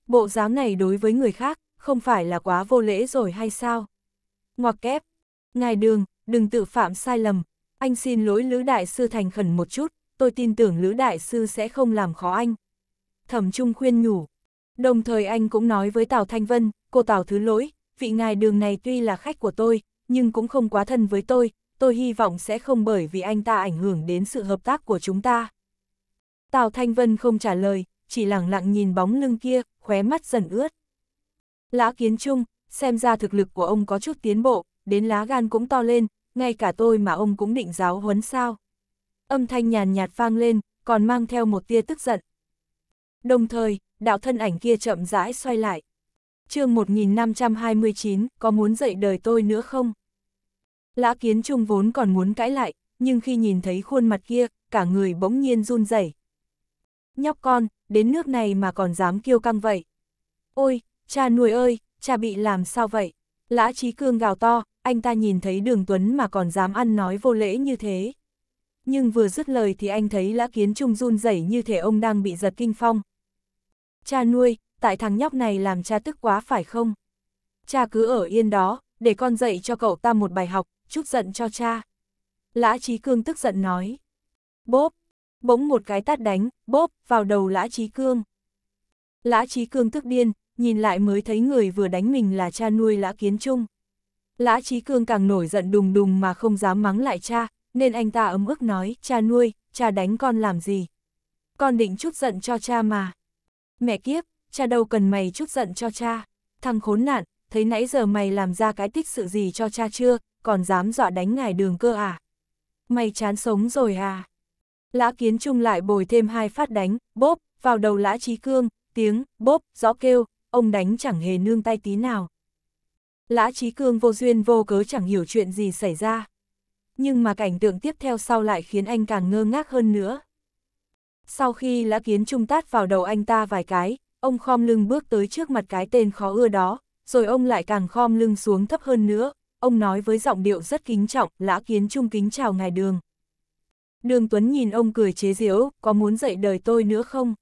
Bộ dáng này đối với người khác, không phải là quá vô lễ rồi hay sao? Ngoặc kép, ngài đường, đừng tự phạm sai lầm, anh xin lỗi Lữ Đại Sư thành khẩn một chút, tôi tin tưởng Lữ Đại Sư sẽ không làm khó anh. Thẩm Trung khuyên nhủ, đồng thời anh cũng nói với Tào Thanh Vân, cô Tào thứ lỗi, vị ngài đường này tuy là khách của tôi, nhưng cũng không quá thân với tôi, tôi hy vọng sẽ không bởi vì anh ta ảnh hưởng đến sự hợp tác của chúng ta. Tào Thanh Vân không trả lời, chỉ lặng lặng nhìn bóng lưng kia, khóe mắt dần ướt. Lã Kiến Trung, xem ra thực lực của ông có chút tiến bộ, đến lá gan cũng to lên, ngay cả tôi mà ông cũng định giáo huấn sao. Âm thanh nhàn nhạt vang lên, còn mang theo một tia tức giận. Đồng thời, đạo thân ảnh kia chậm rãi xoay lại chương 1529, có muốn dạy đời tôi nữa không? Lã kiến trung vốn còn muốn cãi lại, nhưng khi nhìn thấy khuôn mặt kia, cả người bỗng nhiên run rẩy. Nhóc con, đến nước này mà còn dám kêu căng vậy. Ôi, cha nuôi ơi, cha bị làm sao vậy? Lã Trí Cương gào to, anh ta nhìn thấy đường Tuấn mà còn dám ăn nói vô lễ như thế. Nhưng vừa dứt lời thì anh thấy Lã Kiến Trung run rẩy như thể ông đang bị giật kinh phong. Cha nuôi, tại thằng nhóc này làm cha tức quá phải không? Cha cứ ở yên đó, để con dạy cho cậu ta một bài học, chút giận cho cha. Lã chí Cương tức giận nói. Bốp, bỗng một cái tát đánh, bốp, vào đầu Lã chí Cương. Lã chí Cương tức điên, nhìn lại mới thấy người vừa đánh mình là cha nuôi Lã Kiến Trung. Lã chí Cương càng nổi giận đùng đùng mà không dám mắng lại cha, nên anh ta ấm ức nói, cha nuôi, cha đánh con làm gì? Con định chút giận cho cha mà. Mẹ kiếp, cha đâu cần mày chút giận cho cha, thằng khốn nạn, thấy nãy giờ mày làm ra cái tích sự gì cho cha chưa, còn dám dọa đánh ngài đường cơ à? Mày chán sống rồi à? Lã kiến trung lại bồi thêm hai phát đánh, bốp, vào đầu lã trí cương, tiếng, bốp, gió kêu, ông đánh chẳng hề nương tay tí nào. Lã trí cương vô duyên vô cớ chẳng hiểu chuyện gì xảy ra. Nhưng mà cảnh tượng tiếp theo sau lại khiến anh càng ngơ ngác hơn nữa. Sau khi lã kiến trung tát vào đầu anh ta vài cái, Ông khom lưng bước tới trước mặt cái tên khó ưa đó, rồi ông lại càng khom lưng xuống thấp hơn nữa, ông nói với giọng điệu rất kính trọng, lã kiến trung kính chào ngài đường. Đường Tuấn nhìn ông cười chế giễu, có muốn dạy đời tôi nữa không?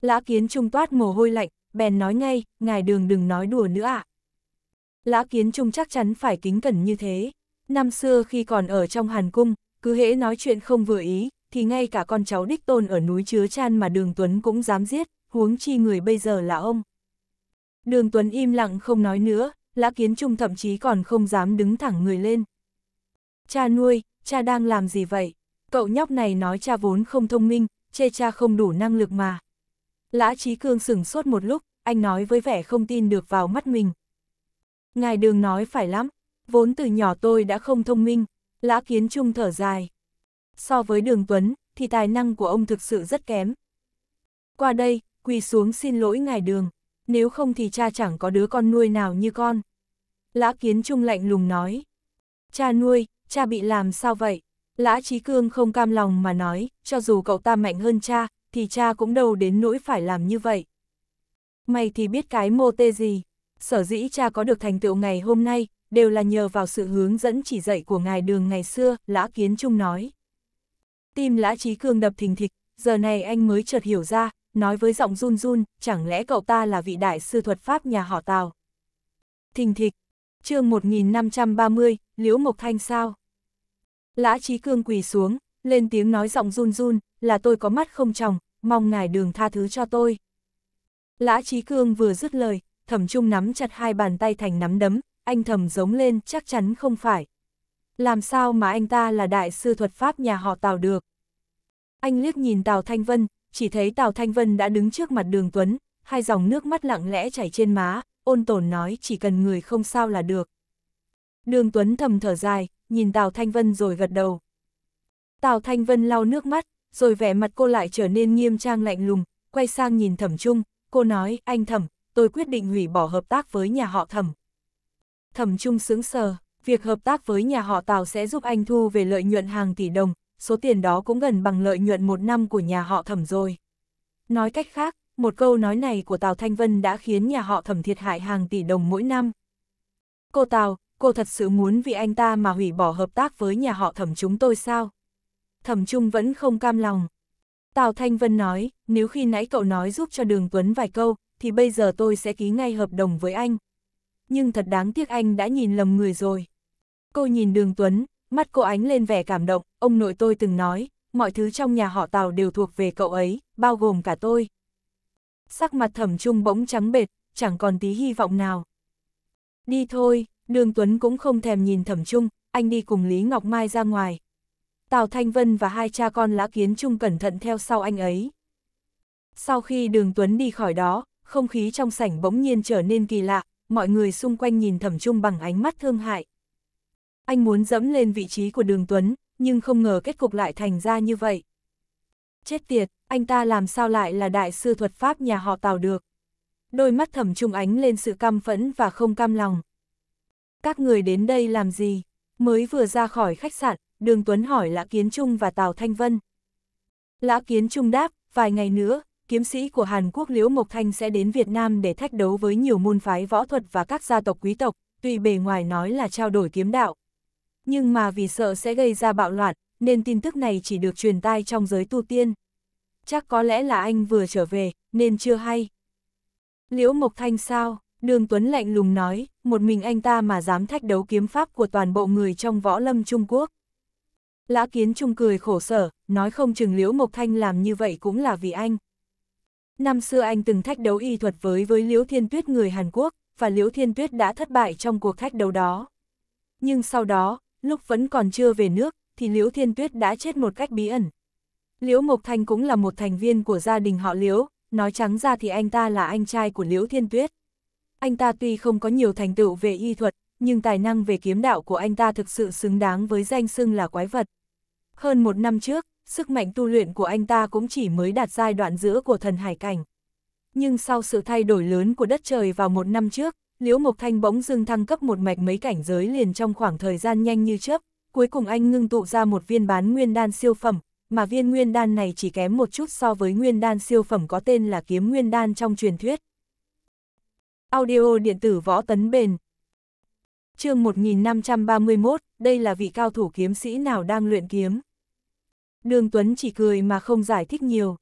Lã kiến trung toát mồ hôi lạnh, bèn nói ngay, ngài đường đừng nói đùa nữa ạ. À. Lã kiến trung chắc chắn phải kính cẩn như thế. Năm xưa khi còn ở trong Hàn Cung, cứ hễ nói chuyện không vừa ý, thì ngay cả con cháu đích tôn ở núi chứa chan mà đường Tuấn cũng dám giết, huống chi người bây giờ là ông. Đường Tuấn im lặng không nói nữa, Lã Kiến Trung thậm chí còn không dám đứng thẳng người lên. Cha nuôi, cha đang làm gì vậy? Cậu nhóc này nói cha vốn không thông minh, chê cha không đủ năng lực mà. Lã Trí Cương sửng sốt một lúc, anh nói với vẻ không tin được vào mắt mình. Ngài đường nói phải lắm, vốn từ nhỏ tôi đã không thông minh, Lã Kiến Trung thở dài. So với đường Tuấn, thì tài năng của ông thực sự rất kém. Qua đây, quỳ xuống xin lỗi ngài đường, nếu không thì cha chẳng có đứa con nuôi nào như con. Lã Kiến Trung lạnh lùng nói, cha nuôi, cha bị làm sao vậy? Lã Trí Cương không cam lòng mà nói, cho dù cậu ta mạnh hơn cha, thì cha cũng đâu đến nỗi phải làm như vậy. Mày thì biết cái mô tê gì, sở dĩ cha có được thành tựu ngày hôm nay, đều là nhờ vào sự hướng dẫn chỉ dạy của ngài đường ngày xưa, Lã Kiến Trung nói. Tim Lã Trí Cương đập thình thịch, giờ này anh mới chợt hiểu ra, nói với giọng run run, chẳng lẽ cậu ta là vị đại sư thuật pháp nhà họ Tào. Thình thịch, chương 1530, Liễu Mộc Thanh sao? Lã Trí Cương quỳ xuống, lên tiếng nói giọng run run, là tôi có mắt không tròng, mong ngài đường tha thứ cho tôi. Lã Trí Cương vừa dứt lời, thẩm trung nắm chặt hai bàn tay thành nắm đấm, anh thầm giống lên chắc chắn không phải. Làm sao mà anh ta là đại sư thuật pháp nhà họ Tào được? Anh liếc nhìn Tào Thanh Vân, chỉ thấy Tào Thanh Vân đã đứng trước mặt đường Tuấn, hai dòng nước mắt lặng lẽ chảy trên má, ôn tồn nói chỉ cần người không sao là được. Đường Tuấn thầm thở dài, nhìn Tào Thanh Vân rồi gật đầu. Tào Thanh Vân lau nước mắt, rồi vẻ mặt cô lại trở nên nghiêm trang lạnh lùng, quay sang nhìn thẩm trung, cô nói, anh thẩm, tôi quyết định hủy bỏ hợp tác với nhà họ thẩm. Thẩm trung sướng sờ, việc hợp tác với nhà họ Tào sẽ giúp anh thu về lợi nhuận hàng tỷ đồng, số tiền đó cũng gần bằng lợi nhuận một năm của nhà họ thẩm rồi. Nói cách khác, một câu nói này của Tào Thanh Vân đã khiến nhà họ thẩm thiệt hại hàng tỷ đồng mỗi năm. Cô Tào, cô thật sự muốn vì anh ta mà hủy bỏ hợp tác với nhà họ thẩm chúng tôi sao? Thẩm Trung vẫn không cam lòng. Tào Thanh Vân nói, nếu khi nãy cậu nói giúp cho Đường Tuấn vài câu, thì bây giờ tôi sẽ ký ngay hợp đồng với anh. Nhưng thật đáng tiếc anh đã nhìn lầm người rồi. Cô nhìn Đường Tuấn, Mắt cô ánh lên vẻ cảm động, ông nội tôi từng nói, mọi thứ trong nhà họ Tào đều thuộc về cậu ấy, bao gồm cả tôi. Sắc mặt thẩm trung bỗng trắng bệt, chẳng còn tí hy vọng nào. Đi thôi, Đường Tuấn cũng không thèm nhìn thẩm trung, anh đi cùng Lý Ngọc Mai ra ngoài. Tào Thanh Vân và hai cha con lã kiến trung cẩn thận theo sau anh ấy. Sau khi đường Tuấn đi khỏi đó, không khí trong sảnh bỗng nhiên trở nên kỳ lạ, mọi người xung quanh nhìn thẩm trung bằng ánh mắt thương hại anh muốn dẫm lên vị trí của đường Tuấn, nhưng không ngờ kết cục lại thành ra như vậy. Chết tiệt, anh ta làm sao lại là đại sư thuật pháp nhà họ Tào được. Đôi mắt thẩm trung ánh lên sự căm phẫn và không cam lòng. Các người đến đây làm gì? Mới vừa ra khỏi khách sạn, đường Tuấn hỏi Lã Kiến Trung và Tào Thanh Vân. Lã Kiến Trung đáp, vài ngày nữa, kiếm sĩ của Hàn Quốc Liễu Mộc Thanh sẽ đến Việt Nam để thách đấu với nhiều môn phái võ thuật và các gia tộc quý tộc, tuy bề ngoài nói là trao đổi kiếm đạo, nhưng mà vì sợ sẽ gây ra bạo loạn, nên tin tức này chỉ được truyền tai trong giới tu tiên. Chắc có lẽ là anh vừa trở về, nên chưa hay. Liễu Mộc Thanh sao? Đường Tuấn lạnh lùng nói, một mình anh ta mà dám thách đấu kiếm pháp của toàn bộ người trong võ lâm Trung Quốc. Lã Kiến Trung cười khổ sở, nói không chừng Liễu Mộc Thanh làm như vậy cũng là vì anh. Năm xưa anh từng thách đấu y thuật với với Liễu Thiên Tuyết người Hàn Quốc, và Liễu Thiên Tuyết đã thất bại trong cuộc thách đấu đó. Nhưng sau đó, lúc vẫn còn chưa về nước, thì Liễu Thiên Tuyết đã chết một cách bí ẩn. Liễu Mộc Thành cũng là một thành viên của gia đình họ Liễu, nói trắng ra thì anh ta là anh trai của Liễu Thiên Tuyết. Anh ta tuy không có nhiều thành tựu về y thuật, nhưng tài năng về kiếm đạo của anh ta thực sự xứng đáng với danh xưng là quái vật. Hơn một năm trước, sức mạnh tu luyện của anh ta cũng chỉ mới đạt giai đoạn giữa của thần hải cảnh. Nhưng sau sự thay đổi lớn của đất trời vào một năm trước, Liễu Mộc Thanh bỗng dưng thăng cấp một mạch mấy cảnh giới liền trong khoảng thời gian nhanh như chớp, cuối cùng anh ngưng tụ ra một viên bán nguyên đan siêu phẩm, mà viên nguyên đan này chỉ kém một chút so với nguyên đan siêu phẩm có tên là kiếm nguyên đan trong truyền thuyết. Audio điện tử võ tấn bền chương 1531, đây là vị cao thủ kiếm sĩ nào đang luyện kiếm. Đường Tuấn chỉ cười mà không giải thích nhiều.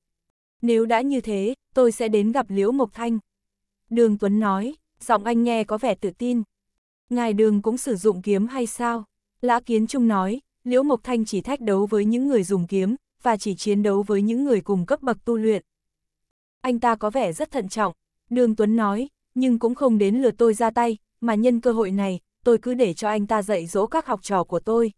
Nếu đã như thế, tôi sẽ đến gặp Liễu Mộc Thanh. Đường Tuấn nói giọng anh nghe có vẻ tự tin. Ngài đường cũng sử dụng kiếm hay sao? Lã Kiến Trung nói, Liễu Mộc Thanh chỉ thách đấu với những người dùng kiếm, và chỉ chiến đấu với những người cùng cấp bậc tu luyện. Anh ta có vẻ rất thận trọng, Đường Tuấn nói, nhưng cũng không đến lượt tôi ra tay, mà nhân cơ hội này, tôi cứ để cho anh ta dạy dỗ các học trò của tôi.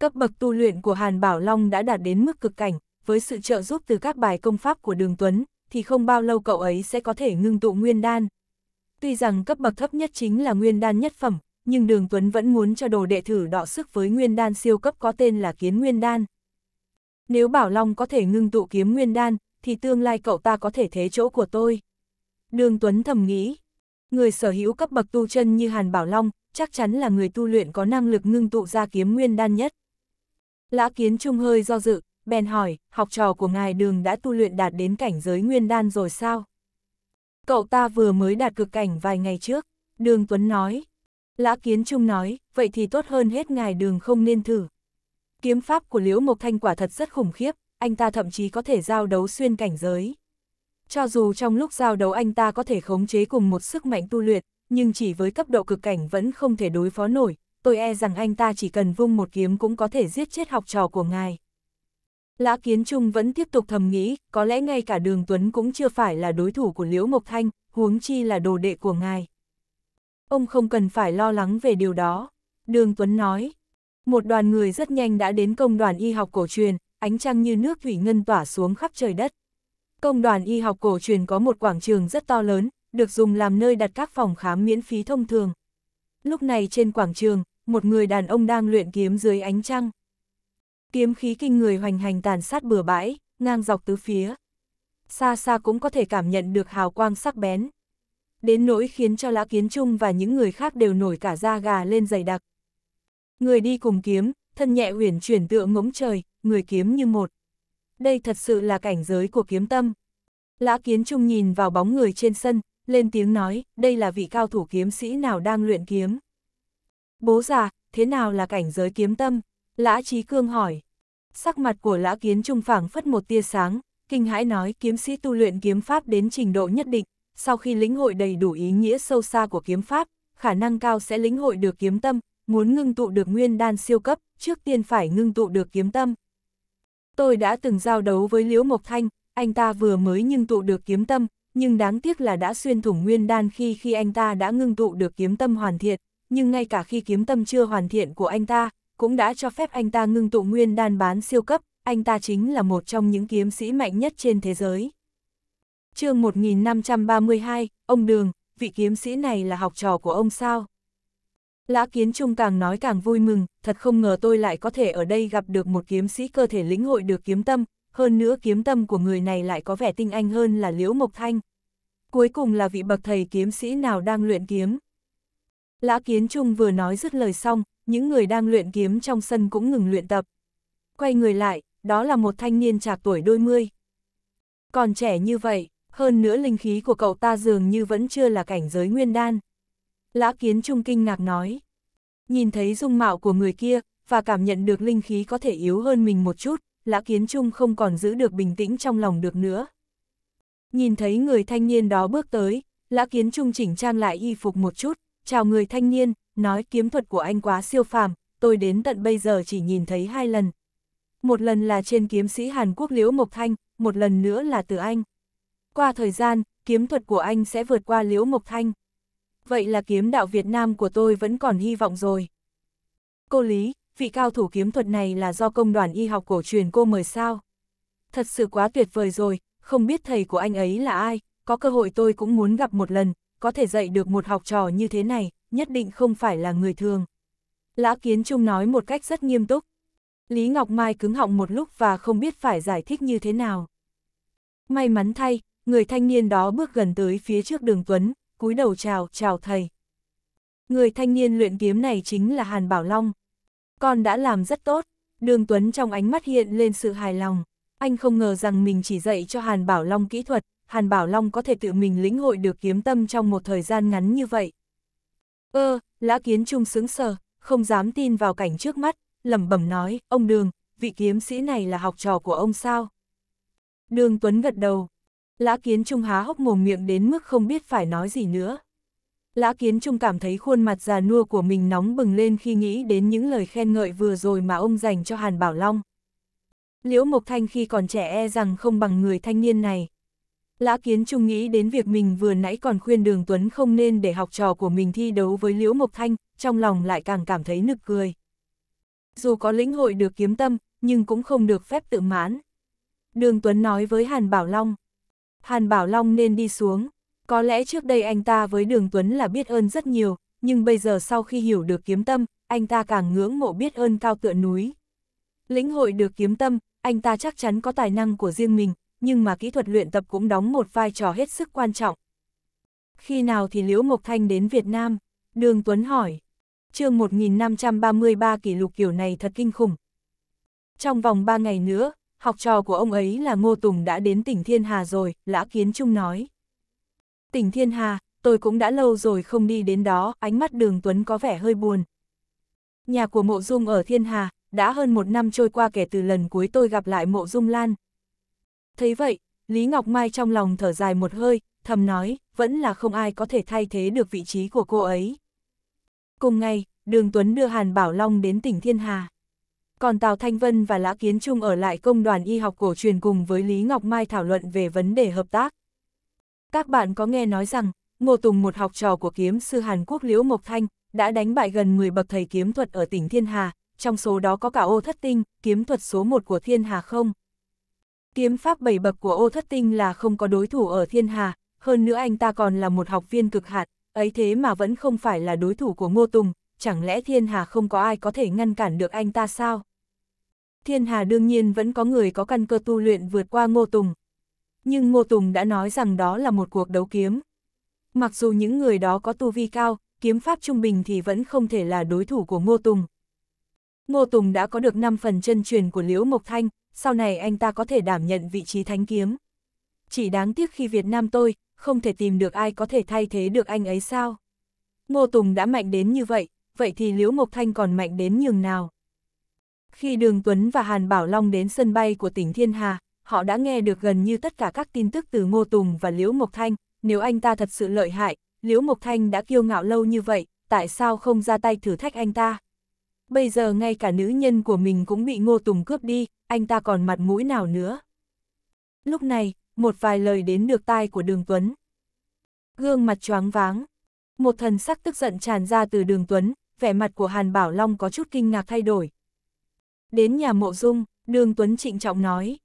Cấp bậc tu luyện của Hàn Bảo Long đã đạt đến mức cực cảnh, với sự trợ giúp từ các bài công pháp của Đường Tuấn, thì không bao lâu cậu ấy sẽ có thể ngưng tụ nguyên đan. Tuy rằng cấp bậc thấp nhất chính là nguyên đan nhất phẩm, nhưng Đường Tuấn vẫn muốn cho đồ đệ thử đọ sức với nguyên đan siêu cấp có tên là kiến nguyên đan. Nếu Bảo Long có thể ngưng tụ kiếm nguyên đan, thì tương lai cậu ta có thể thế chỗ của tôi. Đường Tuấn thầm nghĩ, người sở hữu cấp bậc tu chân như Hàn Bảo Long, chắc chắn là người tu luyện có năng lực ngưng tụ ra kiếm nguyên đan nhất. Lã Kiến Trung hơi do dự, bèn hỏi, học trò của ngài đường đã tu luyện đạt đến cảnh giới nguyên đan rồi sao? Cậu ta vừa mới đạt cực cảnh vài ngày trước, Đường Tuấn nói. Lã Kiến Trung nói, vậy thì tốt hơn hết ngài đường không nên thử. Kiếm pháp của Liễu Mộc Thanh quả thật rất khủng khiếp, anh ta thậm chí có thể giao đấu xuyên cảnh giới. Cho dù trong lúc giao đấu anh ta có thể khống chế cùng một sức mạnh tu luyện, nhưng chỉ với cấp độ cực cảnh vẫn không thể đối phó nổi, tôi e rằng anh ta chỉ cần vung một kiếm cũng có thể giết chết học trò của ngài. Lã Kiến Trung vẫn tiếp tục thầm nghĩ, có lẽ ngay cả Đường Tuấn cũng chưa phải là đối thủ của Liễu Mộc Thanh, huống chi là đồ đệ của ngài. Ông không cần phải lo lắng về điều đó. Đường Tuấn nói, một đoàn người rất nhanh đã đến công đoàn y học cổ truyền, ánh trăng như nước thủy ngân tỏa xuống khắp trời đất. Công đoàn y học cổ truyền có một quảng trường rất to lớn, được dùng làm nơi đặt các phòng khám miễn phí thông thường. Lúc này trên quảng trường, một người đàn ông đang luyện kiếm dưới ánh trăng kiếm khí kinh người hoành hành tàn sát bừa bãi, ngang dọc tứ phía. Xa xa cũng có thể cảm nhận được hào quang sắc bén. Đến nỗi khiến cho Lã Kiến Trung và những người khác đều nổi cả da gà lên dày đặc. Người đi cùng kiếm, thân nhẹ huyền chuyển tựa ngỗng trời, người kiếm như một. Đây thật sự là cảnh giới của kiếm tâm. Lã Kiến Trung nhìn vào bóng người trên sân, lên tiếng nói, đây là vị cao thủ kiếm sĩ nào đang luyện kiếm. Bố già, thế nào là cảnh giới kiếm tâm? Lã Trí Cương hỏi. Sắc mặt của Lã Kiến Trung phảng phất một tia sáng, kinh hãi nói kiếm sĩ tu luyện kiếm pháp đến trình độ nhất định, sau khi lĩnh hội đầy đủ ý nghĩa sâu xa của kiếm pháp, khả năng cao sẽ lĩnh hội được kiếm tâm, muốn ngưng tụ được nguyên đan siêu cấp, trước tiên phải ngưng tụ được kiếm tâm. Tôi đã từng giao đấu với Liễu Mộc Thanh, anh ta vừa mới ngưng tụ được kiếm tâm, nhưng đáng tiếc là đã xuyên thủng nguyên đan khi khi anh ta đã ngưng tụ được kiếm tâm hoàn thiện, nhưng ngay cả khi kiếm tâm chưa hoàn thiện của anh ta, cũng đã cho phép anh ta ngưng tụ nguyên đan bán siêu cấp, anh ta chính là một trong những kiếm sĩ mạnh nhất trên thế giới. chương 1532, ông Đường, vị kiếm sĩ này là học trò của ông sao? Lã Kiến Trung càng nói càng vui mừng, thật không ngờ tôi lại có thể ở đây gặp được một kiếm sĩ cơ thể lĩnh hội được kiếm tâm, hơn nữa kiếm tâm của người này lại có vẻ tinh anh hơn là Liễu Mộc Thanh. Cuối cùng là vị bậc thầy kiếm sĩ nào đang luyện kiếm. Lã Kiến Trung vừa nói dứt lời xong, những người đang luyện kiếm trong sân cũng ngừng luyện tập. Quay người lại, đó là một thanh niên trạc tuổi đôi mươi. Còn trẻ như vậy, hơn nữa linh khí của cậu ta dường như vẫn chưa là cảnh giới nguyên đan. Lã kiến trung kinh ngạc nói. Nhìn thấy dung mạo của người kia, và cảm nhận được linh khí có thể yếu hơn mình một chút, lã kiến trung không còn giữ được bình tĩnh trong lòng được nữa. Nhìn thấy người thanh niên đó bước tới, lã kiến trung chỉnh trang lại y phục một chút, chào người thanh niên, nói kiếm thuật của anh quá siêu phàm, tôi đến tận bây giờ chỉ nhìn thấy hai lần. Một lần là trên kiếm sĩ Hàn Quốc Liễu Mộc Thanh, một lần nữa là từ anh. Qua thời gian, kiếm thuật của anh sẽ vượt qua Liễu Mộc Thanh. Vậy là kiếm đạo Việt Nam của tôi vẫn còn hy vọng rồi. Cô Lý, vị cao thủ kiếm thuật này là do công đoàn y học cổ truyền cô mời sao? Thật sự quá tuyệt vời rồi, không biết thầy của anh ấy là ai, có cơ hội tôi cũng muốn gặp một lần, có thể dạy được một học trò như thế này, nhất định không phải là người thường. Lã Kiến Trung nói một cách rất nghiêm túc. Lý Ngọc Mai cứng họng một lúc và không biết phải giải thích như thế nào. May mắn thay, người thanh niên đó bước gần tới phía trước đường Tuấn, cúi đầu chào, chào thầy. Người thanh niên luyện kiếm này chính là Hàn Bảo Long. Con đã làm rất tốt, đường Tuấn trong ánh mắt hiện lên sự hài lòng. Anh không ngờ rằng mình chỉ dạy cho Hàn Bảo Long kỹ thuật, Hàn Bảo Long có thể tự mình lĩnh hội được kiếm tâm trong một thời gian ngắn như vậy. Ơ, ờ, Lã Kiến Trung sướng sờ, không dám tin vào cảnh trước mắt, lẩm bẩm nói, ông Đường, vị kiếm sĩ này là học trò của ông sao? Đường Tuấn gật đầu. Lã Kiến Trung há hốc mồm miệng đến mức không biết phải nói gì nữa. Lã Kiến Trung cảm thấy khuôn mặt già nua của mình nóng bừng lên khi nghĩ đến những lời khen ngợi vừa rồi mà ông dành cho Hàn Bảo Long. Liễu Mộc Thanh khi còn trẻ e rằng không bằng người thanh niên này. Lã Kiến Trung nghĩ đến việc mình vừa nãy còn khuyên Đường Tuấn không nên để học trò của mình thi đấu với Liễu Mộc Thanh, trong lòng lại càng cảm thấy nực cười. Dù có lĩnh hội được kiếm tâm, nhưng cũng không được phép tự mãn. Đường Tuấn nói với Hàn Bảo Long. Hàn Bảo Long nên đi xuống. Có lẽ trước đây anh ta với Đường Tuấn là biết ơn rất nhiều, nhưng bây giờ sau khi hiểu được kiếm tâm, anh ta càng ngưỡng mộ biết ơn cao tựa núi. Lĩnh hội được kiếm tâm, anh ta chắc chắn có tài năng của riêng mình, nhưng mà kỹ thuật luyện tập cũng đóng một vai trò hết sức quan trọng. Khi nào thì Liễu Mộc Thanh đến Việt Nam? Đường Tuấn hỏi. chương 1533 kỷ lục kiểu này thật kinh khủng. Trong vòng 3 ngày nữa, học trò của ông ấy là Ngô Tùng đã đến tỉnh Thiên Hà rồi, Lã Kiến Trung nói. Tỉnh Thiên Hà, tôi cũng đã lâu rồi không đi đến đó, ánh mắt đường Tuấn có vẻ hơi buồn. Nhà của Mộ Dung ở Thiên Hà, đã hơn một năm trôi qua kể từ lần cuối tôi gặp lại Mộ Dung Lan, Thấy vậy, Lý Ngọc Mai trong lòng thở dài một hơi, thầm nói, vẫn là không ai có thể thay thế được vị trí của cô ấy. Cùng ngày, Đường Tuấn đưa Hàn Bảo Long đến tỉnh Thiên Hà. Còn Tào Thanh Vân và Lã Kiến Trung ở lại công đoàn y học cổ truyền cùng với Lý Ngọc Mai thảo luận về vấn đề hợp tác. Các bạn có nghe nói rằng, Ngô Tùng một học trò của kiếm sư Hàn Quốc Liễu Mộc Thanh, đã đánh bại gần 10 bậc thầy kiếm thuật ở tỉnh Thiên Hà, trong số đó có cả ô thất tinh, kiếm thuật số 1 của Thiên Hà không? Kiếm pháp bảy bậc của ô thất tinh là không có đối thủ ở thiên hà, hơn nữa anh ta còn là một học viên cực hạn, ấy thế mà vẫn không phải là đối thủ của Ngô Tùng, chẳng lẽ thiên hà không có ai có thể ngăn cản được anh ta sao? Thiên hà đương nhiên vẫn có người có căn cơ tu luyện vượt qua Ngô Tùng. Nhưng Ngô Tùng đã nói rằng đó là một cuộc đấu kiếm. Mặc dù những người đó có tu vi cao, kiếm pháp trung bình thì vẫn không thể là đối thủ của Ngô Tùng. Ngô Tùng đã có được 5 phần chân truyền của Liễu Mộc Thanh, sau này anh ta có thể đảm nhận vị trí thánh kiếm. Chỉ đáng tiếc khi Việt Nam tôi, không thể tìm được ai có thể thay thế được anh ấy sao. Ngô Tùng đã mạnh đến như vậy, vậy thì Liễu Mộc Thanh còn mạnh đến nhường nào. Khi Đường Tuấn và Hàn Bảo Long đến sân bay của tỉnh Thiên Hà, họ đã nghe được gần như tất cả các tin tức từ Ngô Tùng và Liễu Mộc Thanh, nếu anh ta thật sự lợi hại, Liễu Mộc Thanh đã kiêu ngạo lâu như vậy, tại sao không ra tay thử thách anh ta? bây giờ ngay cả nữ nhân của mình cũng bị Ngô Tùng cướp đi, anh ta còn mặt mũi nào nữa. Lúc này, một vài lời đến được tai của Đường Tuấn. Gương mặt choáng váng, một thần sắc tức giận tràn ra từ Đường Tuấn, vẻ mặt của Hàn Bảo Long có chút kinh ngạc thay đổi. Đến nhà Mộ Dung, Đường Tuấn trịnh trọng nói.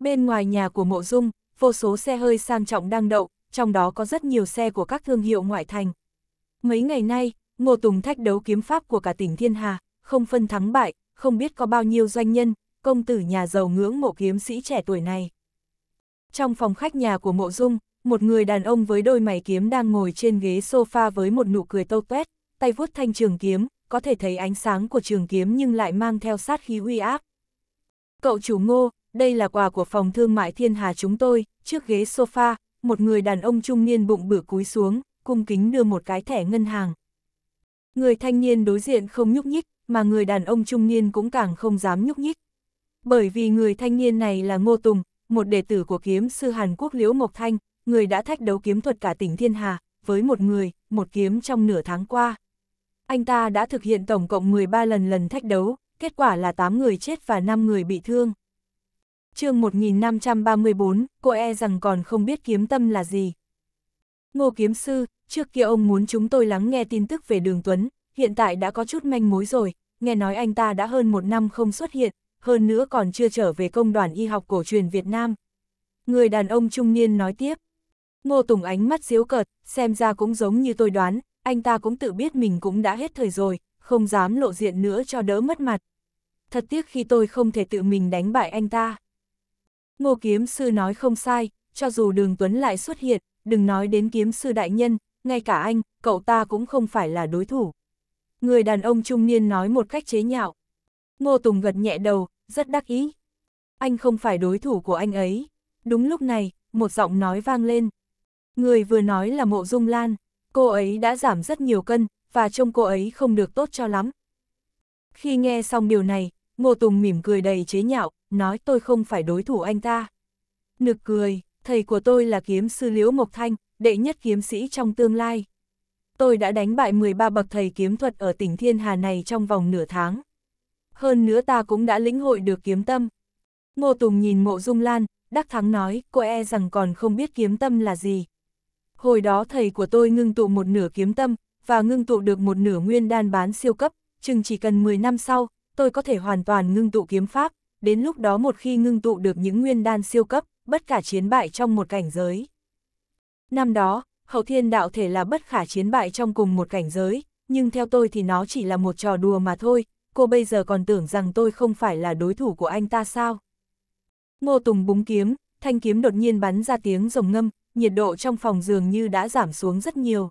Bên ngoài nhà của Mộ Dung, vô số xe hơi sang trọng đang đậu, trong đó có rất nhiều xe của các thương hiệu ngoại thành. Mấy ngày nay, Ngô Tùng thách đấu kiếm pháp của cả tỉnh Thiên Hà, không phân thắng bại, không biết có bao nhiêu doanh nhân, công tử nhà giàu ngưỡng mộ kiếm sĩ trẻ tuổi này. Trong phòng khách nhà của mộ dung, một người đàn ông với đôi mày kiếm đang ngồi trên ghế sofa với một nụ cười tâu tuét, tay vuốt thanh trường kiếm, có thể thấy ánh sáng của trường kiếm nhưng lại mang theo sát khí uy áp. Cậu chủ ngô, đây là quà của phòng thương mại thiên hà chúng tôi, trước ghế sofa, một người đàn ông trung niên bụng bự cúi xuống, cung kính đưa một cái thẻ ngân hàng. Người thanh niên đối diện không nhúc nhích, mà người đàn ông trung niên cũng càng không dám nhúc nhích. Bởi vì người thanh niên này là Ngô Tùng, một đệ tử của kiếm sư Hàn Quốc Liễu Mộc Thanh, người đã thách đấu kiếm thuật cả tỉnh Thiên Hà, với một người, một kiếm trong nửa tháng qua. Anh ta đã thực hiện tổng cộng 13 lần lần thách đấu, kết quả là 8 người chết và 5 người bị thương. chương 1534, cô e rằng còn không biết kiếm tâm là gì. Ngô kiếm sư, trước kia ông muốn chúng tôi lắng nghe tin tức về đường Tuấn, hiện tại đã có chút manh mối rồi, nghe nói anh ta đã hơn một năm không xuất hiện, hơn nữa còn chưa trở về công đoàn y học cổ truyền Việt Nam. Người đàn ông trung niên nói tiếp. Ngô Tùng ánh mắt diếu cợt, xem ra cũng giống như tôi đoán, anh ta cũng tự biết mình cũng đã hết thời rồi, không dám lộ diện nữa cho đỡ mất mặt. Thật tiếc khi tôi không thể tự mình đánh bại anh ta. Ngô Kiếm Sư nói không sai, cho dù Đường Tuấn lại xuất hiện, đừng nói đến Kiếm Sư Đại Nhân, ngay cả anh, cậu ta cũng không phải là đối thủ người đàn ông trung niên nói một cách chế nhạo. Ngô Tùng gật nhẹ đầu, rất đắc ý. Anh không phải đối thủ của anh ấy. Đúng lúc này, một giọng nói vang lên. Người vừa nói là Mộ Dung Lan, cô ấy đã giảm rất nhiều cân, và trông cô ấy không được tốt cho lắm. Khi nghe xong điều này, Ngô Tùng mỉm cười đầy chế nhạo, nói tôi không phải đối thủ anh ta. Nực cười, thầy của tôi là kiếm sư Liễu Mộc Thanh, đệ nhất kiếm sĩ trong tương lai tôi đã đánh bại 13 bậc thầy kiếm thuật ở tỉnh Thiên Hà này trong vòng nửa tháng. Hơn nữa ta cũng đã lĩnh hội được kiếm tâm. Ngô Tùng nhìn mộ dung lan, đắc thắng nói, cô e rằng còn không biết kiếm tâm là gì. Hồi đó thầy của tôi ngưng tụ một nửa kiếm tâm, và ngưng tụ được một nửa nguyên đan bán siêu cấp, chừng chỉ cần 10 năm sau, tôi có thể hoàn toàn ngưng tụ kiếm pháp, đến lúc đó một khi ngưng tụ được những nguyên đan siêu cấp, bất cả chiến bại trong một cảnh giới. Năm đó, hậu thiên đạo thể là bất khả chiến bại trong cùng một cảnh giới, nhưng theo tôi thì nó chỉ là một trò đùa mà thôi, cô bây giờ còn tưởng rằng tôi không phải là đối thủ của anh ta sao. Ngô Tùng búng kiếm, thanh kiếm đột nhiên bắn ra tiếng rồng ngâm, nhiệt độ trong phòng dường như đã giảm xuống rất nhiều.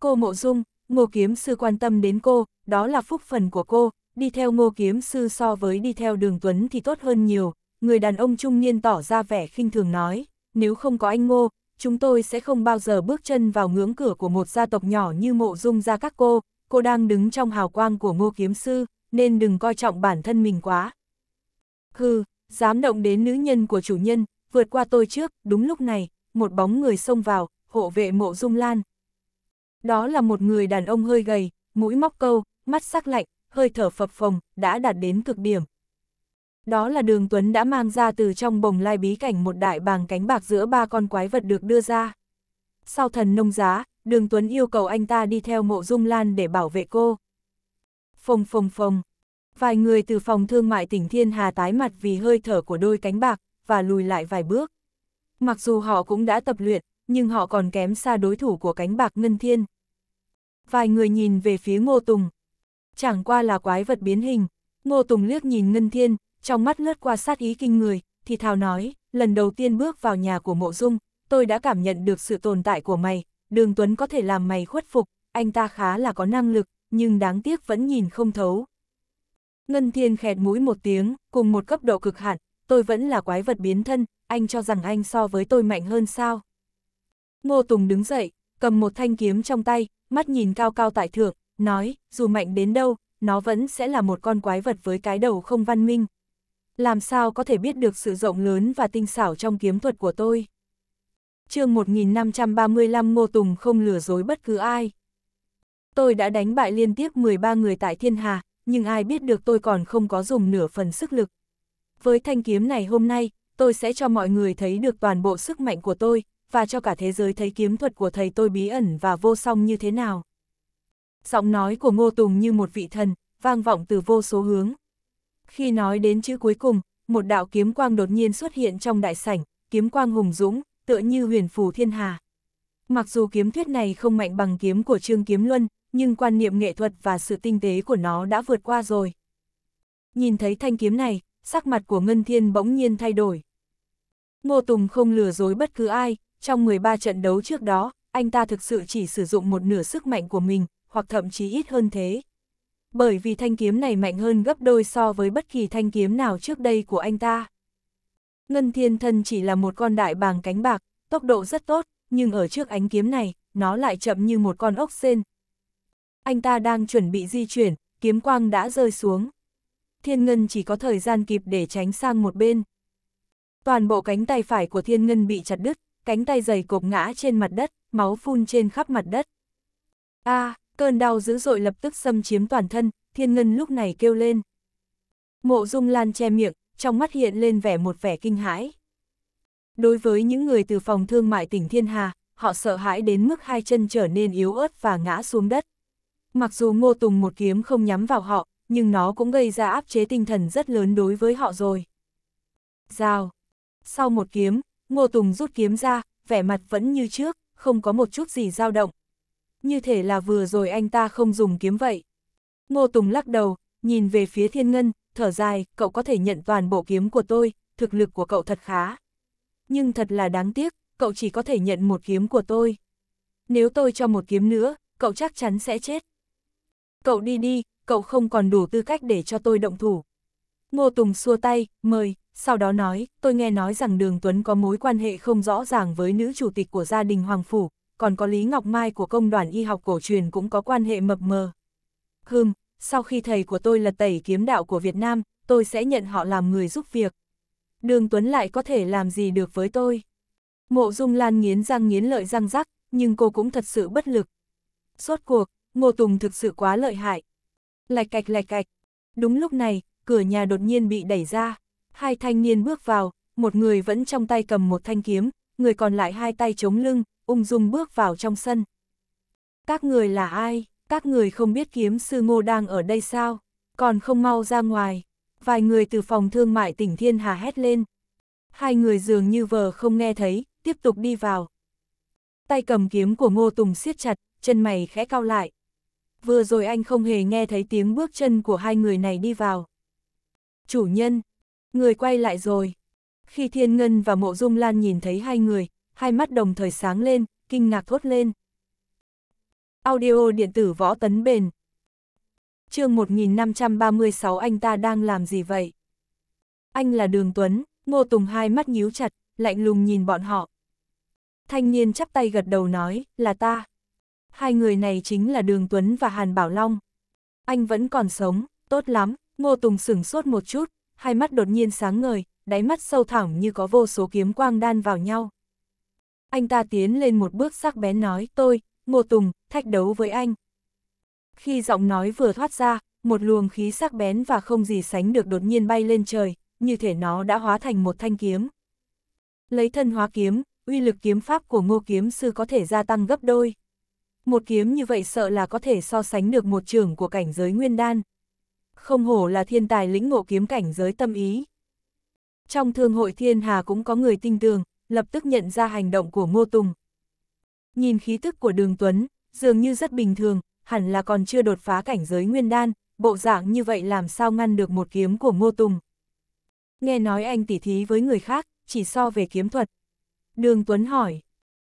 Cô Mộ Dung, Ngô Kiếm Sư quan tâm đến cô, đó là phúc phần của cô, đi theo Ngô Kiếm Sư so với đi theo đường Tuấn thì tốt hơn nhiều, người đàn ông trung niên tỏ ra vẻ khinh thường nói, nếu không có anh Ngô, chúng tôi sẽ không bao giờ bước chân vào ngưỡng cửa của một gia tộc nhỏ như mộ dung gia các cô, cô đang đứng trong hào quang của ngô kiếm sư, nên đừng coi trọng bản thân mình quá. Hừ, dám động đến nữ nhân của chủ nhân, vượt qua tôi trước, đúng lúc này, một bóng người xông vào, hộ vệ mộ dung lan. Đó là một người đàn ông hơi gầy, mũi móc câu, mắt sắc lạnh, hơi thở phập phồng, đã đạt đến cực điểm, đó là đường Tuấn đã mang ra từ trong bồng lai bí cảnh một đại bàng cánh bạc giữa ba con quái vật được đưa ra. Sau thần nông giá, đường Tuấn yêu cầu anh ta đi theo mộ dung lan để bảo vệ cô. Phồng phồng phồng. Vài người từ phòng thương mại tỉnh Thiên Hà tái mặt vì hơi thở của đôi cánh bạc, và lùi lại vài bước. Mặc dù họ cũng đã tập luyện, nhưng họ còn kém xa đối thủ của cánh bạc Ngân Thiên. Vài người nhìn về phía Ngô Tùng. Chẳng qua là quái vật biến hình, Ngô Tùng liếc nhìn Ngân Thiên, trong mắt lướt qua sát ý kinh người, thì thào nói, lần đầu tiên bước vào nhà của mộ dung, tôi đã cảm nhận được sự tồn tại của mày, đường Tuấn có thể làm mày khuất phục, anh ta khá là có năng lực, nhưng đáng tiếc vẫn nhìn không thấu. Ngân Thiên khẹt mũi một tiếng, cùng một cấp độ cực hạn, tôi vẫn là quái vật biến thân, anh cho rằng anh so với tôi mạnh hơn sao. Ngô Tùng đứng dậy, cầm một thanh kiếm trong tay, mắt nhìn cao cao tại thượng, nói, dù mạnh đến đâu, nó vẫn sẽ là một con quái vật với cái đầu không văn minh làm sao có thể biết được sự rộng lớn và tinh xảo trong kiếm thuật của tôi. chương 1535 Ngô Tùng không lừa dối bất cứ ai. Tôi đã đánh bại liên tiếp 13 người tại thiên hà, nhưng ai biết được tôi còn không có dùng nửa phần sức lực. Với thanh kiếm này hôm nay, tôi sẽ cho mọi người thấy được toàn bộ sức mạnh của tôi, và cho cả thế giới thấy kiếm thuật của thầy tôi bí ẩn và vô song như thế nào. Giọng nói của Ngô Tùng như một vị thần, vang vọng từ vô số hướng. Khi nói đến chữ cuối cùng, một đạo kiếm quang đột nhiên xuất hiện trong đại sảnh, kiếm quang hùng dũng, tựa như huyền phù thiên hà. Mặc dù kiếm thuyết này không mạnh bằng kiếm của Trương Kiếm Luân, nhưng quan niệm nghệ thuật và sự tinh tế của nó đã vượt qua rồi. Nhìn thấy thanh kiếm này, sắc mặt của Ngân Thiên bỗng nhiên thay đổi. Ngô Tùng không lừa dối bất cứ ai, trong 13 trận đấu trước đó, anh ta thực sự chỉ sử dụng một nửa sức mạnh của mình, hoặc thậm chí ít hơn thế bởi vì thanh kiếm này mạnh hơn gấp đôi so với bất kỳ thanh kiếm nào trước đây của anh ta. Ngân thiên thân chỉ là một con đại bàng cánh bạc, tốc độ rất tốt, nhưng ở trước ánh kiếm này, nó lại chậm như một con ốc sên Anh ta đang chuẩn bị di chuyển, kiếm quang đã rơi xuống. Thiên Ngân chỉ có thời gian kịp để tránh sang một bên. Toàn bộ cánh tay phải của Thiên Ngân bị chặt đứt, cánh tay dày cộp ngã trên mặt đất, máu phun trên khắp mặt đất. A, à, cơn đau dữ dội lập tức xâm chiếm toàn thân, thiên ngân lúc này kêu lên. Mộ dung lan che miệng, trong mắt hiện lên vẻ một vẻ kinh hãi. Đối với những người từ phòng thương mại tỉnh Thiên Hà, họ sợ hãi đến mức hai chân trở nên yếu ớt và ngã xuống đất. Mặc dù Ngô Tùng một kiếm không nhắm vào họ, nhưng nó cũng gây ra áp chế tinh thần rất lớn đối với họ rồi. Rào. Sau một kiếm, Ngô Tùng rút kiếm ra, vẻ mặt vẫn như trước, không có một chút gì dao động, như thể là vừa rồi anh ta không dùng kiếm vậy. Ngô Tùng lắc đầu, nhìn về phía thiên ngân, thở dài, cậu có thể nhận toàn bộ kiếm của tôi, thực lực của cậu thật khá. Nhưng thật là đáng tiếc, cậu chỉ có thể nhận một kiếm của tôi. Nếu tôi cho một kiếm nữa, cậu chắc chắn sẽ chết. Cậu đi đi, cậu không còn đủ tư cách để cho tôi động thủ. Ngô Tùng xua tay, mời, sau đó nói, tôi nghe nói rằng Đường Tuấn có mối quan hệ không rõ ràng với nữ chủ tịch của gia đình Hoàng Phủ, còn có Lý Ngọc Mai của công đoàn y học cổ truyền cũng có quan hệ mập mờ. Hừm, sau khi thầy của tôi lật tẩy kiếm đạo của Việt Nam, tôi sẽ nhận họ làm người giúp việc. Đường Tuấn lại có thể làm gì được với tôi? Mộ Dung Lan nghiến răng nghiến lợi răng rắc, nhưng cô cũng thật sự bất lực. Suốt cuộc, Ngô Tùng thực sự quá lợi hại. Lạch cạch lạch cạch. Đúng lúc này, cửa nhà đột nhiên bị đẩy ra. Hai thanh niên bước vào, một người vẫn trong tay cầm một thanh kiếm, người còn lại hai tay chống lưng, ung dung bước vào trong sân. Các người là ai? Các người không biết kiếm sư ngô đang ở đây sao? Còn không mau ra ngoài. Vài người từ phòng thương mại tỉnh Thiên Hà hét lên. Hai người dường như vờ không nghe thấy, tiếp tục đi vào. Tay cầm kiếm của ngô tùng siết chặt, chân mày khẽ cao lại. Vừa rồi anh không hề nghe thấy tiếng bước chân của hai người này đi vào. Chủ nhân, người quay lại rồi. Khi Thiên Ngân và Mộ Dung Lan nhìn thấy hai người, hai mắt đồng thời sáng lên, kinh ngạc thốt lên. Audio điện tử võ tấn bền. chương 1536 anh ta đang làm gì vậy? Anh là Đường Tuấn, Ngô Tùng hai mắt nhíu chặt, lạnh lùng nhìn bọn họ. Thanh niên chắp tay gật đầu nói, là ta. Hai người này chính là Đường Tuấn và Hàn Bảo Long. Anh vẫn còn sống, tốt lắm, Ngô Tùng sửng sốt một chút, hai mắt đột nhiên sáng ngời, đáy mắt sâu thẳm như có vô số kiếm quang đan vào nhau. Anh ta tiến lên một bước sắc bén nói, tôi, Ngô Tùng, thách đấu với anh. Khi giọng nói vừa thoát ra, một luồng khí sắc bén và không gì sánh được đột nhiên bay lên trời, như thể nó đã hóa thành một thanh kiếm. Lấy thân hóa kiếm, uy lực kiếm pháp của ngô kiếm sư có thể gia tăng gấp đôi. Một kiếm như vậy sợ là có thể so sánh được một trưởng của cảnh giới nguyên đan. Không hổ là thiên tài lĩnh ngộ kiếm cảnh giới tâm ý. Trong thương hội thiên hà cũng có người tinh tường, lập tức nhận ra hành động của Ngô Tùng. Nhìn khí tức của Đường Tuấn, dường như rất bình thường, hẳn là còn chưa đột phá cảnh giới nguyên đan, bộ dạng như vậy làm sao ngăn được một kiếm của Ngô Tùng. Nghe nói anh tỉ thí với người khác, chỉ so về kiếm thuật. Đường Tuấn hỏi.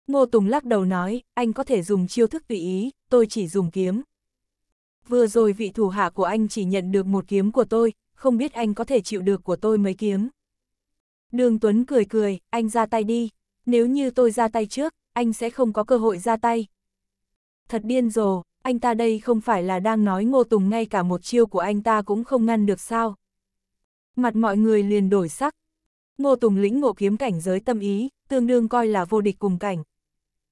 Ngô Tùng lắc đầu nói, anh có thể dùng chiêu thức tùy ý, tôi chỉ dùng kiếm. Vừa rồi vị thủ hạ của anh chỉ nhận được một kiếm của tôi, không biết anh có thể chịu được của tôi mấy kiếm. Đường Tuấn cười cười, anh ra tay đi, nếu như tôi ra tay trước, anh sẽ không có cơ hội ra tay. Thật điên rồ, anh ta đây không phải là đang nói Ngô Tùng ngay cả một chiêu của anh ta cũng không ngăn được sao. Mặt mọi người liền đổi sắc. Ngô Tùng lĩnh ngộ kiếm cảnh giới tâm ý, tương đương coi là vô địch cùng cảnh.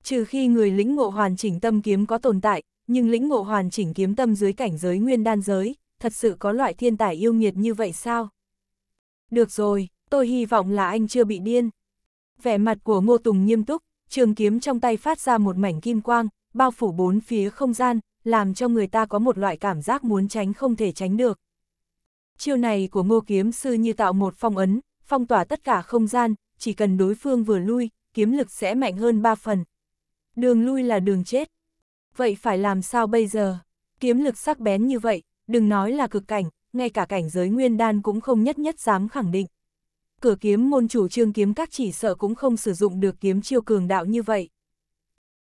Trừ khi người lĩnh ngộ hoàn chỉnh tâm kiếm có tồn tại, nhưng lĩnh ngộ hoàn chỉnh kiếm tâm dưới cảnh giới nguyên đan giới, thật sự có loại thiên tài yêu nghiệt như vậy sao? Được rồi, tôi hy vọng là anh chưa bị điên. Vẻ mặt của Ngô Tùng nghiêm túc, trường kiếm trong tay phát ra một mảnh kim quang, bao phủ bốn phía không gian, làm cho người ta có một loại cảm giác muốn tránh không thể tránh được. Chiêu này của Ngô Kiếm Sư như tạo một phong ấn, phong tỏa tất cả không gian, chỉ cần đối phương vừa lui, kiếm lực sẽ mạnh hơn ba phần. Đường lui là đường chết. Vậy phải làm sao bây giờ? Kiếm lực sắc bén như vậy, đừng nói là cực cảnh, ngay cả cảnh giới nguyên đan cũng không nhất nhất dám khẳng định cửa kiếm môn chủ trương kiếm các chỉ sợ cũng không sử dụng được kiếm chiêu cường đạo như vậy.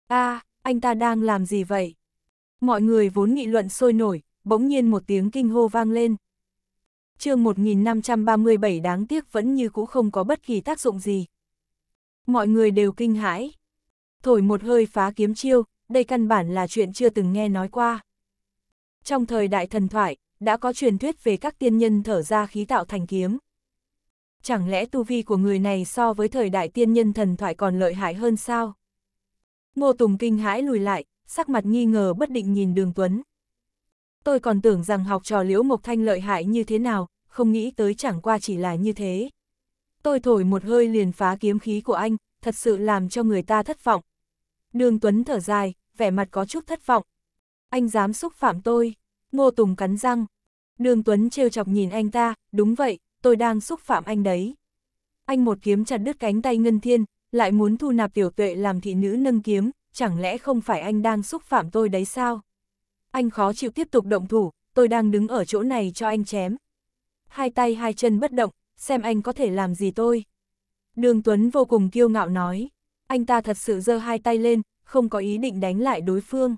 a à, anh ta đang làm gì vậy? Mọi người vốn nghị luận sôi nổi, bỗng nhiên một tiếng kinh hô vang lên. chương 1537 đáng tiếc vẫn như cũ không có bất kỳ tác dụng gì. Mọi người đều kinh hãi. Thổi một hơi phá kiếm chiêu, đây căn bản là chuyện chưa từng nghe nói qua. Trong thời đại thần thoại, đã có truyền thuyết về các tiên nhân thở ra khí tạo thành kiếm. Chẳng lẽ tu vi của người này so với thời đại tiên nhân thần thoại còn lợi hại hơn sao? Ngô Tùng kinh hãi lùi lại, sắc mặt nghi ngờ bất định nhìn đường Tuấn. Tôi còn tưởng rằng học trò Liễu Mộc Thanh lợi hại như thế nào, không nghĩ tới chẳng qua chỉ là như thế. Tôi thổi một hơi liền phá kiếm khí của anh, thật sự làm cho người ta thất vọng. Đường Tuấn thở dài, vẻ mặt có chút thất vọng. Anh dám xúc phạm tôi, Ngô Tùng cắn răng. Đường Tuấn trêu chọc nhìn anh ta, đúng vậy, tôi đang xúc phạm anh đấy. Anh một kiếm chặt đứt cánh tay Ngân Thiên, lại muốn thu nạp tiểu tuệ làm thị nữ nâng kiếm, chẳng lẽ không phải anh đang xúc phạm tôi đấy sao? Anh khó chịu tiếp tục động thủ, tôi đang đứng ở chỗ này cho anh chém. Hai tay hai chân bất động, xem anh có thể làm gì tôi. Đường Tuấn vô cùng kiêu ngạo nói, anh ta thật sự giơ hai tay lên, không có ý định đánh lại đối phương.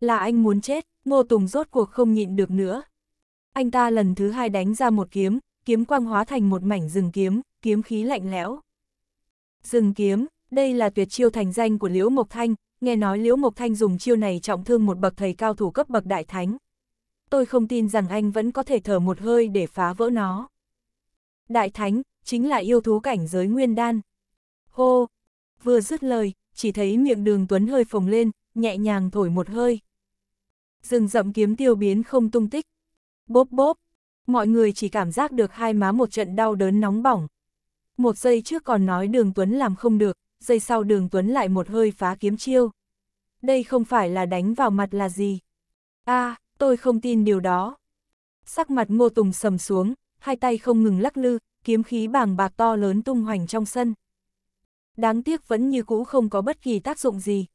Là anh muốn chết, Ngô Tùng rốt cuộc không nhịn được nữa. Anh ta lần thứ hai đánh ra một kiếm, kiếm quang hóa thành một mảnh rừng kiếm, kiếm khí lạnh lẽo. Rừng kiếm, đây là tuyệt chiêu thành danh của Liễu Mộc Thanh, nghe nói Liễu Mộc Thanh dùng chiêu này trọng thương một bậc thầy cao thủ cấp bậc đại thánh. Tôi không tin rằng anh vẫn có thể thở một hơi để phá vỡ nó. Đại thánh, chính là yêu thú cảnh giới nguyên đan. Hô! Vừa dứt lời, chỉ thấy miệng đường Tuấn hơi phồng lên, nhẹ nhàng thổi một hơi. Rừng rậm kiếm tiêu biến không tung tích. Bốp bốp! mọi người chỉ cảm giác được hai má một trận đau đớn nóng bỏng. Một giây trước còn nói đường Tuấn làm không được, giây sau đường Tuấn lại một hơi phá kiếm chiêu. Đây không phải là đánh vào mặt là gì. a à, tôi không tin điều đó. Sắc mặt ngô tùng sầm xuống, hai tay không ngừng lắc lư, kiếm khí bàng bạc to lớn tung hoành trong sân. Đáng tiếc vẫn như cũ không có bất kỳ tác dụng gì.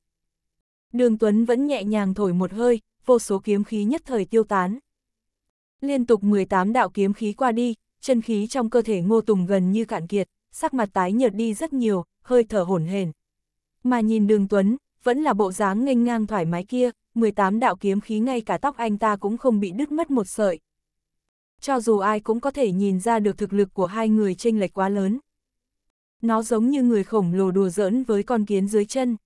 Đường Tuấn vẫn nhẹ nhàng thổi một hơi, vô số kiếm khí nhất thời tiêu tán. Liên tục 18 đạo kiếm khí qua đi, chân khí trong cơ thể Ngô Tùng gần như cạn kiệt, sắc mặt tái nhợt đi rất nhiều, hơi thở hổn hển. Mà nhìn Đường Tuấn, vẫn là bộ dáng nghênh ngang thoải mái kia, 18 đạo kiếm khí ngay cả tóc anh ta cũng không bị đứt mất một sợi. Cho dù ai cũng có thể nhìn ra được thực lực của hai người chênh lệch quá lớn. Nó giống như người khổng lồ đùa giỡn với con kiến dưới chân.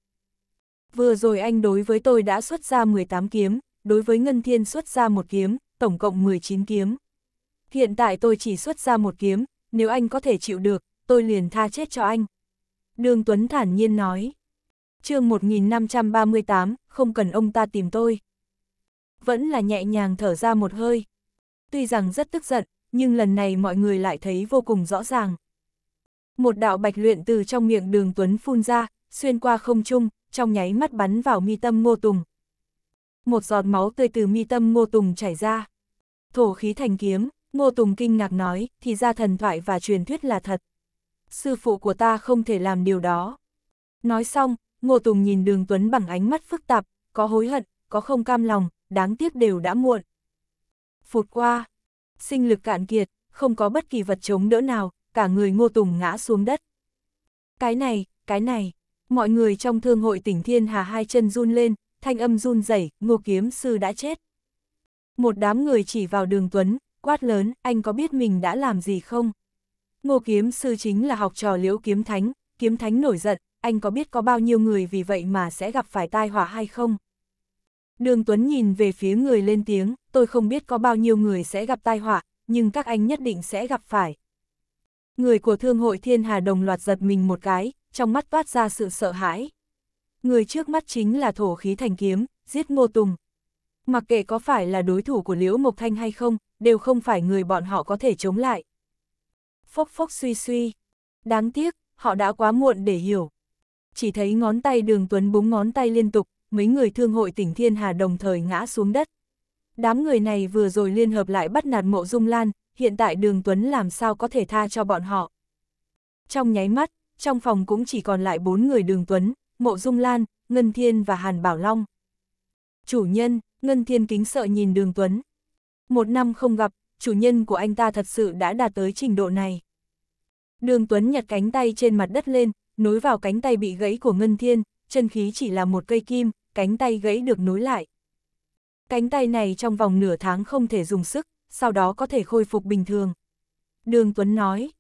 Vừa rồi anh đối với tôi đã xuất ra 18 kiếm, đối với Ngân Thiên xuất ra một kiếm, tổng cộng 19 kiếm. Hiện tại tôi chỉ xuất ra một kiếm, nếu anh có thể chịu được, tôi liền tha chết cho anh. Đường Tuấn thản nhiên nói. chương 1538, không cần ông ta tìm tôi. Vẫn là nhẹ nhàng thở ra một hơi. Tuy rằng rất tức giận, nhưng lần này mọi người lại thấy vô cùng rõ ràng. Một đạo bạch luyện từ trong miệng đường Tuấn phun ra, xuyên qua không trung, trong nháy mắt bắn vào mi tâm ngô tùng. Một giọt máu tươi từ mi tâm ngô tùng chảy ra. Thổ khí thành kiếm, Ngô Tùng kinh ngạc nói, thì ra thần thoại và truyền thuyết là thật. Sư phụ của ta không thể làm điều đó. Nói xong, Ngô Tùng nhìn đường Tuấn bằng ánh mắt phức tạp, có hối hận, có không cam lòng, đáng tiếc đều đã muộn. Phụt qua, sinh lực cạn kiệt, không có bất kỳ vật chống đỡ nào, cả người Ngô Tùng ngã xuống đất. Cái này, cái này, mọi người trong thương hội tỉnh Thiên Hà hai chân run lên, thanh âm run rẩy, Ngô Kiếm Sư đã chết. Một đám người chỉ vào đường Tuấn, quát lớn, anh có biết mình đã làm gì không? Ngô kiếm sư chính là học trò liễu kiếm thánh, kiếm thánh nổi giận, anh có biết có bao nhiêu người vì vậy mà sẽ gặp phải tai họa hay không? Đường Tuấn nhìn về phía người lên tiếng, tôi không biết có bao nhiêu người sẽ gặp tai họa, nhưng các anh nhất định sẽ gặp phải. Người của Thương hội Thiên Hà đồng loạt giật mình một cái, trong mắt toát ra sự sợ hãi. Người trước mắt chính là thổ khí thành kiếm, giết Ngô Tùng, mặc kệ có phải là đối thủ của Liễu Mộc Thanh hay không, đều không phải người bọn họ có thể chống lại. Phốc phốc suy suy. Đáng tiếc, họ đã quá muộn để hiểu. Chỉ thấy ngón tay đường Tuấn búng ngón tay liên tục, mấy người thương hội tỉnh Thiên Hà đồng thời ngã xuống đất. Đám người này vừa rồi liên hợp lại bắt nạt mộ dung lan, hiện tại đường Tuấn làm sao có thể tha cho bọn họ. Trong nháy mắt, trong phòng cũng chỉ còn lại bốn người đường Tuấn, mộ dung lan, Ngân Thiên và Hàn Bảo Long. Chủ nhân, Ngân Thiên kính sợ nhìn Đường Tuấn. Một năm không gặp, chủ nhân của anh ta thật sự đã đạt tới trình độ này. Đường Tuấn nhặt cánh tay trên mặt đất lên, nối vào cánh tay bị gãy của Ngân Thiên, chân khí chỉ là một cây kim, cánh tay gãy được nối lại. Cánh tay này trong vòng nửa tháng không thể dùng sức, sau đó có thể khôi phục bình thường. Đường Tuấn nói,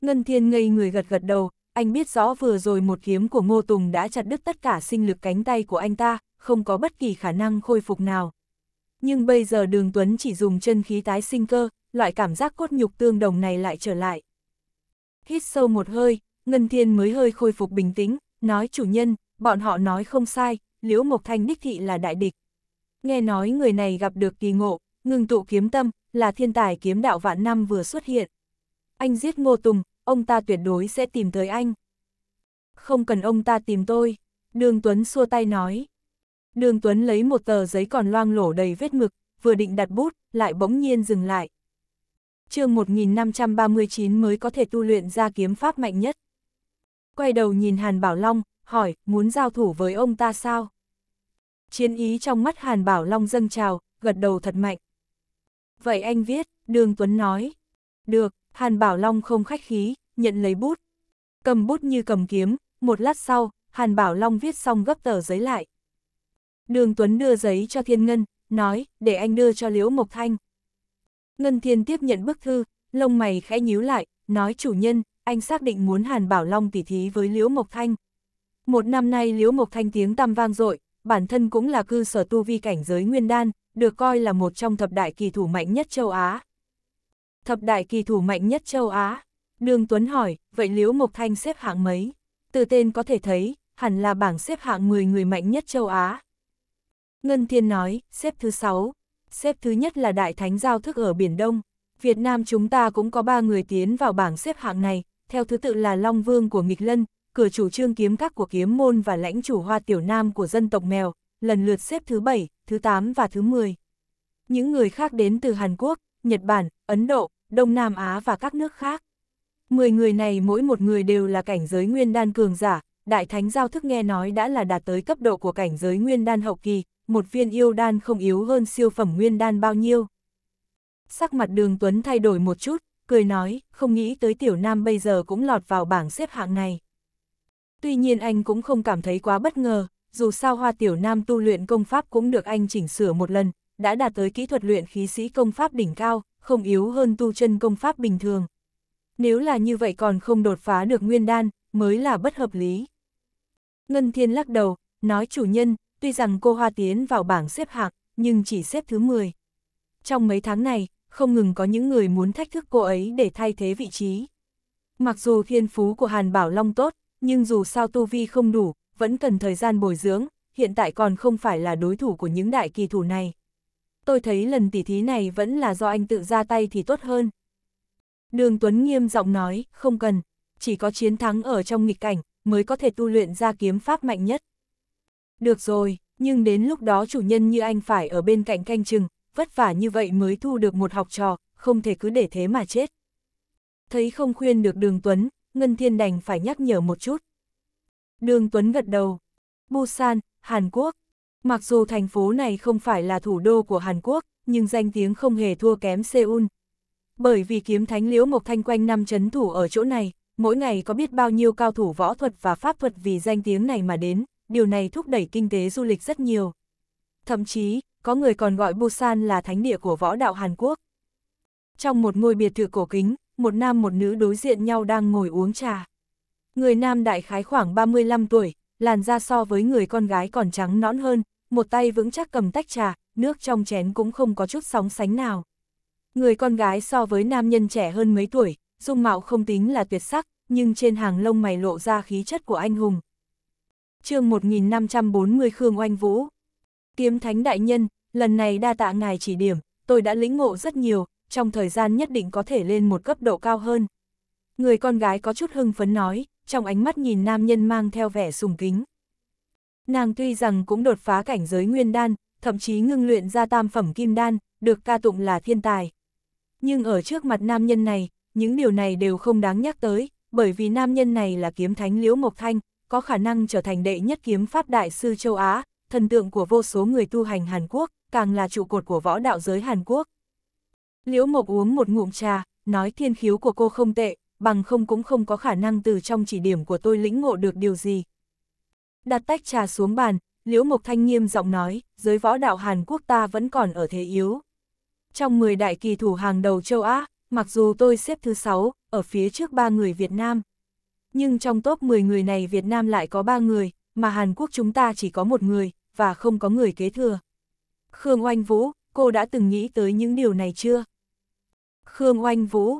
Ngân Thiên ngây người gật gật đầu, anh biết rõ vừa rồi một kiếm của Ngô Tùng đã chặt đứt tất cả sinh lực cánh tay của anh ta, không có bất kỳ khả năng khôi phục nào. Nhưng bây giờ đường Tuấn chỉ dùng chân khí tái sinh cơ, loại cảm giác cốt nhục tương đồng này lại trở lại. Hít sâu một hơi, Ngân Thiên mới hơi khôi phục bình tĩnh, nói chủ nhân, bọn họ nói không sai, Liễu Mộc Thanh đích thị là đại địch. Nghe nói người này gặp được kỳ ngộ, ngừng tụ kiếm tâm, là thiên tài kiếm đạo vạn năm vừa xuất hiện. Anh giết Ngô Tùng, ông ta tuyệt đối sẽ tìm tới anh. Không cần ông ta tìm tôi, Đường Tuấn xua tay nói. Đường Tuấn lấy một tờ giấy còn loang lổ đầy vết mực, vừa định đặt bút, lại bỗng nhiên dừng lại. chương 1539 mới có thể tu luyện ra kiếm pháp mạnh nhất. Quay đầu nhìn Hàn Bảo Long, hỏi, muốn giao thủ với ông ta sao? Chiến ý trong mắt Hàn Bảo Long dâng trào, gật đầu thật mạnh. Vậy anh viết, Đường Tuấn nói. Được, Hàn Bảo Long không khách khí, nhận lấy bút. Cầm bút như cầm kiếm, một lát sau, Hàn Bảo Long viết xong gấp tờ giấy lại. Đường Tuấn đưa giấy cho Thiên Ngân, nói, để anh đưa cho Liễu Mộc Thanh. Ngân Thiên tiếp nhận bức thư, lông mày khẽ nhíu lại, nói chủ nhân, anh xác định muốn Hàn Bảo Long tỉ thí với Liễu Mộc Thanh. Một năm nay Liễu Mộc Thanh tiếng tăm vang dội, bản thân cũng là cư sở tu vi cảnh giới nguyên đan, được coi là một trong thập đại kỳ thủ mạnh nhất châu Á. Thập đại kỳ thủ mạnh nhất châu Á. Đường Tuấn hỏi, vậy Liễu Mộc Thanh xếp hạng mấy? Từ tên có thể thấy, hẳn là bảng xếp hạng 10 người mạnh nhất châu Á. Ngân Thiên nói, xếp thứ sáu, xếp thứ nhất là Đại Thánh Giao Thức ở Biển Đông. Việt Nam chúng ta cũng có ba người tiến vào bảng xếp hạng này, theo thứ tự là Long Vương của Nghịch Lân, cửa chủ trương kiếm các của kiếm môn và lãnh chủ hoa tiểu nam của dân tộc mèo, lần lượt xếp thứ bảy, thứ tám và thứ mười. Những người khác đến từ Hàn Quốc, Nhật Bản, Ấn Độ, Đông Nam Á và các nước khác. Mười người này mỗi một người đều là cảnh giới nguyên đan cường giả, Đại Thánh Giao Thức nghe nói đã là đạt tới cấp độ của cảnh giới nguyên đan hậu kỳ, một viên yêu đan không yếu hơn siêu phẩm nguyên đan bao nhiêu. Sắc mặt đường Tuấn thay đổi một chút, cười nói, không nghĩ tới tiểu nam bây giờ cũng lọt vào bảng xếp hạng này. Tuy nhiên anh cũng không cảm thấy quá bất ngờ, dù sao hoa tiểu nam tu luyện công pháp cũng được anh chỉnh sửa một lần, đã đạt tới kỹ thuật luyện khí sĩ công pháp đỉnh cao, không yếu hơn tu chân công pháp bình thường. Nếu là như vậy còn không đột phá được nguyên đan, mới là bất hợp lý. Ngân Thiên lắc đầu, nói chủ nhân, Tuy rằng cô Hoa tiến vào bảng xếp hạng, nhưng chỉ xếp thứ 10. Trong mấy tháng này, không ngừng có những người muốn thách thức cô ấy để thay thế vị trí. Mặc dù thiên phú của Hàn Bảo Long tốt, nhưng dù sao tu vi không đủ, vẫn cần thời gian bồi dưỡng, hiện tại còn không phải là đối thủ của những đại kỳ thủ này. Tôi thấy lần tỉ thí này vẫn là do anh tự ra tay thì tốt hơn. Đường Tuấn nghiêm giọng nói, không cần, chỉ có chiến thắng ở trong nghịch cảnh mới có thể tu luyện ra kiếm pháp mạnh nhất. Được rồi, nhưng đến lúc đó chủ nhân như anh phải ở bên cạnh canh chừng, vất vả như vậy mới thu được một học trò, không thể cứ để thế mà chết. Thấy không khuyên được đường Tuấn, Ngân Thiên đành phải nhắc nhở một chút. Đường Tuấn gật đầu. Busan, Hàn Quốc. Mặc dù thành phố này không phải là thủ đô của Hàn Quốc, nhưng danh tiếng không hề thua kém Seoul. Bởi vì kiếm thánh liễu Mộc Thanh quanh năm chấn thủ ở chỗ này, mỗi ngày có biết bao nhiêu cao thủ võ thuật và pháp thuật vì danh tiếng này mà đến điều này thúc đẩy kinh tế du lịch rất nhiều. Thậm chí, có người còn gọi Busan là thánh địa của võ đạo Hàn Quốc. Trong một ngôi biệt thự cổ kính, một nam một nữ đối diện nhau đang ngồi uống trà. Người nam đại khái khoảng 35 tuổi, làn da so với người con gái còn trắng nõn hơn, một tay vững chắc cầm tách trà, nước trong chén cũng không có chút sóng sánh nào. Người con gái so với nam nhân trẻ hơn mấy tuổi, dung mạo không tính là tuyệt sắc, nhưng trên hàng lông mày lộ ra khí chất của anh hùng, chương 1540 Khương Oanh Vũ. Kiếm Thánh Đại Nhân, lần này đa tạ ngài chỉ điểm, tôi đã lĩnh ngộ rất nhiều, trong thời gian nhất định có thể lên một cấp độ cao hơn. Người con gái có chút hưng phấn nói, trong ánh mắt nhìn nam nhân mang theo vẻ sùng kính. Nàng tuy rằng cũng đột phá cảnh giới nguyên đan, thậm chí ngưng luyện ra tam phẩm kim đan, được ca tụng là thiên tài. Nhưng ở trước mặt nam nhân này, những điều này đều không đáng nhắc tới, bởi vì nam nhân này là kiếm thánh Liễu Mộc Thanh, có khả năng trở thành đệ nhất kiếm pháp đại sư châu Á, thần tượng của vô số người tu hành Hàn Quốc, càng là trụ cột của võ đạo giới Hàn Quốc. Liễu Mộc uống một ngụm trà, nói thiên khiếu của cô không tệ, bằng không cũng không có khả năng từ trong chỉ điểm của tôi lĩnh ngộ được điều gì. Đặt tách trà xuống bàn, Liễu Mộc Thanh nghiêm giọng nói, giới võ đạo Hàn Quốc ta vẫn còn ở thế yếu. Trong 10 đại kỳ thủ hàng đầu châu Á, mặc dù tôi xếp thứ 6, ở phía trước ba người Việt Nam, nhưng trong top 10 người này Việt Nam lại có 3 người, mà Hàn Quốc chúng ta chỉ có một người, và không có người kế thừa. Khương Oanh Vũ, cô đã từng nghĩ tới những điều này chưa? Khương Oanh Vũ,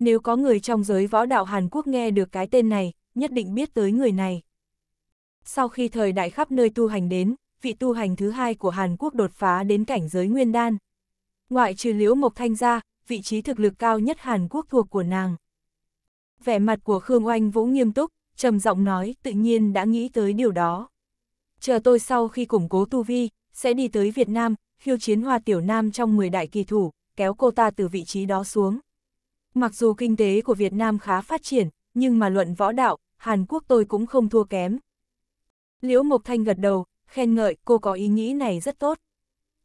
nếu có người trong giới võ đạo Hàn Quốc nghe được cái tên này, nhất định biết tới người này. Sau khi thời đại khắp nơi tu hành đến, vị tu hành thứ hai của Hàn Quốc đột phá đến cảnh giới nguyên đan. Ngoại trừ Liễu Mộc Thanh ra, vị trí thực lực cao nhất Hàn Quốc thuộc của nàng vẻ mặt của Khương Oanh Vũ nghiêm túc, trầm giọng nói tự nhiên đã nghĩ tới điều đó. Chờ tôi sau khi củng cố tu vi, sẽ đi tới Việt Nam, khiêu chiến hoa tiểu nam trong 10 đại kỳ thủ, kéo cô ta từ vị trí đó xuống. Mặc dù kinh tế của Việt Nam khá phát triển, nhưng mà luận võ đạo, Hàn Quốc tôi cũng không thua kém. Liễu Mộc Thanh gật đầu, khen ngợi cô có ý nghĩ này rất tốt.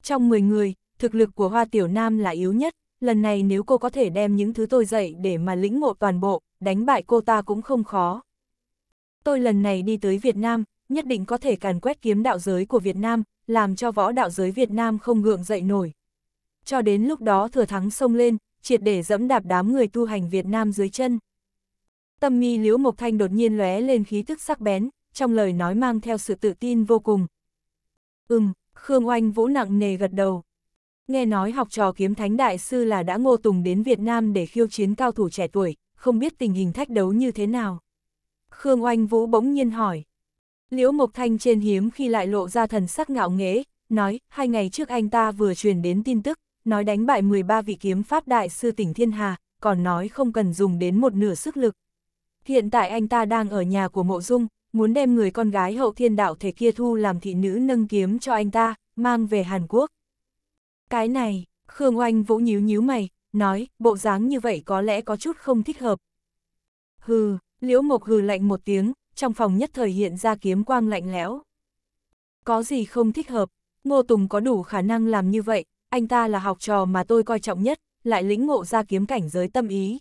Trong 10 người, thực lực của Hoa Tiểu Nam là yếu nhất, lần này nếu cô có thể đem những thứ tôi dạy để mà lĩnh ngộ toàn bộ, đánh bại cô ta cũng không khó. Tôi lần này đi tới Việt Nam, nhất định có thể càn quét kiếm đạo giới của Việt Nam, làm cho võ đạo giới Việt Nam không ngượng dậy nổi. Cho đến lúc đó thừa thắng sông lên, triệt để dẫm đạp đám người tu hành Việt Nam dưới chân. Tâm mi Liễu Mộc Thanh đột nhiên lóe lên khí thức sắc bén, trong lời nói mang theo sự tự tin vô cùng. Ừm, Khương Oanh Vũ nặng nề gật đầu nghe nói học trò kiếm thánh đại sư là đã ngô tùng đến Việt Nam để khiêu chiến cao thủ trẻ tuổi, không biết tình hình thách đấu như thế nào. Khương Oanh Vũ bỗng nhiên hỏi. Liễu Mộc Thanh trên hiếm khi lại lộ ra thần sắc ngạo nghễ, nói, hai ngày trước anh ta vừa truyền đến tin tức, nói đánh bại 13 vị kiếm pháp đại sư tỉnh Thiên Hà, còn nói không cần dùng đến một nửa sức lực. Hiện tại anh ta đang ở nhà của Mộ Dung, muốn đem người con gái hậu thiên đạo thể kia thu làm thị nữ nâng kiếm cho anh ta, mang về Hàn Quốc. Cái này, Khương Oanh Vũ nhíu nhíu mày, nói, bộ dáng như vậy có lẽ có chút không thích hợp. Hừ, Liễu Mộc hừ lạnh một tiếng, trong phòng nhất thời hiện ra kiếm quang lạnh lẽo. Có gì không thích hợp, Ngô Tùng có đủ khả năng làm như vậy, anh ta là học trò mà tôi coi trọng nhất, lại lĩnh ngộ ra kiếm cảnh giới tâm ý.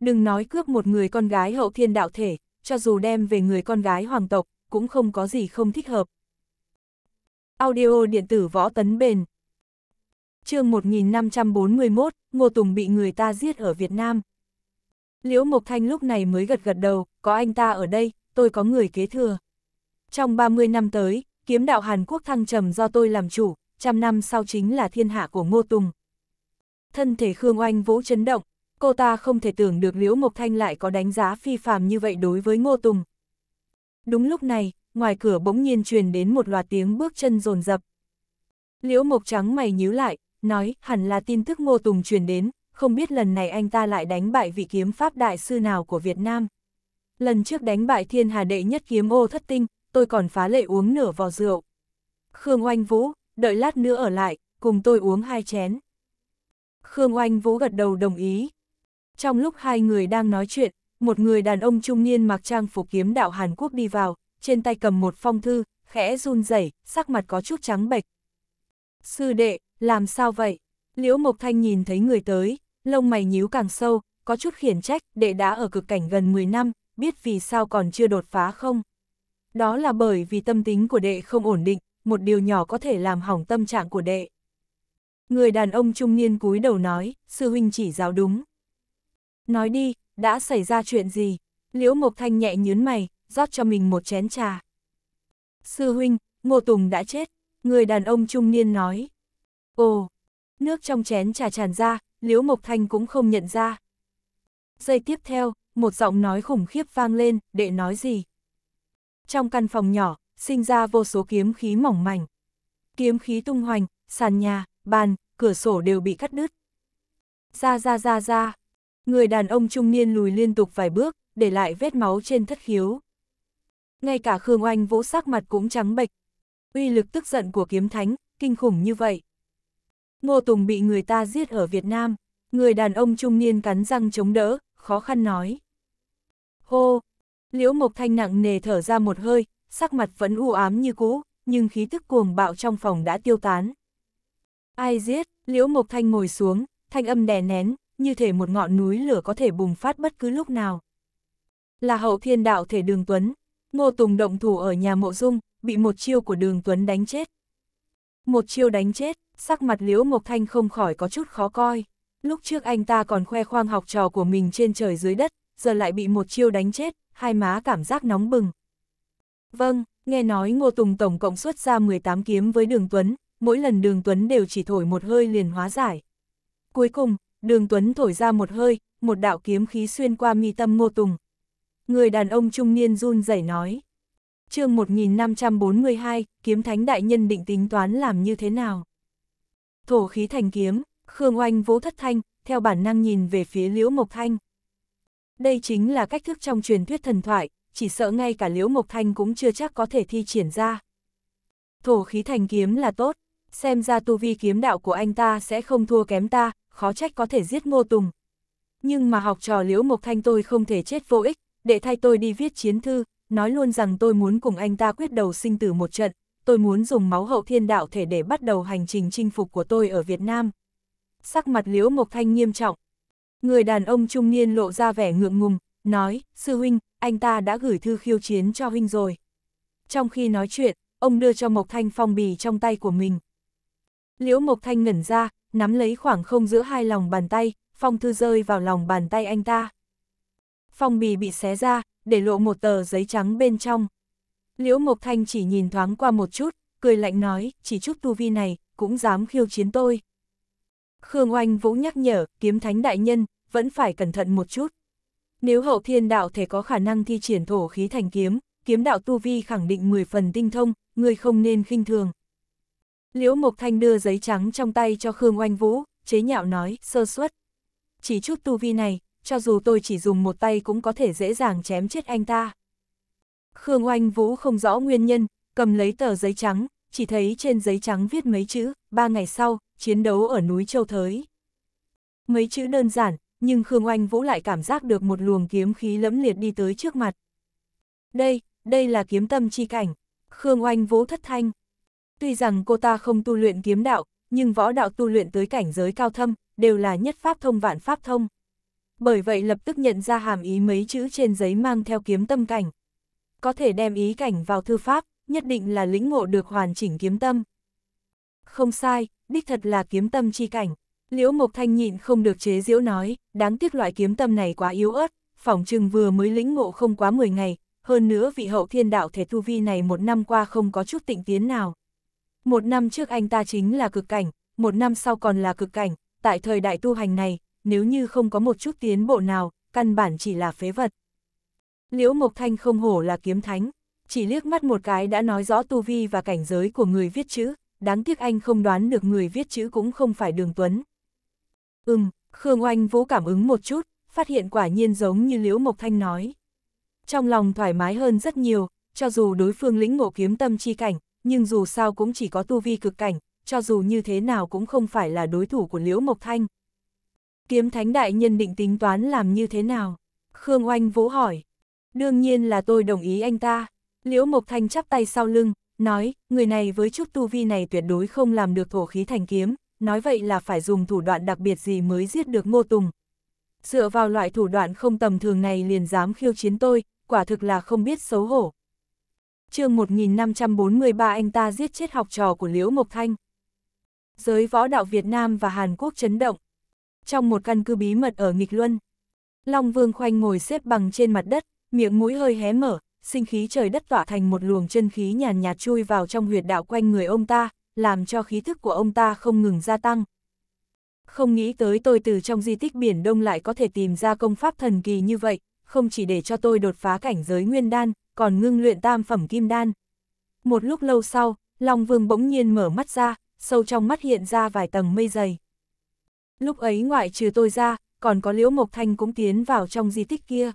Đừng nói cướp một người con gái hậu thiên đạo thể, cho dù đem về người con gái hoàng tộc, cũng không có gì không thích hợp. Audio điện tử võ tấn bền chương 1541, Ngô Tùng bị người ta giết ở Việt Nam. Liễu Mộc Thanh lúc này mới gật gật đầu, có anh ta ở đây, tôi có người kế thừa. Trong 30 năm tới, kiếm đạo Hàn Quốc thăng trầm do tôi làm chủ, trăm năm sau chính là thiên hạ của Ngô Tùng. Thân thể Khương Oanh vỗ chấn động, cô ta không thể tưởng được Liễu Mộc Thanh lại có đánh giá phi phàm như vậy đối với Ngô Tùng. Đúng lúc này, ngoài cửa bỗng nhiên truyền đến một loạt tiếng bước chân rồn rập. Liễu Mộc Trắng mày nhíu lại, nói, hẳn là tin tức Ngô Tùng truyền đến, không biết lần này anh ta lại đánh bại vị kiếm pháp đại sư nào của Việt Nam. Lần trước đánh bại thiên hà đệ nhất kiếm ô thất tinh, tôi còn phá lệ uống nửa vò rượu. Khương Oanh Vũ, đợi lát nữa ở lại, cùng tôi uống hai chén. Khương Oanh Vũ gật đầu đồng ý. Trong lúc hai người đang nói chuyện, một người đàn ông trung niên mặc trang phục kiếm đạo Hàn Quốc đi vào, trên tay cầm một phong thư, khẽ run rẩy, sắc mặt có chút trắng bệch. Sư đệ, làm sao vậy? Liễu Mộc Thanh nhìn thấy người tới, lông mày nhíu càng sâu, có chút khiển trách, đệ đã ở cực cảnh gần 10 năm, biết vì sao còn chưa đột phá không? Đó là bởi vì tâm tính của đệ không ổn định, một điều nhỏ có thể làm hỏng tâm trạng của đệ. Người đàn ông trung niên cúi đầu nói, sư huynh chỉ giáo đúng. Nói đi, đã xảy ra chuyện gì? Liễu Mộc Thanh nhẹ nhớn mày, rót cho mình một chén trà. Sư huynh, Ngô Tùng đã chết, người đàn ông trung niên nói, Ồ, nước trong chén trà tràn ra, Liễu Mộc Thanh cũng không nhận ra. Giây tiếp theo, một giọng nói khủng khiếp vang lên, để nói gì? Trong căn phòng nhỏ, sinh ra vô số kiếm khí mỏng mảnh. Kiếm khí tung hoành, sàn nhà, bàn, cửa sổ đều bị cắt đứt. Ra ra ra ra, người đàn ông trung niên lùi liên tục vài bước, để lại vết máu trên thất khiếu. Ngay cả Khương Oanh Vũ sắc mặt cũng trắng bệch. Uy lực tức giận của kiếm thánh, kinh khủng như vậy. Ngô Tùng bị người ta giết ở Việt Nam, người đàn ông trung niên cắn răng chống đỡ, khó khăn nói. Hô! Liễu Mộc Thanh nặng nề thở ra một hơi, sắc mặt vẫn u ám như cũ, nhưng khí tức cuồng bạo trong phòng đã tiêu tán. Ai giết? Liễu Mộc Thanh ngồi xuống, thanh âm đè nén, như thể một ngọn núi lửa có thể bùng phát bất cứ lúc nào. Là hậu thiên đạo thể đường Tuấn, Ngô Tùng động thủ ở nhà mộ dung, bị một chiêu của đường Tuấn đánh chết. Một chiêu đánh chết, sắc mặt Liễu Mộc Thanh không khỏi có chút khó coi. Lúc trước anh ta còn khoe khoang học trò của mình trên trời dưới đất, giờ lại bị một chiêu đánh chết, hai má cảm giác nóng bừng. Vâng, nghe nói Ngô Tùng tổng cộng xuất ra 18 kiếm với Đường Tuấn, mỗi lần Đường Tuấn đều chỉ thổi một hơi liền hóa giải. Cuối cùng, Đường Tuấn thổi ra một hơi, một đạo kiếm khí xuyên qua mi tâm Ngô Tùng. Người đàn ông trung niên run rẩy nói. chương 1542, kiếm thánh đại nhân định tính toán làm như thế nào? thổ khí thành kiếm, Khương Oanh vỗ thất thanh, theo bản năng nhìn về phía Liễu Mộc Thanh. Đây chính là cách thức trong truyền thuyết thần thoại, chỉ sợ ngay cả Liễu Mộc Thanh cũng chưa chắc có thể thi triển ra. Thổ khí thành kiếm là tốt, xem ra tu vi kiếm đạo của anh ta sẽ không thua kém ta, khó trách có thể giết ngô tùng. Nhưng mà học trò Liễu Mộc Thanh tôi không thể chết vô ích, để thay tôi đi viết chiến thư, nói luôn rằng tôi muốn cùng anh ta quyết đầu sinh tử một trận, tôi muốn dùng máu hậu thiên đạo thể để bắt đầu hành trình chinh phục của tôi ở Việt Nam. Sắc mặt Liễu Mộc Thanh nghiêm trọng. Người đàn ông trung niên lộ ra vẻ ngượng ngùng, nói, sư huynh, anh ta đã gửi thư khiêu chiến cho huynh rồi. Trong khi nói chuyện, ông đưa cho Mộc Thanh phong bì trong tay của mình. Liễu Mộc Thanh ngẩn ra, nắm lấy khoảng không giữa hai lòng bàn tay, phong thư rơi vào lòng bàn tay anh ta. Phong bì bị xé ra, để lộ một tờ giấy trắng bên trong. Liễu Mộc Thanh chỉ nhìn thoáng qua một chút, cười lạnh nói, chỉ chút tu vi này, cũng dám khiêu chiến tôi. Khương Oanh Vũ nhắc nhở, kiếm thánh đại nhân, vẫn phải cẩn thận một chút. Nếu hậu thiên đạo thể có khả năng thi triển thổ khí thành kiếm, kiếm đạo tu vi khẳng định 10 phần tinh thông, người không nên khinh thường. Liễu Mộc Thanh đưa giấy trắng trong tay cho Khương Oanh Vũ, chế nhạo nói, sơ suất. Chỉ chút tu vi này, cho dù tôi chỉ dùng một tay cũng có thể dễ dàng chém chết anh ta. Khương Oanh Vũ không rõ nguyên nhân, cầm lấy tờ giấy trắng, chỉ thấy trên giấy trắng viết mấy chữ, ba ngày sau, chiến đấu ở núi Châu Thới. Mấy chữ đơn giản, nhưng Khương Oanh Vũ lại cảm giác được một luồng kiếm khí lẫm liệt đi tới trước mặt. Đây, đây là kiếm tâm chi cảnh. Khương Oanh Vũ thất thanh. Tuy rằng cô ta không tu luyện kiếm đạo, nhưng võ đạo tu luyện tới cảnh giới cao thâm, đều là nhất pháp thông vạn pháp thông. Bởi vậy lập tức nhận ra hàm ý mấy chữ trên giấy mang theo kiếm tâm cảnh, có thể đem ý cảnh vào thư pháp, nhất định là lĩnh ngộ được hoàn chỉnh kiếm tâm. Không sai, đích thật là kiếm tâm chi cảnh. Liễu Mộc Thanh nhịn không được chế diễu nói, đáng tiếc loại kiếm tâm này quá yếu ớt, phỏng chừng vừa mới lĩnh ngộ không quá 10 ngày, hơn nữa vị hậu thiên đạo thể tu vi này một năm qua không có chút tịnh tiến nào. Một năm trước anh ta chính là cực cảnh, một năm sau còn là cực cảnh, tại thời đại tu hành này, nếu như không có một chút tiến bộ nào, căn bản chỉ là phế vật. Liễu Mộc Thanh không hổ là kiếm thánh, chỉ liếc mắt một cái đã nói rõ tu vi và cảnh giới của người viết chữ, đáng tiếc anh không đoán được người viết chữ cũng không phải Đường Tuấn. Ừm, Khương Oanh Vũ cảm ứng một chút, phát hiện quả nhiên giống như Liễu Mộc Thanh nói. Trong lòng thoải mái hơn rất nhiều, cho dù đối phương lĩnh ngộ kiếm tâm chi cảnh, nhưng dù sao cũng chỉ có tu vi cực cảnh, cho dù như thế nào cũng không phải là đối thủ của Liễu Mộc Thanh. Kiếm Thánh Đại Nhân định tính toán làm như thế nào? Khương Oanh Vũ hỏi. Đương nhiên là tôi đồng ý anh ta. Liễu Mộc Thanh chắp tay sau lưng, nói, người này với chút tu vi này tuyệt đối không làm được thổ khí thành kiếm, nói vậy là phải dùng thủ đoạn đặc biệt gì mới giết được Ngô Tùng. Dựa vào loại thủ đoạn không tầm thường này liền dám khiêu chiến tôi, quả thực là không biết xấu hổ. chương 1543 anh ta giết chết học trò của Liễu Mộc Thanh. Giới võ đạo Việt Nam và Hàn Quốc chấn động. Trong một căn cứ bí mật ở Nghịch Luân, Long Vương khoanh ngồi xếp bằng trên mặt đất, miệng mũi hơi hé mở, sinh khí trời đất tỏa thành một luồng chân khí nhàn nhạt chui vào trong huyệt đạo quanh người ông ta, làm cho khí thức của ông ta không ngừng gia tăng. Không nghĩ tới tôi từ trong di tích biển đông lại có thể tìm ra công pháp thần kỳ như vậy, không chỉ để cho tôi đột phá cảnh giới nguyên đan, còn ngưng luyện tam phẩm kim đan. Một lúc lâu sau, Long Vương bỗng nhiên mở mắt ra, sâu trong mắt hiện ra vài tầng mây dày. Lúc ấy ngoại trừ tôi ra, còn có Liễu Mộc Thanh cũng tiến vào trong di tích kia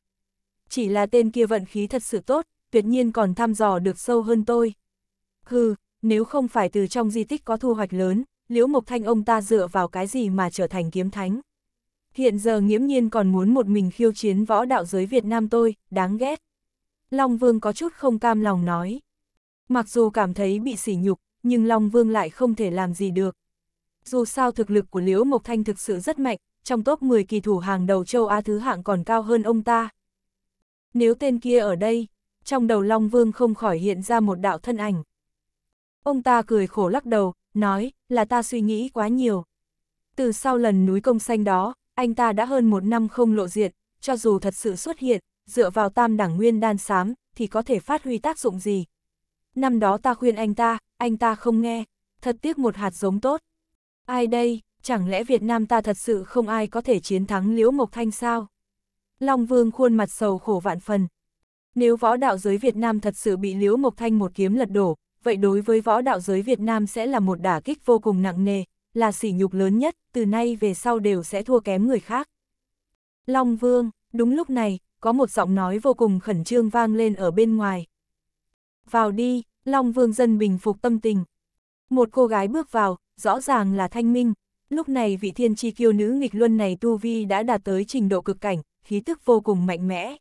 chỉ là tên kia vận khí thật sự tốt, tuyệt nhiên còn thăm dò được sâu hơn tôi. Hừ, nếu không phải từ trong di tích có thu hoạch lớn, Liễu Mộc Thanh ông ta dựa vào cái gì mà trở thành kiếm thánh? Hiện giờ nghiễm nhiên còn muốn một mình khiêu chiến võ đạo giới Việt Nam tôi, đáng ghét. Long Vương có chút không cam lòng nói. Mặc dù cảm thấy bị sỉ nhục, nhưng Long Vương lại không thể làm gì được. Dù sao thực lực của Liễu Mộc Thanh thực sự rất mạnh, trong top 10 kỳ thủ hàng đầu châu Á thứ hạng còn cao hơn ông ta, nếu tên kia ở đây, trong đầu Long Vương không khỏi hiện ra một đạo thân ảnh. Ông ta cười khổ lắc đầu, nói, là ta suy nghĩ quá nhiều. Từ sau lần núi công xanh đó, anh ta đã hơn một năm không lộ diện, cho dù thật sự xuất hiện, dựa vào tam đẳng nguyên đan sám thì có thể phát huy tác dụng gì. Năm đó ta khuyên anh ta, anh ta không nghe, thật tiếc một hạt giống tốt. Ai đây, chẳng lẽ Việt Nam ta thật sự không ai có thể chiến thắng Liễu Mộc Thanh sao? Long Vương khuôn mặt sầu khổ vạn phần. Nếu võ đạo giới Việt Nam thật sự bị Liễu Mộc Thanh một kiếm lật đổ, vậy đối với võ đạo giới Việt Nam sẽ là một đả kích vô cùng nặng nề, là sỉ nhục lớn nhất, từ nay về sau đều sẽ thua kém người khác. Long Vương, đúng lúc này, có một giọng nói vô cùng khẩn trương vang lên ở bên ngoài. Vào đi, Long Vương dân bình phục tâm tình. Một cô gái bước vào, rõ ràng là Thanh Minh. Lúc này vị thiên tri kiêu nữ nghịch luân này tu vi đã đạt tới trình độ cực cảnh, khí tức vô cùng mạnh mẽ.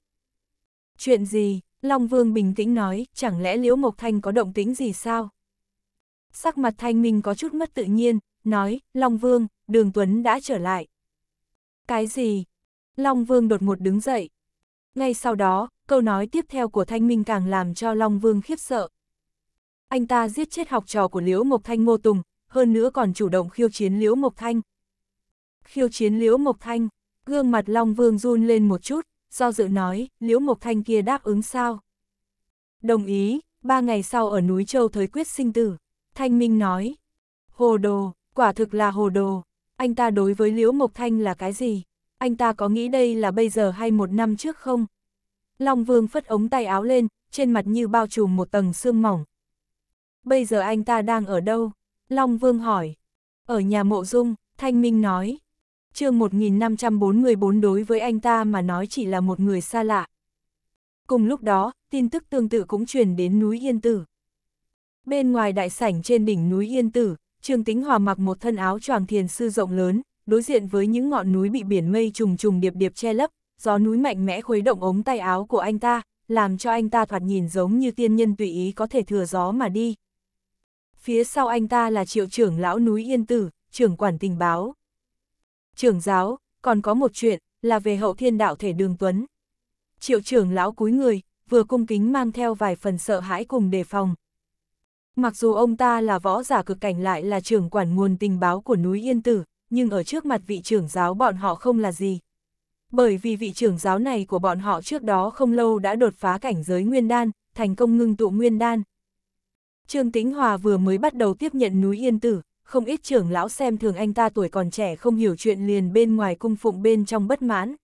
Chuyện gì? Long Vương bình tĩnh nói, chẳng lẽ Liễu Mộc Thanh có động tính gì sao? Sắc mặt Thanh Minh có chút mất tự nhiên, nói, Long Vương, Đường Tuấn đã trở lại. Cái gì? Long Vương đột ngột đứng dậy. Ngay sau đó, câu nói tiếp theo của Thanh Minh càng làm cho Long Vương khiếp sợ. Anh ta giết chết học trò của Liễu Mộc Thanh Ngô Tùng, hơn nữa còn chủ động khiêu chiến Liễu Mộc Thanh. Khiêu chiến Liễu Mộc Thanh. Gương mặt Long Vương run lên một chút, do dự nói, Liễu Mộc Thanh kia đáp ứng sao? Đồng ý, ba ngày sau ở núi Châu Thới quyết sinh tử. Thanh Minh nói, hồ đồ, quả thực là hồ đồ. Anh ta đối với Liễu Mộc Thanh là cái gì? Anh ta có nghĩ đây là bây giờ hay một năm trước không? Long Vương phất ống tay áo lên, trên mặt như bao trùm một tầng sương mỏng. Bây giờ anh ta đang ở đâu? Long Vương hỏi. Ở nhà mộ dung, Thanh Minh nói chương 1544 đối với anh ta mà nói chỉ là một người xa lạ. Cùng lúc đó, tin tức tương tự cũng truyền đến núi Yên Tử. Bên ngoài đại sảnh trên đỉnh núi Yên Tử, Trương Tính Hòa mặc một thân áo choàng thiền sư rộng lớn, đối diện với những ngọn núi bị biển mây trùng trùng điệp điệp che lấp, gió núi mạnh mẽ khuấy động ống tay áo của anh ta, làm cho anh ta thoạt nhìn giống như tiên nhân tùy ý có thể thừa gió mà đi. Phía sau anh ta là triệu trưởng lão núi Yên Tử, trưởng quản tình báo trưởng giáo, còn có một chuyện, là về hậu thiên đạo thể đường tuấn. Triệu trưởng lão cúi người, vừa cung kính mang theo vài phần sợ hãi cùng đề phòng. Mặc dù ông ta là võ giả cực cảnh lại là trưởng quản nguồn tình báo của núi Yên Tử, nhưng ở trước mặt vị trưởng giáo bọn họ không là gì. Bởi vì vị trưởng giáo này của bọn họ trước đó không lâu đã đột phá cảnh giới nguyên đan, thành công ngưng tụ nguyên đan. Trương Tĩnh Hòa vừa mới bắt đầu tiếp nhận núi Yên Tử, không ít trưởng lão xem thường anh ta tuổi còn trẻ không hiểu chuyện liền bên ngoài cung phụng bên trong bất mãn.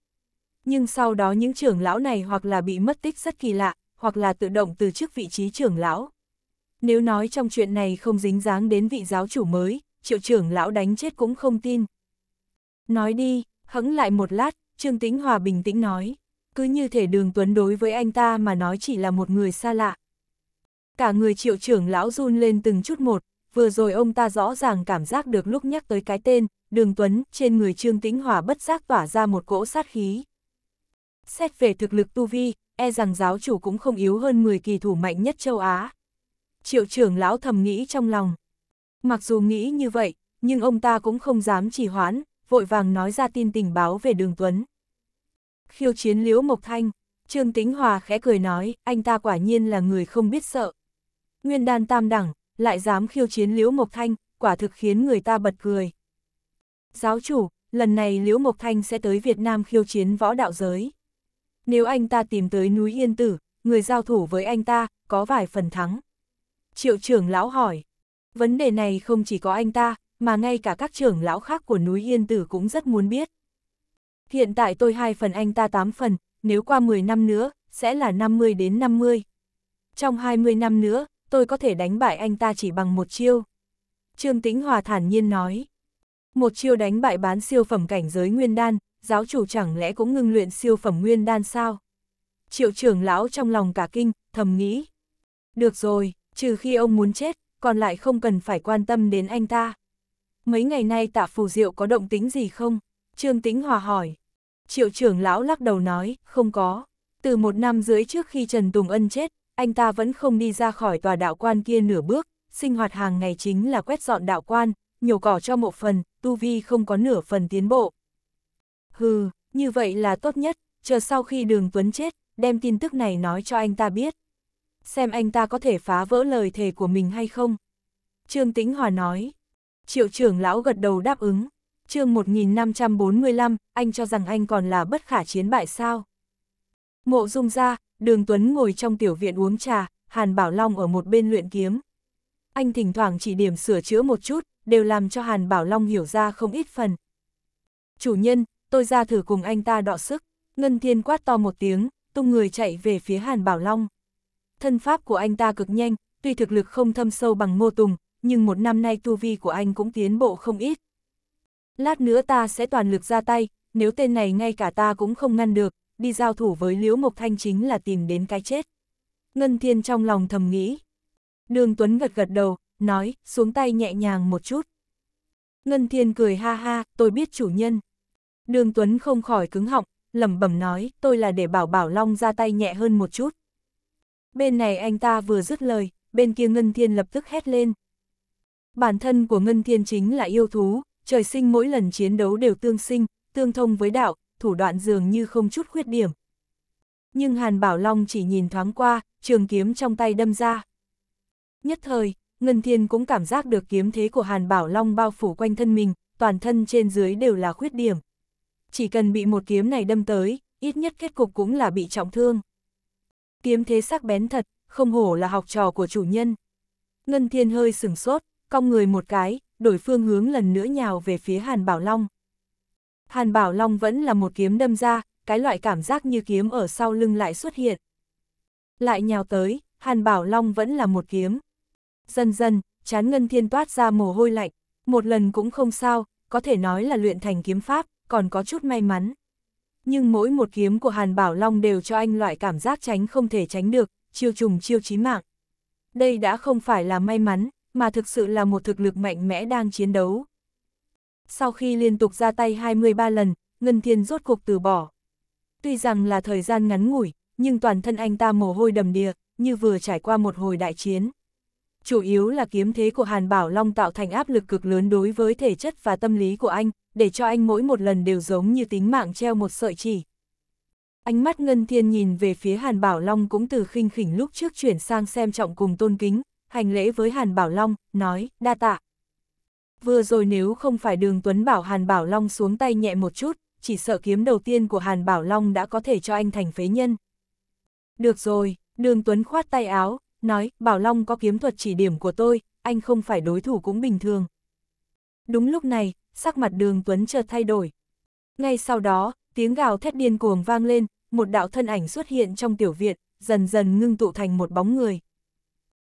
Nhưng sau đó những trưởng lão này hoặc là bị mất tích rất kỳ lạ, hoặc là tự động từ chức vị trí trưởng lão. Nếu nói trong chuyện này không dính dáng đến vị giáo chủ mới, triệu trưởng lão đánh chết cũng không tin. Nói đi, hững lại một lát, Trương Tĩnh Hòa bình tĩnh nói, cứ như thể đường tuấn đối với anh ta mà nói chỉ là một người xa lạ. Cả người triệu trưởng lão run lên từng chút một, vừa rồi ông ta rõ ràng cảm giác được lúc nhắc tới cái tên, đường Tuấn, trên người Trương Tĩnh Hòa bất giác tỏa ra một cỗ sát khí. Xét về thực lực tu vi, e rằng giáo chủ cũng không yếu hơn 10 kỳ thủ mạnh nhất châu Á. Triệu trưởng lão thầm nghĩ trong lòng. Mặc dù nghĩ như vậy, nhưng ông ta cũng không dám trì hoãn, vội vàng nói ra tin tình báo về đường Tuấn. Khiêu chiến Liễu Mộc Thanh, Trương Tĩnh Hòa khẽ cười nói, anh ta quả nhiên là người không biết sợ. Nguyên đan tam đẳng, lại dám khiêu chiến Liễu Mộc Thanh, quả thực khiến người ta bật cười. Giáo chủ, lần này Liễu Mộc Thanh sẽ tới Việt Nam khiêu chiến võ đạo giới. Nếu anh ta tìm tới núi Yên Tử, người giao thủ với anh ta, có vài phần thắng. Triệu trưởng lão hỏi, vấn đề này không chỉ có anh ta, mà ngay cả các trưởng lão khác của núi Yên Tử cũng rất muốn biết. Hiện tại tôi hai phần anh ta 8 phần, nếu qua 10 năm nữa, sẽ là 50 đến 50. Trong 20 năm nữa, tôi có thể đánh bại anh ta chỉ bằng một chiêu. Trương Tĩnh Hòa thản nhiên nói. Một chiêu đánh bại bán siêu phẩm cảnh giới nguyên đan, giáo chủ chẳng lẽ cũng ngưng luyện siêu phẩm nguyên đan sao? Triệu trưởng lão trong lòng cả kinh, thầm nghĩ. Được rồi, trừ khi ông muốn chết, còn lại không cần phải quan tâm đến anh ta. Mấy ngày nay tạ phù diệu có động tính gì không? Trương Tĩnh Hòa hỏi. Triệu trưởng lão lắc đầu nói, không có. Từ một năm dưới trước khi Trần Tùng Ân chết, anh ta vẫn không đi ra khỏi tòa đạo quan kia nửa bước, sinh hoạt hàng ngày chính là quét dọn đạo quan, nhổ cỏ cho một phần, tu vi không có nửa phần tiến bộ. Hừ, như vậy là tốt nhất, chờ sau khi đường Tuấn chết, đem tin tức này nói cho anh ta biết. Xem anh ta có thể phá vỡ lời thề của mình hay không. Trương Tĩnh Hòa nói. Triệu trưởng lão gật đầu đáp ứng. mươi 1545, anh cho rằng anh còn là bất khả chiến bại sao? Mộ dung ra, đường Tuấn ngồi trong tiểu viện uống trà, Hàn Bảo Long ở một bên luyện kiếm. Anh thỉnh thoảng chỉ điểm sửa chữa một chút, đều làm cho Hàn Bảo Long hiểu ra không ít phần. Chủ nhân, tôi ra thử cùng anh ta đọ sức. Ngân Thiên quát to một tiếng, tung người chạy về phía Hàn Bảo Long. Thân pháp của anh ta cực nhanh, tuy thực lực không thâm sâu bằng Ngô Tùng, nhưng một năm nay tu vi của anh cũng tiến bộ không ít. Lát nữa ta sẽ toàn lực ra tay, nếu tên này ngay cả ta cũng không ngăn được, đi giao thủ với Liễu Mộc Thanh chính là tìm đến cái chết. Ngân Thiên trong lòng thầm nghĩ. Đường Tuấn gật gật đầu, nói, xuống tay nhẹ nhàng một chút. Ngân Thiên cười ha ha, tôi biết chủ nhân. Đường Tuấn không khỏi cứng họng, lẩm bẩm nói, tôi là để bảo Bảo Long ra tay nhẹ hơn một chút. Bên này anh ta vừa dứt lời, bên kia Ngân Thiên lập tức hét lên. Bản thân của Ngân Thiên chính là yêu thú, trời sinh mỗi lần chiến đấu đều tương sinh, tương thông với đạo, thủ đoạn dường như không chút khuyết điểm. Nhưng Hàn Bảo Long chỉ nhìn thoáng qua, trường kiếm trong tay đâm ra. Nhất thời, Ngân Thiên cũng cảm giác được kiếm thế của Hàn Bảo Long bao phủ quanh thân mình, toàn thân trên dưới đều là khuyết điểm. Chỉ cần bị một kiếm này đâm tới, ít nhất kết cục cũng là bị trọng thương. Kiếm thế sắc bén thật, không hổ là học trò của chủ nhân. Ngân Thiên hơi sửng sốt, cong người một cái, đổi phương hướng lần nữa nhào về phía Hàn Bảo Long. Hàn Bảo Long vẫn là một kiếm đâm ra, cái loại cảm giác như kiếm ở sau lưng lại xuất hiện. Lại nhào tới, Hàn Bảo Long vẫn là một kiếm. Dần dần, chán Ngân Thiên toát ra mồ hôi lạnh, một lần cũng không sao, có thể nói là luyện thành kiếm pháp, còn có chút may mắn. Nhưng mỗi một kiếm của Hàn Bảo Long đều cho anh loại cảm giác tránh không thể tránh được, chiêu trùng chiêu chí mạng. Đây đã không phải là may mắn, mà thực sự là một thực lực mạnh mẽ đang chiến đấu sau khi liên tục ra tay 23 lần, Ngân Thiên rốt cuộc từ bỏ. Tuy rằng là thời gian ngắn ngủi, nhưng toàn thân anh ta mồ hôi đầm đìa, như vừa trải qua một hồi đại chiến. Chủ yếu là kiếm thế của Hàn Bảo Long tạo thành áp lực cực lớn đối với thể chất và tâm lý của anh, để cho anh mỗi một lần đều giống như tính mạng treo một sợi chỉ. Ánh mắt Ngân Thiên nhìn về phía Hàn Bảo Long cũng từ khinh khỉnh lúc trước chuyển sang xem trọng cùng tôn kính, hành lễ với Hàn Bảo Long, nói, đa tạ. Vừa rồi nếu không phải đường Tuấn bảo Hàn Bảo Long xuống tay nhẹ một chút, chỉ sợ kiếm đầu tiên của Hàn Bảo Long đã có thể cho anh thành phế nhân. Được rồi, đường Tuấn khoát tay áo, nói, Bảo Long có kiếm thuật chỉ điểm của tôi, anh không phải đối thủ cũng bình thường. Đúng lúc này, sắc mặt đường Tuấn chợt thay đổi. Ngay sau đó, tiếng gào thét điên cuồng vang lên, một đạo thân ảnh xuất hiện trong tiểu viện, dần dần ngưng tụ thành một bóng người.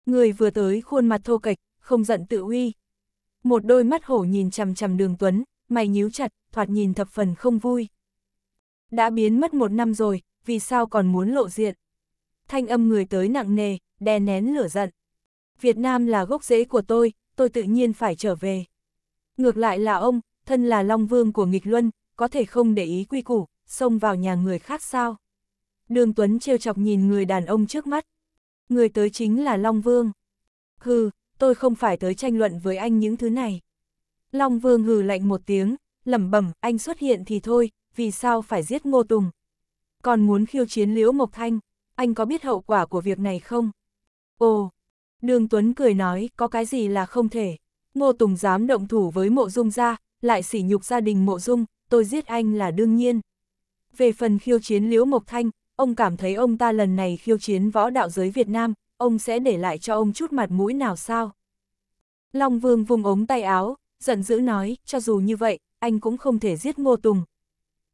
Người vừa tới khuôn mặt thô kịch không giận tự uy, một đôi mắt hổ nhìn chằm chằm đường Tuấn, mày nhíu chặt, thoạt nhìn thập phần không vui. Đã biến mất một năm rồi, vì sao còn muốn lộ diện? Thanh âm người tới nặng nề, đè nén lửa giận. Việt Nam là gốc rễ của tôi, tôi tự nhiên phải trở về. Ngược lại là ông, thân là Long Vương của nghịch luân, có thể không để ý quy củ, xông vào nhà người khác sao? Đường Tuấn trêu chọc nhìn người đàn ông trước mắt. Người tới chính là Long Vương. Hừ, tôi không phải tới tranh luận với anh những thứ này. Long Vương hừ lạnh một tiếng, lẩm bẩm, anh xuất hiện thì thôi, vì sao phải giết Ngô Tùng? Còn muốn khiêu chiến Liễu Mộc Thanh, anh có biết hậu quả của việc này không? Ồ, Đường Tuấn cười nói, có cái gì là không thể. Ngô Tùng dám động thủ với mộ dung ra, lại sỉ nhục gia đình mộ dung, tôi giết anh là đương nhiên. Về phần khiêu chiến Liễu Mộc Thanh, ông cảm thấy ông ta lần này khiêu chiến võ đạo giới Việt Nam, ông sẽ để lại cho ông chút mặt mũi nào sao? Long Vương vùng ống tay áo, giận dữ nói, cho dù như vậy, anh cũng không thể giết Ngô Tùng.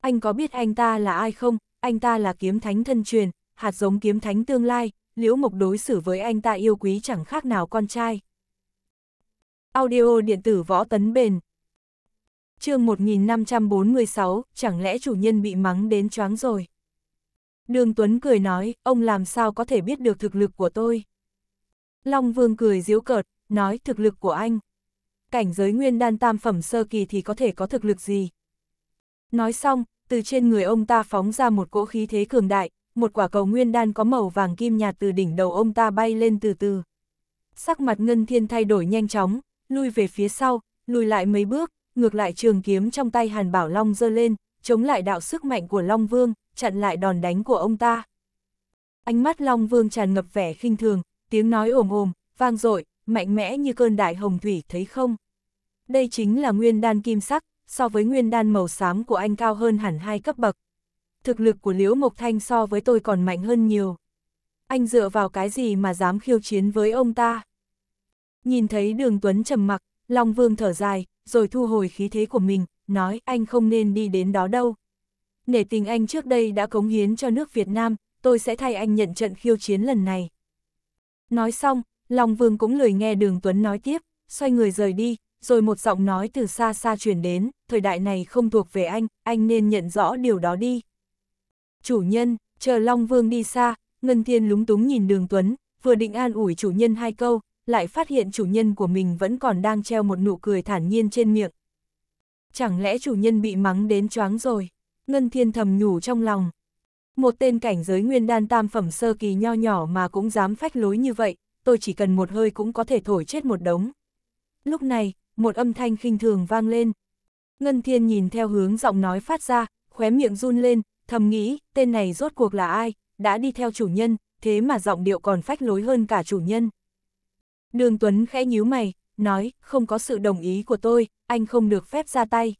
Anh có biết anh ta là ai không? Anh ta là kiếm thánh thân truyền, hạt giống kiếm thánh tương lai, liễu Mục đối xử với anh ta yêu quý chẳng khác nào con trai. Audio điện tử võ tấn bền chương 1546, chẳng lẽ chủ nhân bị mắng đến choáng rồi. Đường Tuấn cười nói, ông làm sao có thể biết được thực lực của tôi. Long Vương cười diếu cợt, nói thực lực của anh. Cảnh giới nguyên đan tam phẩm sơ kỳ thì có thể có thực lực gì. Nói xong, từ trên người ông ta phóng ra một cỗ khí thế cường đại, một quả cầu nguyên đan có màu vàng kim nhạt từ đỉnh đầu ông ta bay lên từ từ. Sắc mặt Ngân Thiên thay đổi nhanh chóng, lui về phía sau, lùi lại mấy bước, ngược lại trường kiếm trong tay Hàn Bảo Long giơ lên, chống lại đạo sức mạnh của Long Vương, chặn lại đòn đánh của ông ta. Ánh mắt Long Vương tràn ngập vẻ khinh thường, tiếng nói ồm ồm, vang dội, mạnh mẽ như cơn đại hồng thủy thấy không. Đây chính là nguyên đan kim sắc, so với nguyên đan màu xám của anh cao hơn hẳn hai cấp bậc. Thực lực của Liễu Mộc Thanh so với tôi còn mạnh hơn nhiều. Anh dựa vào cái gì mà dám khiêu chiến với ông ta? Nhìn thấy đường Tuấn trầm mặc, Long Vương thở dài, rồi thu hồi khí thế của mình, nói anh không nên đi đến đó đâu, nể tình anh trước đây đã cống hiến cho nước Việt Nam, tôi sẽ thay anh nhận trận khiêu chiến lần này. Nói xong, Long Vương cũng lười nghe Đường Tuấn nói tiếp, xoay người rời đi, rồi một giọng nói từ xa xa truyền đến, thời đại này không thuộc về anh, anh nên nhận rõ điều đó đi. Chủ nhân, chờ Long Vương đi xa, Ngân Thiên lúng túng nhìn Đường Tuấn, vừa định an ủi chủ nhân hai câu, lại phát hiện chủ nhân của mình vẫn còn đang treo một nụ cười thản nhiên trên miệng. Chẳng lẽ chủ nhân bị mắng đến choáng rồi? Ngân Thiên thầm nhủ trong lòng. Một tên cảnh giới nguyên đan tam phẩm sơ kỳ nho nhỏ mà cũng dám phách lối như vậy, tôi chỉ cần một hơi cũng có thể thổi chết một đống. Lúc này, một âm thanh khinh thường vang lên. Ngân Thiên nhìn theo hướng giọng nói phát ra, khóe miệng run lên, thầm nghĩ, tên này rốt cuộc là ai, đã đi theo chủ nhân, thế mà giọng điệu còn phách lối hơn cả chủ nhân. Đường Tuấn khẽ nhíu mày, nói, không có sự đồng ý của tôi, anh không được phép ra tay.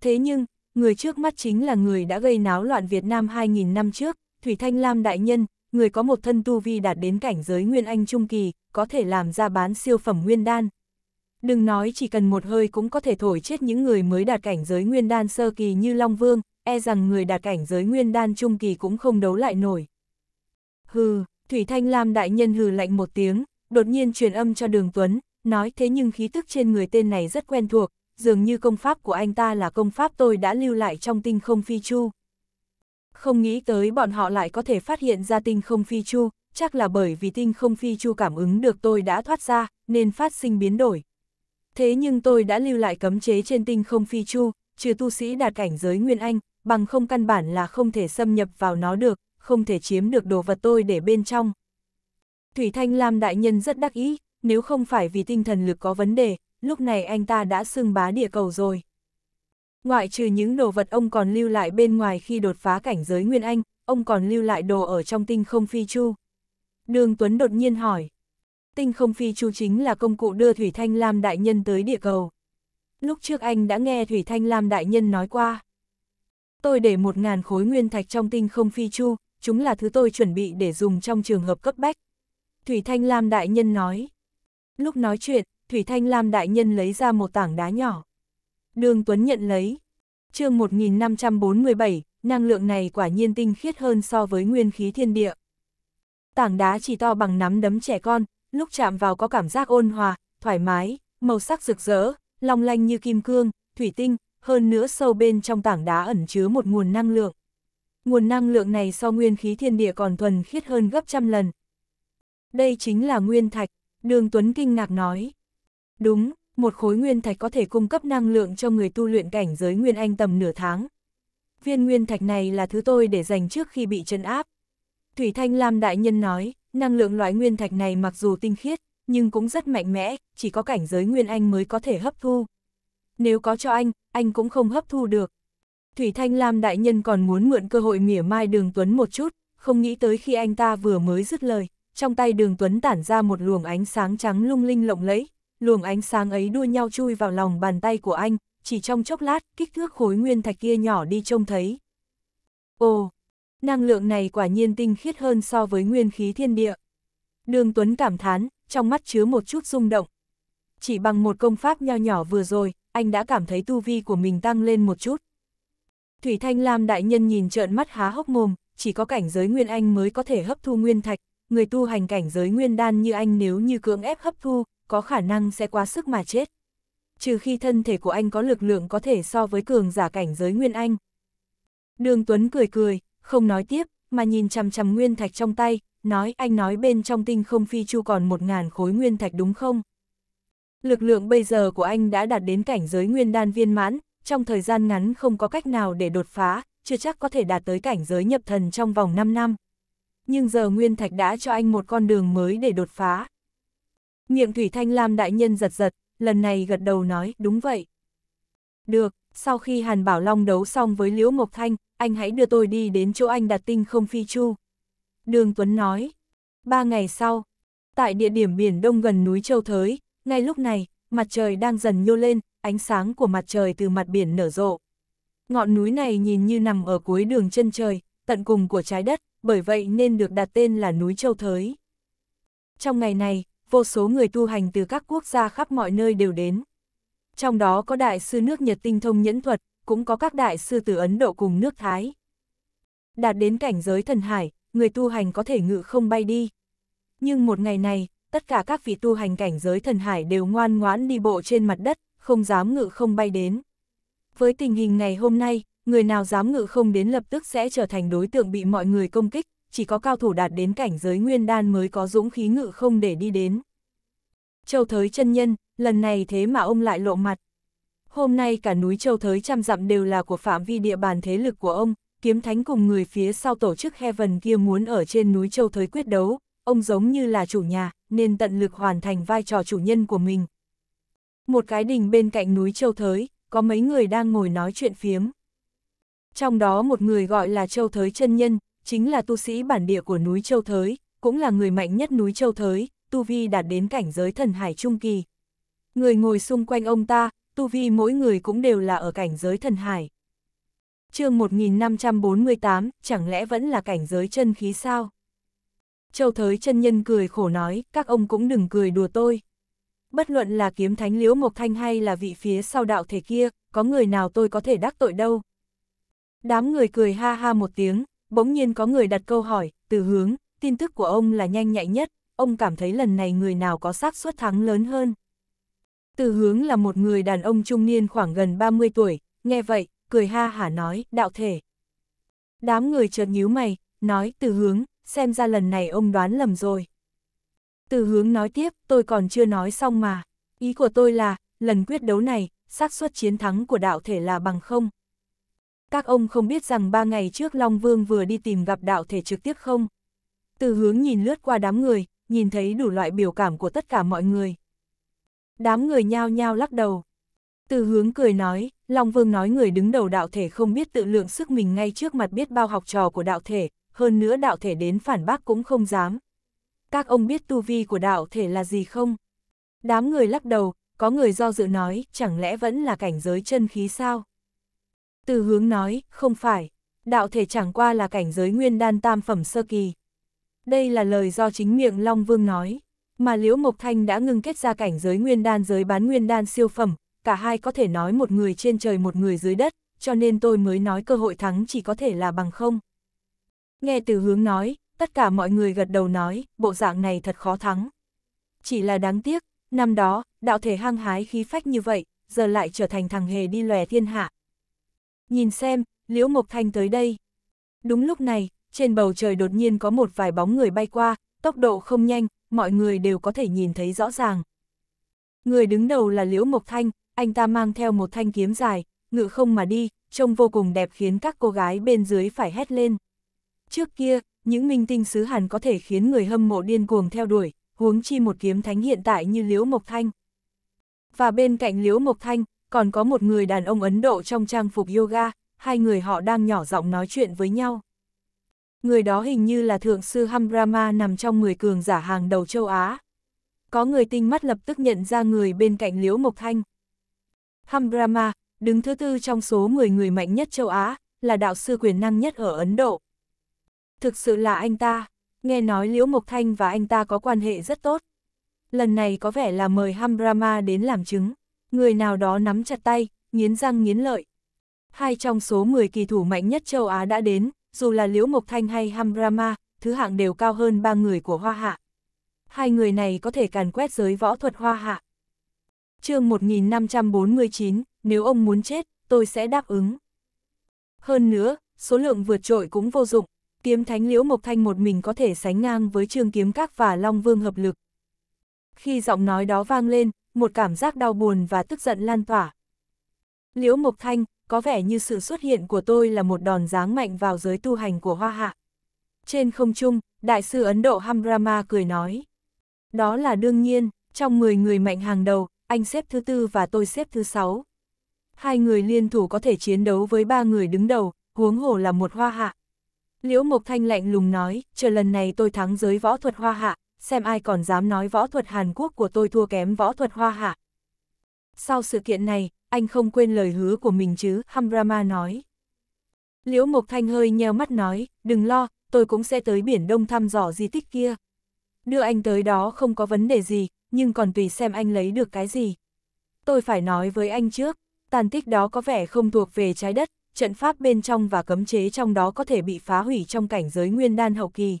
Thế nhưng, người trước mắt chính là người đã gây náo loạn Việt Nam 2.000 năm trước, Thủy Thanh Lam Đại Nhân, người có một thân tu vi đạt đến cảnh giới Nguyên Anh Trung Kỳ, có thể làm ra bán siêu phẩm Nguyên Đan. Đừng nói chỉ cần một hơi cũng có thể thổi chết những người mới đạt cảnh giới Nguyên Đan Sơ Kỳ như Long Vương, e rằng người đạt cảnh giới Nguyên Đan Trung Kỳ cũng không đấu lại nổi. Hừ, Thủy Thanh Lam Đại Nhân hừ lạnh một tiếng, đột nhiên truyền âm cho Đường Tuấn, nói thế nhưng khí tức trên người tên này rất quen thuộc, dường như công pháp của anh ta là công pháp tôi đã lưu lại trong tinh không phi chu. Không nghĩ tới bọn họ lại có thể phát hiện ra tinh không phi chu, chắc là bởi vì tinh không phi chu cảm ứng được tôi đã thoát ra, nên phát sinh biến đổi. Thế nhưng tôi đã lưu lại cấm chế trên tinh không phi chu, trừ tu sĩ đạt cảnh giới Nguyên Anh, bằng không căn bản là không thể xâm nhập vào nó được, không thể chiếm được đồ vật tôi để bên trong. Thủy Thanh Lam Đại Nhân rất đắc ý, nếu không phải vì tinh thần lực có vấn đề, lúc này anh ta đã xưng bá địa cầu rồi. Ngoại trừ những đồ vật ông còn lưu lại bên ngoài khi đột phá cảnh giới Nguyên Anh, ông còn lưu lại đồ ở trong tinh không phi chu. Đường Tuấn đột nhiên hỏi. Tinh không phi chu chính là công cụ đưa Thủy Thanh Lam Đại Nhân tới địa cầu. Lúc trước anh đã nghe Thủy Thanh Lam Đại Nhân nói qua. Tôi để một ngàn khối nguyên thạch trong tinh không phi chu, chúng là thứ tôi chuẩn bị để dùng trong trường hợp cấp bách. Thủy Thanh Lam Đại Nhân nói. Lúc nói chuyện, Thủy Thanh Lam đại nhân lấy ra một tảng đá nhỏ. Đường Tuấn nhận lấy. chương 1547, năng lượng này quả nhiên tinh khiết hơn so với nguyên khí thiên địa. Tảng đá chỉ to bằng nắm đấm trẻ con, lúc chạm vào có cảm giác ôn hòa, thoải mái, màu sắc rực rỡ, long lanh như kim cương, thủy tinh, hơn nữa sâu bên trong tảng đá ẩn chứa một nguồn năng lượng. Nguồn năng lượng này so nguyên khí thiên địa còn thuần khiết hơn gấp trăm lần. Đây chính là nguyên thạch, đường Tuấn kinh ngạc nói. Đúng, một khối nguyên thạch có thể cung cấp năng lượng cho người tu luyện cảnh giới nguyên anh tầm nửa tháng. Viên nguyên thạch này là thứ tôi để dành trước khi bị chân áp. Thủy Thanh Lam Đại Nhân nói, năng lượng loại nguyên thạch này mặc dù tinh khiết, nhưng cũng rất mạnh mẽ, chỉ có cảnh giới nguyên anh mới có thể hấp thu. Nếu có cho anh, anh cũng không hấp thu được. Thủy Thanh Lam Đại Nhân còn muốn mượn cơ hội mỉa mai Đường Tuấn một chút, không nghĩ tới khi anh ta vừa mới dứt lời, trong tay Đường Tuấn tản ra một luồng ánh sáng trắng lung linh lộng lẫy, luồng ánh sáng ấy đua nhau chui vào lòng bàn tay của anh, chỉ trong chốc lát, kích thước khối nguyên thạch kia nhỏ đi trông thấy. Ồ, năng lượng này quả nhiên tinh khiết hơn so với nguyên khí thiên địa. Đường Tuấn cảm thán, trong mắt chứa một chút rung động. Chỉ bằng một công pháp nho nhỏ vừa rồi, anh đã cảm thấy tu vi của mình tăng lên một chút. Thủy Thanh Lam đại nhân nhìn trợn mắt há hốc mồm, chỉ có cảnh giới nguyên anh mới có thể hấp thu nguyên thạch, người tu hành cảnh giới nguyên đan như anh nếu như cưỡng ép hấp thu, có khả năng sẽ quá sức mà chết. Trừ khi thân thể của anh có lực lượng có thể so với cường giả cảnh giới Nguyên Anh. Đường Tuấn cười cười, không nói tiếp, mà nhìn chằm chằm Nguyên Thạch trong tay, nói anh nói bên trong tinh không phi chu còn một ngàn khối Nguyên Thạch đúng không? Lực lượng bây giờ của anh đã đạt đến cảnh giới Nguyên Đan viên mãn, trong thời gian ngắn không có cách nào để đột phá, chưa chắc có thể đạt tới cảnh giới nhập thần trong vòng 5 năm. Nhưng giờ Nguyên Thạch đã cho anh một con đường mới để đột phá. Miệng Thủy Thanh Lam đại nhân giật giật, lần này gật đầu nói, đúng vậy. Được, sau khi Hàn Bảo Long đấu xong với Liễu Mộc Thanh, anh hãy đưa tôi đi đến chỗ anh đặt tinh không phi chu. Đường Tuấn nói. Ba ngày sau, tại địa điểm biển đông gần núi Châu Thới, ngay lúc này, mặt trời đang dần nhô lên, ánh sáng của mặt trời từ mặt biển nở rộ. Ngọn núi này nhìn như nằm ở cuối đường chân trời, tận cùng của trái đất, bởi vậy nên được đặt tên là núi Châu Thới. Trong ngày này, vô số người tu hành từ các quốc gia khắp mọi nơi đều đến. Trong đó có đại sư nước Nhật tinh thông nhẫn thuật, cũng có các đại sư từ Ấn Độ cùng nước Thái. Đạt đến cảnh giới thần hải, người tu hành có thể ngự không bay đi. Nhưng một ngày này, tất cả các vị tu hành cảnh giới thần hải đều ngoan ngoãn đi bộ trên mặt đất, không dám ngự không bay đến. Với tình hình ngày hôm nay, người nào dám ngự không đến lập tức sẽ trở thành đối tượng bị mọi người công kích, chỉ có cao thủ đạt đến cảnh giới nguyên đan mới có dũng khí ngự không để đi đến. Châu Thới chân nhân, lần này thế mà ông lại lộ mặt. Hôm nay cả núi Châu Thới trăm dặm đều là của phạm vi địa bàn thế lực của ông, kiếm thánh cùng người phía sau tổ chức Heaven kia muốn ở trên núi Châu Thới quyết đấu, ông giống như là chủ nhà, nên tận lực hoàn thành vai trò chủ nhân của mình. Một cái đình bên cạnh núi Châu Thới, có mấy người đang ngồi nói chuyện phiếm. Trong đó một người gọi là Châu Thới chân Nhân, chính là tu sĩ bản địa của núi Châu Thới, cũng là người mạnh nhất núi Châu Thới, tu vi đạt đến cảnh giới thần hải trung kỳ. Người ngồi xung quanh ông ta, tu vi mỗi người cũng đều là ở cảnh giới thần hải. chương 1548, chẳng lẽ vẫn là cảnh giới chân khí sao? Châu Thới chân nhân cười khổ nói, các ông cũng đừng cười đùa tôi. Bất luận là kiếm thánh liễu mộc thanh hay là vị phía sau đạo thể kia, có người nào tôi có thể đắc tội đâu. Đám người cười ha ha một tiếng, Bỗng nhiên có người đặt câu hỏi, từ hướng, tin tức của ông là nhanh nhạy nhất, ông cảm thấy lần này người nào có xác suất thắng lớn hơn. Từ hướng là một người đàn ông trung niên khoảng gần 30 tuổi, nghe vậy, cười ha hả nói, đạo thể. Đám người chợt nhíu mày, nói, từ hướng, xem ra lần này ông đoán lầm rồi. Từ hướng nói tiếp, tôi còn chưa nói xong mà. Ý của tôi là, lần quyết đấu này, xác suất chiến thắng của đạo thể là bằng không các ông không biết rằng ba ngày trước Long Vương vừa đi tìm gặp đạo thể trực tiếp không? Từ hướng nhìn lướt qua đám người, nhìn thấy đủ loại biểu cảm của tất cả mọi người. Đám người nhao nhao lắc đầu. Từ hướng cười nói, Long Vương nói người đứng đầu đạo thể không biết tự lượng sức mình ngay trước mặt biết bao học trò của đạo thể, hơn nữa đạo thể đến phản bác cũng không dám. Các ông biết tu vi của đạo thể là gì không? Đám người lắc đầu, có người do dự nói, chẳng lẽ vẫn là cảnh giới chân khí sao? Từ hướng nói, không phải, đạo thể chẳng qua là cảnh giới nguyên đan tam phẩm sơ kỳ. Đây là lời do chính miệng Long Vương nói, mà Liễu Mộc Thanh đã ngưng kết ra cảnh giới nguyên đan giới bán nguyên đan siêu phẩm, cả hai có thể nói một người trên trời một người dưới đất, cho nên tôi mới nói cơ hội thắng chỉ có thể là bằng không. Nghe từ hướng nói, tất cả mọi người gật đầu nói, bộ dạng này thật khó thắng. Chỉ là đáng tiếc, năm đó, đạo thể hăng hái khí phách như vậy, giờ lại trở thành thằng hề đi lòe thiên hạ, nhìn xem, Liễu Mộc Thanh tới đây. Đúng lúc này, trên bầu trời đột nhiên có một vài bóng người bay qua, tốc độ không nhanh, mọi người đều có thể nhìn thấy rõ ràng. Người đứng đầu là Liễu Mộc Thanh, anh ta mang theo một thanh kiếm dài, ngự không mà đi, trông vô cùng đẹp khiến các cô gái bên dưới phải hét lên. Trước kia, những minh tinh xứ Hàn có thể khiến người hâm mộ điên cuồng theo đuổi, huống chi một kiếm thánh hiện tại như Liễu Mộc Thanh. Và bên cạnh Liễu Mộc Thanh, còn có một người đàn ông Ấn Độ trong trang phục yoga, hai người họ đang nhỏ giọng nói chuyện với nhau. Người đó hình như là thượng sư Hambrahma nằm trong 10 cường giả hàng đầu châu Á. Có người tinh mắt lập tức nhận ra người bên cạnh Liễu Mộc Thanh. Hambrahma, đứng thứ tư trong số 10 người mạnh nhất châu Á, là đạo sư quyền năng nhất ở Ấn Độ. Thực sự là anh ta, nghe nói Liễu Mộc Thanh và anh ta có quan hệ rất tốt. Lần này có vẻ là mời Hambrahma đến làm chứng người nào đó nắm chặt tay, nghiến răng nghiến lợi. Hai trong số 10 kỳ thủ mạnh nhất châu Á đã đến, dù là Liễu Mộc Thanh hay Hamrama, thứ hạng đều cao hơn ba người của Hoa Hạ. Hai người này có thể càn quét giới võ thuật Hoa Hạ. chương 1549, nếu ông muốn chết, tôi sẽ đáp ứng. Hơn nữa, số lượng vượt trội cũng vô dụng, kiếm thánh Liễu Mộc Thanh một mình có thể sánh ngang với trương kiếm các và Long Vương hợp lực. Khi giọng nói đó vang lên, một cảm giác đau buồn và tức giận lan tỏa. Liễu Mộc Thanh, có vẻ như sự xuất hiện của tôi là một đòn giáng mạnh vào giới tu hành của Hoa Hạ. Trên không trung, Đại sư Ấn Độ Hamrama cười nói. Đó là đương nhiên, trong 10 người mạnh hàng đầu, anh xếp thứ tư và tôi xếp thứ sáu. Hai người liên thủ có thể chiến đấu với ba người đứng đầu, huống hồ là một hoa hạ. Liễu Mộc Thanh lạnh lùng nói, chờ lần này tôi thắng giới võ thuật hoa hạ, xem ai còn dám nói võ thuật Hàn Quốc của tôi thua kém võ thuật Hoa Hạ. Sau sự kiện này, anh không quên lời hứa của mình chứ, Hamrama nói. Liễu Mộc Thanh hơi nheo mắt nói, đừng lo, tôi cũng sẽ tới biển Đông thăm dò di tích kia. Đưa anh tới đó không có vấn đề gì, nhưng còn tùy xem anh lấy được cái gì. Tôi phải nói với anh trước, tàn tích đó có vẻ không thuộc về trái đất, trận pháp bên trong và cấm chế trong đó có thể bị phá hủy trong cảnh giới nguyên đan hậu kỳ.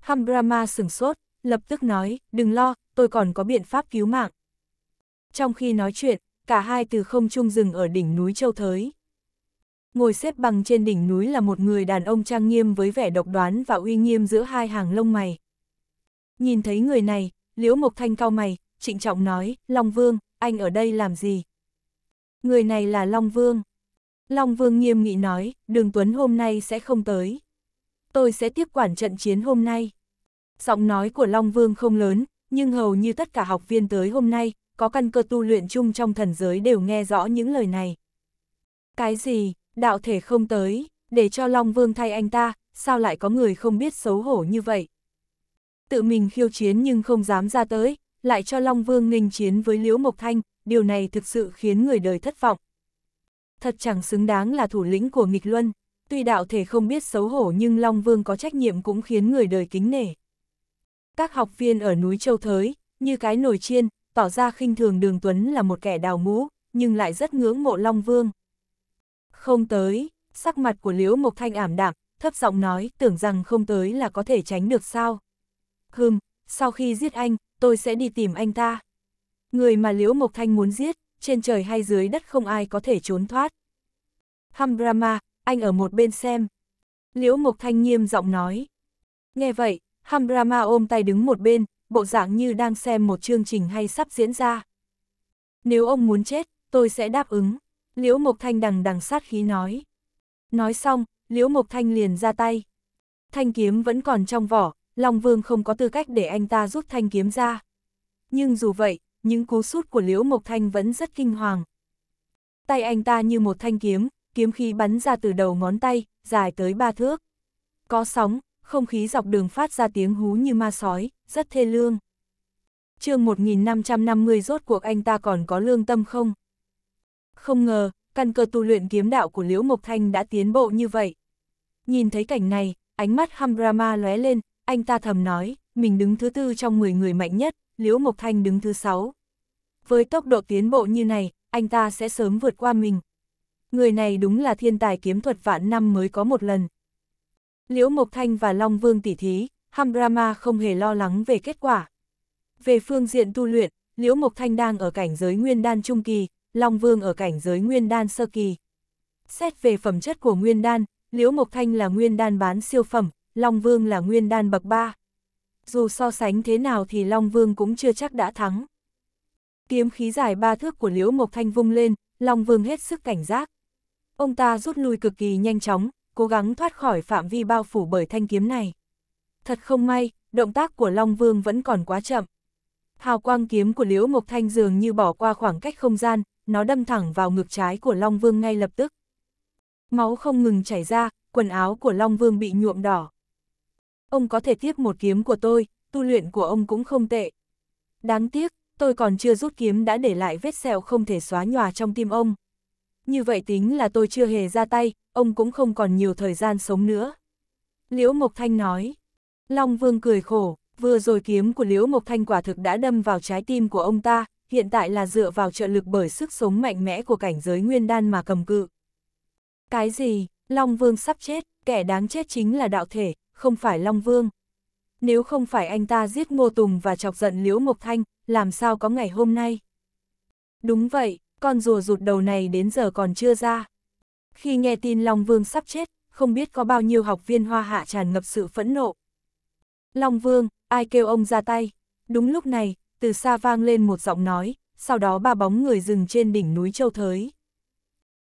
Hambrahma sửng sốt, lập tức nói, đừng lo, tôi còn có biện pháp cứu mạng. Trong khi nói chuyện, cả hai từ không trung rừng ở đỉnh núi Châu Thới. Ngồi xếp bằng trên đỉnh núi là một người đàn ông trang nghiêm với vẻ độc đoán và uy nghiêm giữa hai hàng lông mày. Nhìn thấy người này, Liễu Mộc Thanh cao mày, trịnh trọng nói, Long Vương, anh ở đây làm gì? Người này là Long Vương. Long Vương nghiêm nghị nói, Đường Tuấn hôm nay sẽ không tới tôi sẽ tiếp quản trận chiến hôm nay. Giọng nói của Long Vương không lớn, nhưng hầu như tất cả học viên tới hôm nay, có căn cơ tu luyện chung trong thần giới đều nghe rõ những lời này. Cái gì, đạo thể không tới, để cho Long Vương thay anh ta, sao lại có người không biết xấu hổ như vậy? Tự mình khiêu chiến nhưng không dám ra tới, lại cho Long Vương nghênh chiến với Liễu Mộc Thanh, điều này thực sự khiến người đời thất vọng. Thật chẳng xứng đáng là thủ lĩnh của nghịch luân. Tuy đạo thể không biết xấu hổ nhưng Long Vương có trách nhiệm cũng khiến người đời kính nể. Các học viên ở núi Châu Thới, như cái nồi chiên, tỏ ra khinh thường Đường Tuấn là một kẻ đào mũ, nhưng lại rất ngưỡng mộ Long Vương. Không tới, sắc mặt của Liễu Mộc Thanh ảm đạm, thấp giọng nói tưởng rằng không tới là có thể tránh được sao. Hừm, sau khi giết anh, tôi sẽ đi tìm anh ta. Người mà Liễu Mộc Thanh muốn giết, trên trời hay dưới đất không ai có thể trốn thoát. Hambrama, anh ở một bên xem. Liễu Mộc Thanh nghiêm giọng nói. Nghe vậy, Hamrama ôm tay đứng một bên, bộ dạng như đang xem một chương trình hay sắp diễn ra. Nếu ông muốn chết, tôi sẽ đáp ứng. Liễu Mộc Thanh đằng đằng sát khí nói. Nói xong, Liễu Mộc Thanh liền ra tay. Thanh kiếm vẫn còn trong vỏ, Long Vương không có tư cách để anh ta rút thanh kiếm ra. Nhưng dù vậy, những cú sút của Liễu Mộc Thanh vẫn rất kinh hoàng. Tay anh ta như một thanh kiếm, kiếm khí bắn ra từ đầu ngón tay, dài tới ba thước. Có sóng, không khí dọc đường phát ra tiếng hú như ma sói, rất thê lương. chương 1550 rốt cuộc anh ta còn có lương tâm không? Không ngờ, căn cơ tu luyện kiếm đạo của Liễu Mộc Thanh đã tiến bộ như vậy. Nhìn thấy cảnh này, ánh mắt Hamrama lóe lên, anh ta thầm nói, mình đứng thứ tư trong 10 người mạnh nhất, Liễu Mộc Thanh đứng thứ sáu. Với tốc độ tiến bộ như này, anh ta sẽ sớm vượt qua mình người này đúng là thiên tài kiếm thuật vạn năm mới có một lần. Liễu Mộc Thanh và Long Vương tỷ thí, Hambrama không hề lo lắng về kết quả. Về phương diện tu luyện, Liễu Mộc Thanh đang ở cảnh giới nguyên đan trung kỳ, Long Vương ở cảnh giới nguyên đan sơ kỳ. Xét về phẩm chất của nguyên đan, Liễu Mộc Thanh là nguyên đan bán siêu phẩm, Long Vương là nguyên đan bậc 3. Dù so sánh thế nào thì Long Vương cũng chưa chắc đã thắng. Kiếm khí dài ba thước của Liễu Mộc Thanh vung lên, Long Vương hết sức cảnh giác. Ông ta rút lui cực kỳ nhanh chóng, cố gắng thoát khỏi phạm vi bao phủ bởi thanh kiếm này. Thật không may, động tác của Long Vương vẫn còn quá chậm. Hào quang kiếm của Liễu Mộc Thanh dường như bỏ qua khoảng cách không gian, nó đâm thẳng vào ngực trái của Long Vương ngay lập tức. Máu không ngừng chảy ra, quần áo của Long Vương bị nhuộm đỏ. Ông có thể tiếp một kiếm của tôi, tu luyện của ông cũng không tệ. Đáng tiếc, tôi còn chưa rút kiếm đã để lại vết sẹo không thể xóa nhòa trong tim ông như vậy tính là tôi chưa hề ra tay, ông cũng không còn nhiều thời gian sống nữa. Liễu Mộc Thanh nói, Long Vương cười khổ, vừa rồi kiếm của Liễu Mộc Thanh quả thực đã đâm vào trái tim của ông ta, hiện tại là dựa vào trợ lực bởi sức sống mạnh mẽ của cảnh giới nguyên đan mà cầm cự. Cái gì, Long Vương sắp chết, kẻ đáng chết chính là đạo thể, không phải Long Vương. Nếu không phải anh ta giết Ngô Tùng và chọc giận Liễu Mộc Thanh, làm sao có ngày hôm nay? Đúng vậy, con rùa rụt đầu này đến giờ còn chưa ra. Khi nghe tin Long Vương sắp chết, không biết có bao nhiêu học viên hoa hạ tràn ngập sự phẫn nộ. Long Vương, ai kêu ông ra tay? Đúng lúc này, từ xa vang lên một giọng nói, sau đó ba bóng người dừng trên đỉnh núi Châu Thới.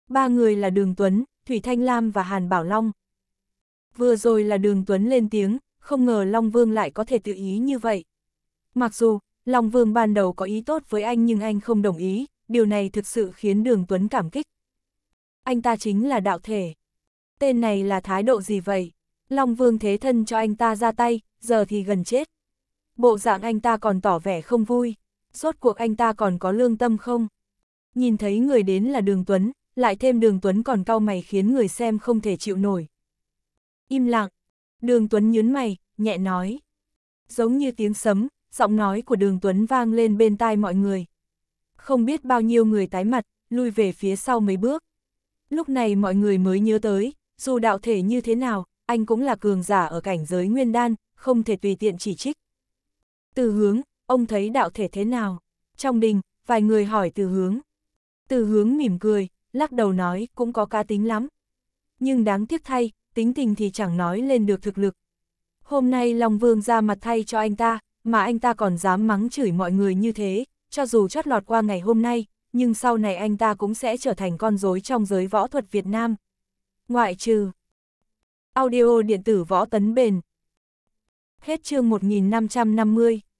Ba người là Đường Tuấn, Thủy Thanh Lam và Hàn Bảo Long. Vừa rồi là Đường Tuấn lên tiếng, không ngờ Long Vương lại có thể tự ý như vậy. Mặc dù, Long Vương ban đầu có ý tốt với anh nhưng anh không đồng ý, điều này thực sự khiến Đường Tuấn cảm kích. Anh ta chính là đạo thể. Tên này là thái độ gì vậy? Long Vương thế thân cho anh ta ra tay, giờ thì gần chết. Bộ dạng anh ta còn tỏ vẻ không vui, rốt cuộc anh ta còn có lương tâm không? Nhìn thấy người đến là Đường Tuấn, lại thêm Đường Tuấn còn cau mày khiến người xem không thể chịu nổi. Im lặng, Đường Tuấn nhớn mày, nhẹ nói. Giống như tiếng sấm, giọng nói của Đường Tuấn vang lên bên tai mọi người không biết bao nhiêu người tái mặt, lui về phía sau mấy bước. Lúc này mọi người mới nhớ tới, dù đạo thể như thế nào, anh cũng là cường giả ở cảnh giới nguyên đan, không thể tùy tiện chỉ trích. Từ hướng, ông thấy đạo thể thế nào? Trong đình, vài người hỏi từ hướng. Từ hướng mỉm cười, lắc đầu nói cũng có cá tính lắm. Nhưng đáng tiếc thay, tính tình thì chẳng nói lên được thực lực. Hôm nay Long Vương ra mặt thay cho anh ta, mà anh ta còn dám mắng chửi mọi người như thế, cho dù chót lọt qua ngày hôm nay, nhưng sau này anh ta cũng sẽ trở thành con rối trong giới võ thuật Việt Nam. Ngoại trừ Audio điện tử võ tấn bền Hết chương 1550